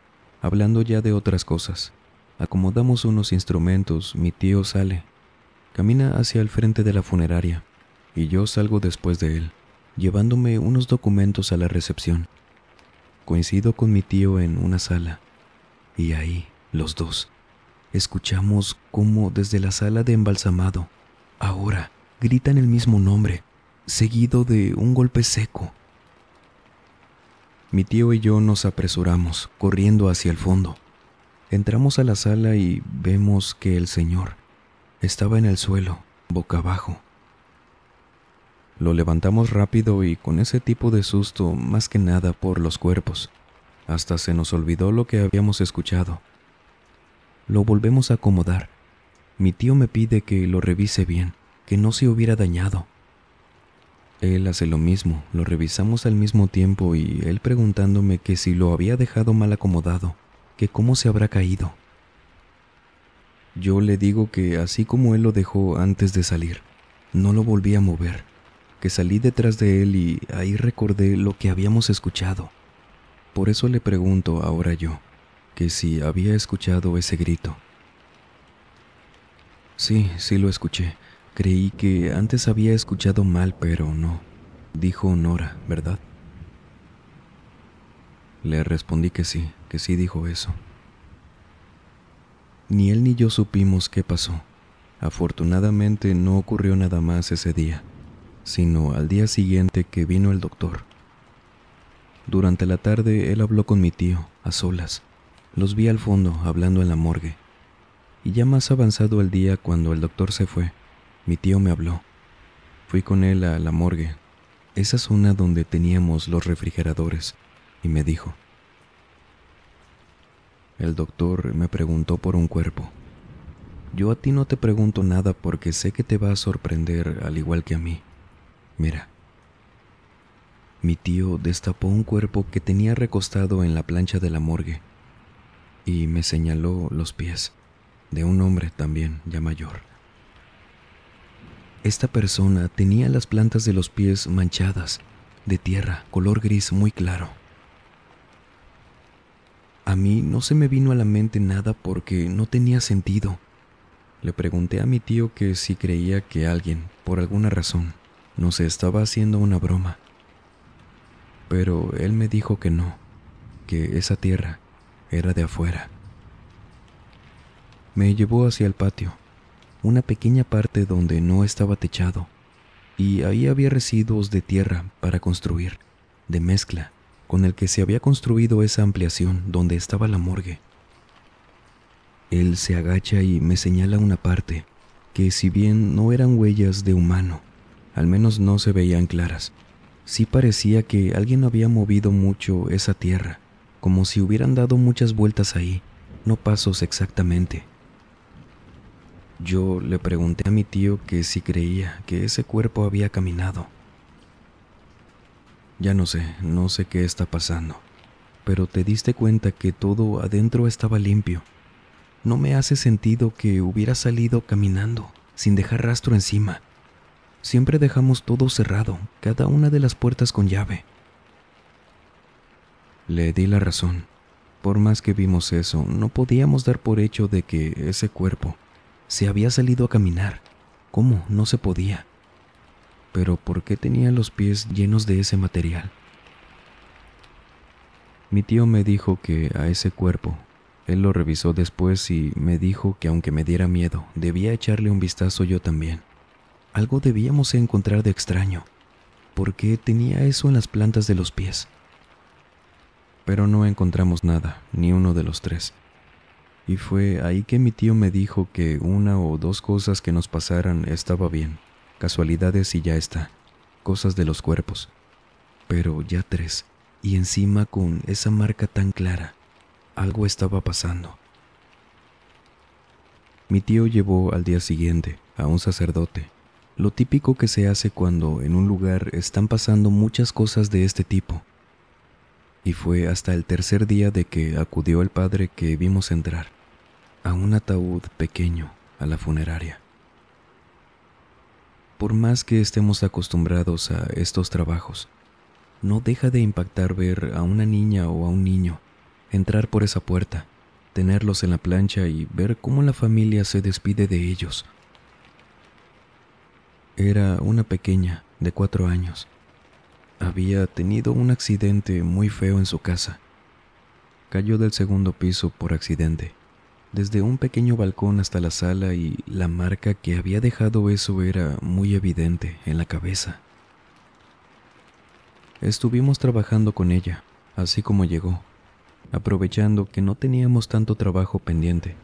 hablando ya de otras cosas. Acomodamos unos instrumentos, mi tío sale, camina hacia el frente de la funeraria, y yo salgo después de él, llevándome unos documentos a la recepción. Coincido con mi tío en una sala, y ahí, los dos, escuchamos como desde la sala de embalsamado, ahora, gritan el mismo nombre, seguido de un golpe seco, mi tío y yo nos apresuramos, corriendo hacia el fondo. Entramos a la sala y vemos que el señor estaba en el suelo, boca abajo. Lo levantamos rápido y con ese tipo de susto, más que nada por los cuerpos, hasta se nos olvidó lo que habíamos escuchado. Lo volvemos a acomodar. Mi tío me pide que lo revise bien, que no se hubiera dañado, él hace lo mismo, lo revisamos al mismo tiempo y él preguntándome que si lo había dejado mal acomodado, que cómo se habrá caído. Yo le digo que así como él lo dejó antes de salir, no lo volví a mover, que salí detrás de él y ahí recordé lo que habíamos escuchado. Por eso le pregunto ahora yo, que si había escuchado ese grito. Sí, sí lo escuché. Creí que antes había escuchado mal, pero no. Dijo Nora, ¿verdad? Le respondí que sí, que sí dijo eso. Ni él ni yo supimos qué pasó. Afortunadamente no ocurrió nada más ese día, sino al día siguiente que vino el doctor. Durante la tarde él habló con mi tío, a solas. Los vi al fondo, hablando en la morgue. Y ya más avanzado el día, cuando el doctor se fue, mi tío me habló. Fui con él a la morgue, esa zona donde teníamos los refrigeradores, y me dijo. El doctor me preguntó por un cuerpo. Yo a ti no te pregunto nada porque sé que te va a sorprender al igual que a mí. Mira. Mi tío destapó un cuerpo que tenía recostado en la plancha de la morgue y me señaló los pies de un hombre también ya mayor. Esta persona tenía las plantas de los pies manchadas, de tierra, color gris muy claro. A mí no se me vino a la mente nada porque no tenía sentido. Le pregunté a mi tío que si creía que alguien, por alguna razón, nos estaba haciendo una broma. Pero él me dijo que no, que esa tierra era de afuera. Me llevó hacia el patio una pequeña parte donde no estaba techado, y ahí había residuos de tierra para construir, de mezcla, con el que se había construido esa ampliación donde estaba la morgue. Él se agacha y me señala una parte, que si bien no eran huellas de humano, al menos no se veían claras, sí parecía que alguien había movido mucho esa tierra, como si hubieran dado muchas vueltas ahí, no pasos exactamente. Yo le pregunté a mi tío que si creía que ese cuerpo había caminado. Ya no sé, no sé qué está pasando, pero te diste cuenta que todo adentro estaba limpio. No me hace sentido que hubiera salido caminando, sin dejar rastro encima. Siempre dejamos todo cerrado, cada una de las puertas con llave. Le di la razón. Por más que vimos eso, no podíamos dar por hecho de que ese cuerpo se había salido a caminar. ¿Cómo? No se podía. Pero ¿por qué tenía los pies llenos de ese material? Mi tío me dijo que a ese cuerpo, él lo revisó después y me dijo que aunque me diera miedo, debía echarle un vistazo yo también. Algo debíamos encontrar de extraño, porque tenía eso en las plantas de los pies. Pero no encontramos nada, ni uno de los tres y fue ahí que mi tío me dijo que una o dos cosas que nos pasaran estaba bien, casualidades y ya está, cosas de los cuerpos. Pero ya tres, y encima con esa marca tan clara, algo estaba pasando. Mi tío llevó al día siguiente a un sacerdote, lo típico que se hace cuando en un lugar están pasando muchas cosas de este tipo, y fue hasta el tercer día de que acudió el padre que vimos entrar a un ataúd pequeño a la funeraria. Por más que estemos acostumbrados a estos trabajos, no deja de impactar ver a una niña o a un niño entrar por esa puerta, tenerlos en la plancha y ver cómo la familia se despide de ellos. Era una pequeña de cuatro años había tenido un accidente muy feo en su casa. Cayó del segundo piso por accidente, desde un pequeño balcón hasta la sala y la marca que había dejado eso era muy evidente en la cabeza. Estuvimos trabajando con ella, así como llegó, aprovechando que no teníamos tanto trabajo pendiente.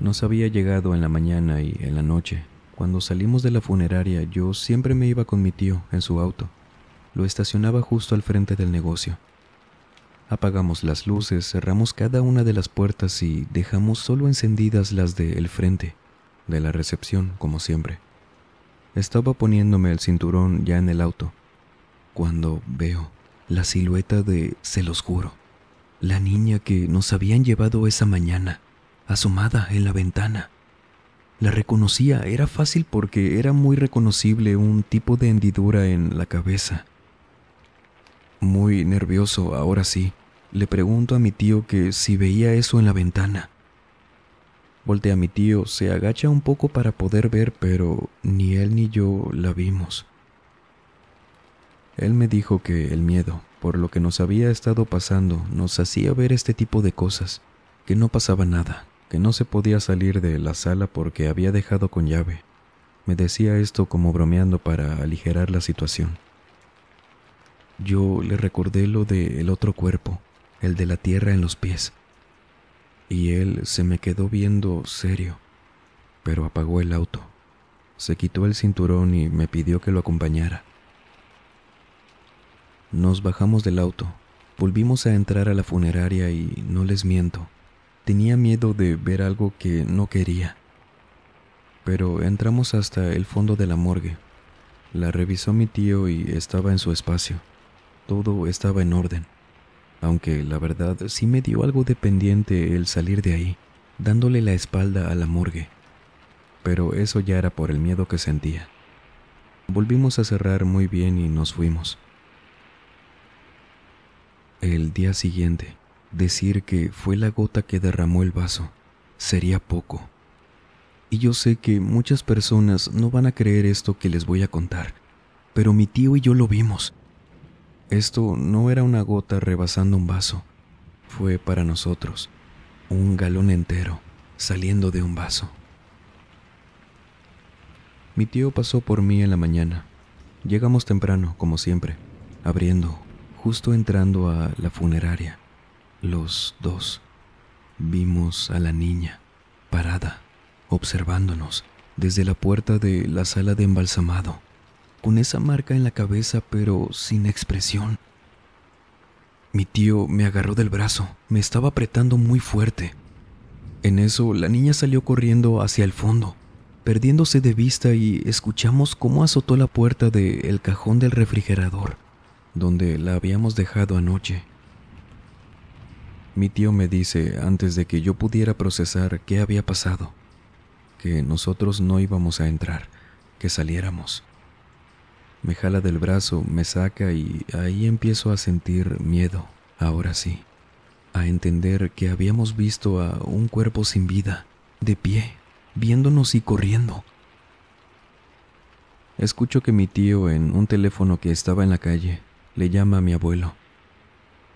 Nos había llegado en la mañana y en la noche. Cuando salimos de la funeraria yo siempre me iba con mi tío en su auto lo estacionaba justo al frente del negocio. Apagamos las luces, cerramos cada una de las puertas y dejamos solo encendidas las de el frente, de la recepción, como siempre. Estaba poniéndome el cinturón ya en el auto, cuando veo la silueta de, se los juro, la niña que nos habían llevado esa mañana, asomada en la ventana. La reconocía, era fácil porque era muy reconocible un tipo de hendidura en la cabeza, muy nervioso, ahora sí, le pregunto a mi tío que si veía eso en la ventana. Voltea a mi tío, se agacha un poco para poder ver, pero ni él ni yo la vimos. Él me dijo que el miedo, por lo que nos había estado pasando, nos hacía ver este tipo de cosas, que no pasaba nada, que no se podía salir de la sala porque había dejado con llave. Me decía esto como bromeando para aligerar la situación. Yo le recordé lo del otro cuerpo, el de la tierra en los pies. Y él se me quedó viendo serio, pero apagó el auto. Se quitó el cinturón y me pidió que lo acompañara. Nos bajamos del auto, volvimos a entrar a la funeraria y no les miento, tenía miedo de ver algo que no quería. Pero entramos hasta el fondo de la morgue. La revisó mi tío y estaba en su espacio. Todo estaba en orden, aunque la verdad sí me dio algo de pendiente el salir de ahí, dándole la espalda a la morgue. Pero eso ya era por el miedo que sentía. Volvimos a cerrar muy bien y nos fuimos. El día siguiente, decir que fue la gota que derramó el vaso sería poco. Y yo sé que muchas personas no van a creer esto que les voy a contar, pero mi tío y yo lo vimos. Esto no era una gota rebasando un vaso, fue para nosotros un galón entero saliendo de un vaso. Mi tío pasó por mí en la mañana. Llegamos temprano, como siempre, abriendo, justo entrando a la funeraria. Los dos vimos a la niña, parada, observándonos desde la puerta de la sala de embalsamado con esa marca en la cabeza pero sin expresión. Mi tío me agarró del brazo, me estaba apretando muy fuerte. En eso la niña salió corriendo hacia el fondo, perdiéndose de vista y escuchamos cómo azotó la puerta del cajón del refrigerador, donde la habíamos dejado anoche. Mi tío me dice, antes de que yo pudiera procesar qué había pasado, que nosotros no íbamos a entrar, que saliéramos. Me jala del brazo, me saca y ahí empiezo a sentir miedo, ahora sí, a entender que habíamos visto a un cuerpo sin vida, de pie, viéndonos y corriendo. Escucho que mi tío en un teléfono que estaba en la calle le llama a mi abuelo.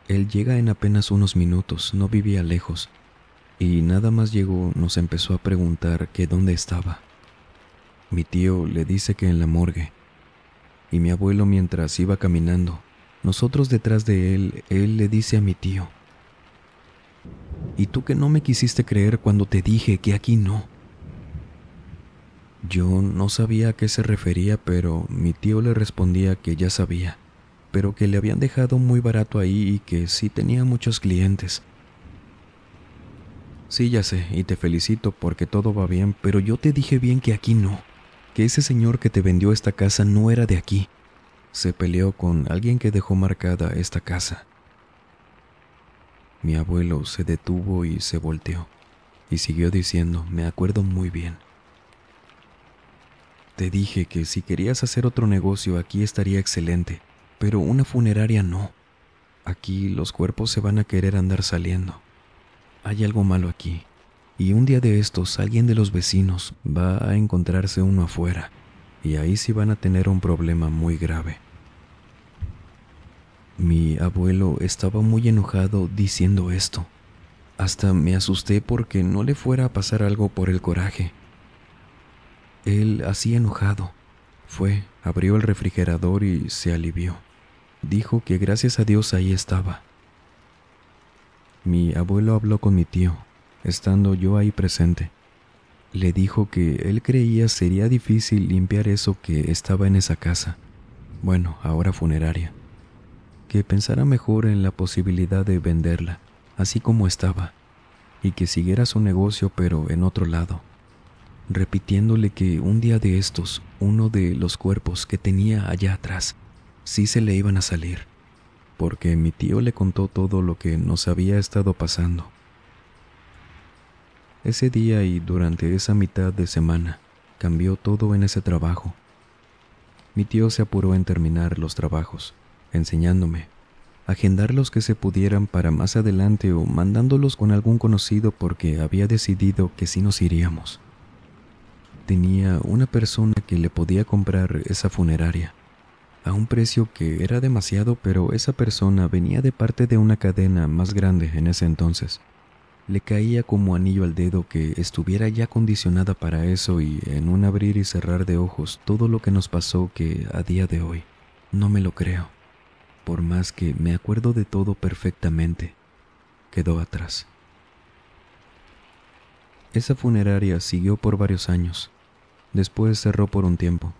Él llega en apenas unos minutos, no vivía lejos, y nada más llegó nos empezó a preguntar que dónde estaba. Mi tío le dice que en la morgue, y mi abuelo mientras iba caminando. Nosotros detrás de él, él le dice a mi tío, ¿y tú que no me quisiste creer cuando te dije que aquí no? Yo no sabía a qué se refería, pero mi tío le respondía que ya sabía, pero que le habían dejado muy barato ahí y que sí tenía muchos clientes. Sí, ya sé, y te felicito porque todo va bien, pero yo te dije bien que aquí no que ese señor que te vendió esta casa no era de aquí. Se peleó con alguien que dejó marcada esta casa. Mi abuelo se detuvo y se volteó, y siguió diciendo, me acuerdo muy bien. Te dije que si querías hacer otro negocio aquí estaría excelente, pero una funeraria no. Aquí los cuerpos se van a querer andar saliendo. Hay algo malo aquí y un día de estos alguien de los vecinos va a encontrarse uno afuera, y ahí sí van a tener un problema muy grave. Mi abuelo estaba muy enojado diciendo esto. Hasta me asusté porque no le fuera a pasar algo por el coraje. Él, así enojado, fue, abrió el refrigerador y se alivió. Dijo que gracias a Dios ahí estaba. Mi abuelo habló con mi tío, estando yo ahí presente. Le dijo que él creía sería difícil limpiar eso que estaba en esa casa, bueno, ahora funeraria, que pensara mejor en la posibilidad de venderla, así como estaba, y que siguiera su negocio pero en otro lado, repitiéndole que un día de estos, uno de los cuerpos que tenía allá atrás, sí se le iban a salir, porque mi tío le contó todo lo que nos había estado pasando ese día y durante esa mitad de semana cambió todo en ese trabajo. Mi tío se apuró en terminar los trabajos, enseñándome, agendar los que se pudieran para más adelante o mandándolos con algún conocido porque había decidido que sí nos iríamos. Tenía una persona que le podía comprar esa funeraria a un precio que era demasiado, pero esa persona venía de parte de una cadena más grande en ese entonces le caía como anillo al dedo que estuviera ya condicionada para eso y en un abrir y cerrar de ojos todo lo que nos pasó que a día de hoy no me lo creo, por más que me acuerdo de todo perfectamente, quedó atrás. Esa funeraria siguió por varios años, después cerró por un tiempo,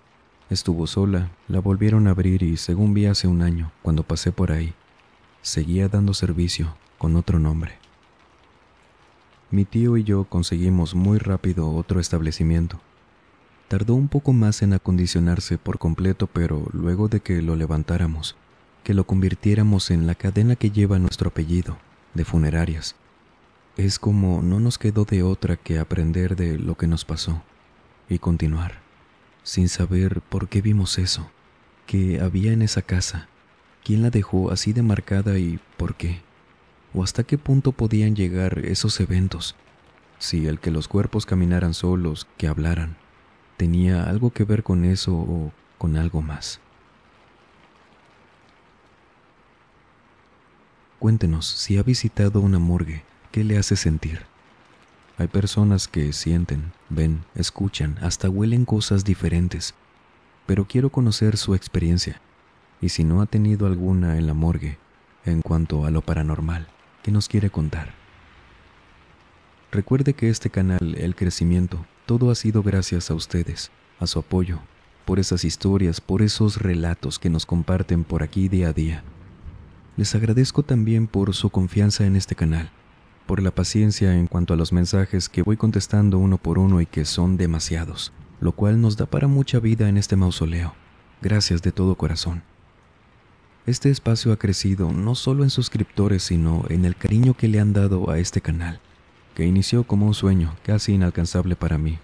estuvo sola, la volvieron a abrir y según vi hace un año, cuando pasé por ahí, seguía dando servicio con otro nombre mi tío y yo conseguimos muy rápido otro establecimiento. Tardó un poco más en acondicionarse por completo, pero luego de que lo levantáramos, que lo convirtiéramos en la cadena que lleva nuestro apellido, de funerarias. Es como no nos quedó de otra que aprender de lo que nos pasó y continuar, sin saber por qué vimos eso, qué había en esa casa, quién la dejó así demarcada y por qué o hasta qué punto podían llegar esos eventos. Si el que los cuerpos caminaran solos, que hablaran, tenía algo que ver con eso o con algo más. Cuéntenos si ha visitado una morgue, ¿qué le hace sentir? Hay personas que sienten, ven, escuchan, hasta huelen cosas diferentes, pero quiero conocer su experiencia y si no ha tenido alguna en la morgue en cuanto a lo paranormal que nos quiere contar. Recuerde que este canal, El Crecimiento, todo ha sido gracias a ustedes, a su apoyo, por esas historias, por esos relatos que nos comparten por aquí día a día. Les agradezco también por su confianza en este canal, por la paciencia en cuanto a los mensajes que voy contestando uno por uno y que son demasiados, lo cual nos da para mucha vida en este mausoleo. Gracias de todo corazón. Este espacio ha crecido no solo en suscriptores, sino en el cariño que le han dado a este canal, que inició como un sueño casi inalcanzable para mí,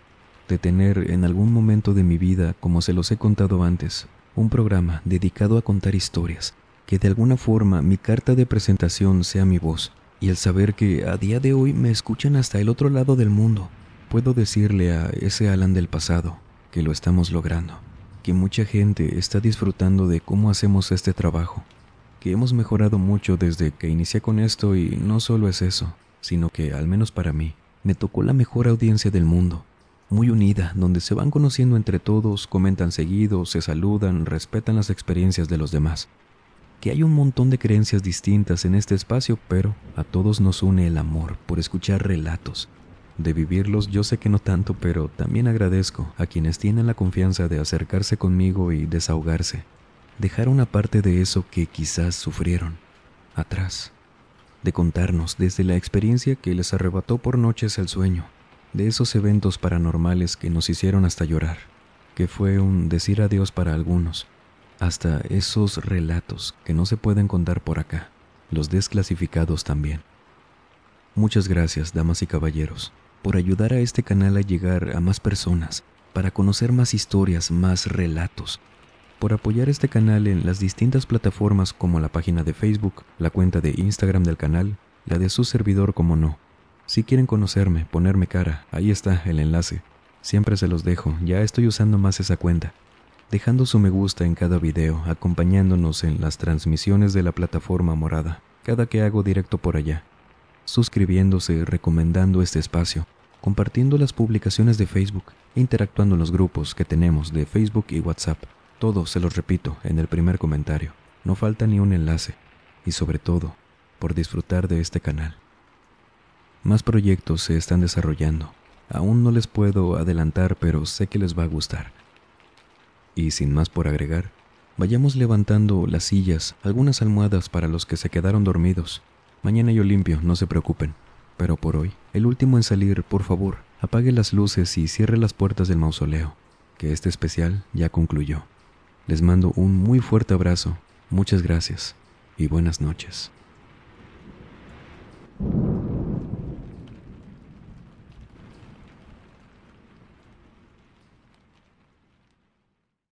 de tener en algún momento de mi vida, como se los he contado antes, un programa dedicado a contar historias, que de alguna forma mi carta de presentación sea mi voz, y el saber que a día de hoy me escuchan hasta el otro lado del mundo, puedo decirle a ese Alan del pasado que lo estamos logrando que mucha gente está disfrutando de cómo hacemos este trabajo, que hemos mejorado mucho desde que inicié con esto y no solo es eso, sino que, al menos para mí, me tocó la mejor audiencia del mundo, muy unida, donde se van conociendo entre todos, comentan seguido, se saludan, respetan las experiencias de los demás. Que hay un montón de creencias distintas en este espacio, pero a todos nos une el amor por escuchar relatos, de vivirlos yo sé que no tanto, pero también agradezco a quienes tienen la confianza de acercarse conmigo y desahogarse, dejar una parte de eso que quizás sufrieron, atrás, de contarnos desde la experiencia que les arrebató por noches el sueño, de esos eventos paranormales que nos hicieron hasta llorar, que fue un decir adiós para algunos, hasta esos relatos que no se pueden contar por acá, los desclasificados también. Muchas gracias, damas y caballeros por ayudar a este canal a llegar a más personas, para conocer más historias, más relatos, por apoyar este canal en las distintas plataformas como la página de Facebook, la cuenta de Instagram del canal, la de su servidor como no. Si quieren conocerme, ponerme cara, ahí está el enlace. Siempre se los dejo, ya estoy usando más esa cuenta. Dejando su me gusta en cada video, acompañándonos en las transmisiones de la plataforma morada, cada que hago directo por allá suscribiéndose, recomendando este espacio, compartiendo las publicaciones de Facebook interactuando en los grupos que tenemos de Facebook y WhatsApp. Todo se los repito en el primer comentario. No falta ni un enlace. Y sobre todo, por disfrutar de este canal. Más proyectos se están desarrollando. Aún no les puedo adelantar, pero sé que les va a gustar. Y sin más por agregar, vayamos levantando las sillas, algunas almohadas para los que se quedaron dormidos, Mañana yo limpio, no se preocupen. Pero por hoy, el último en salir, por favor, apague las luces y cierre las puertas del mausoleo, que este especial ya concluyó. Les mando un muy fuerte abrazo, muchas gracias y buenas noches.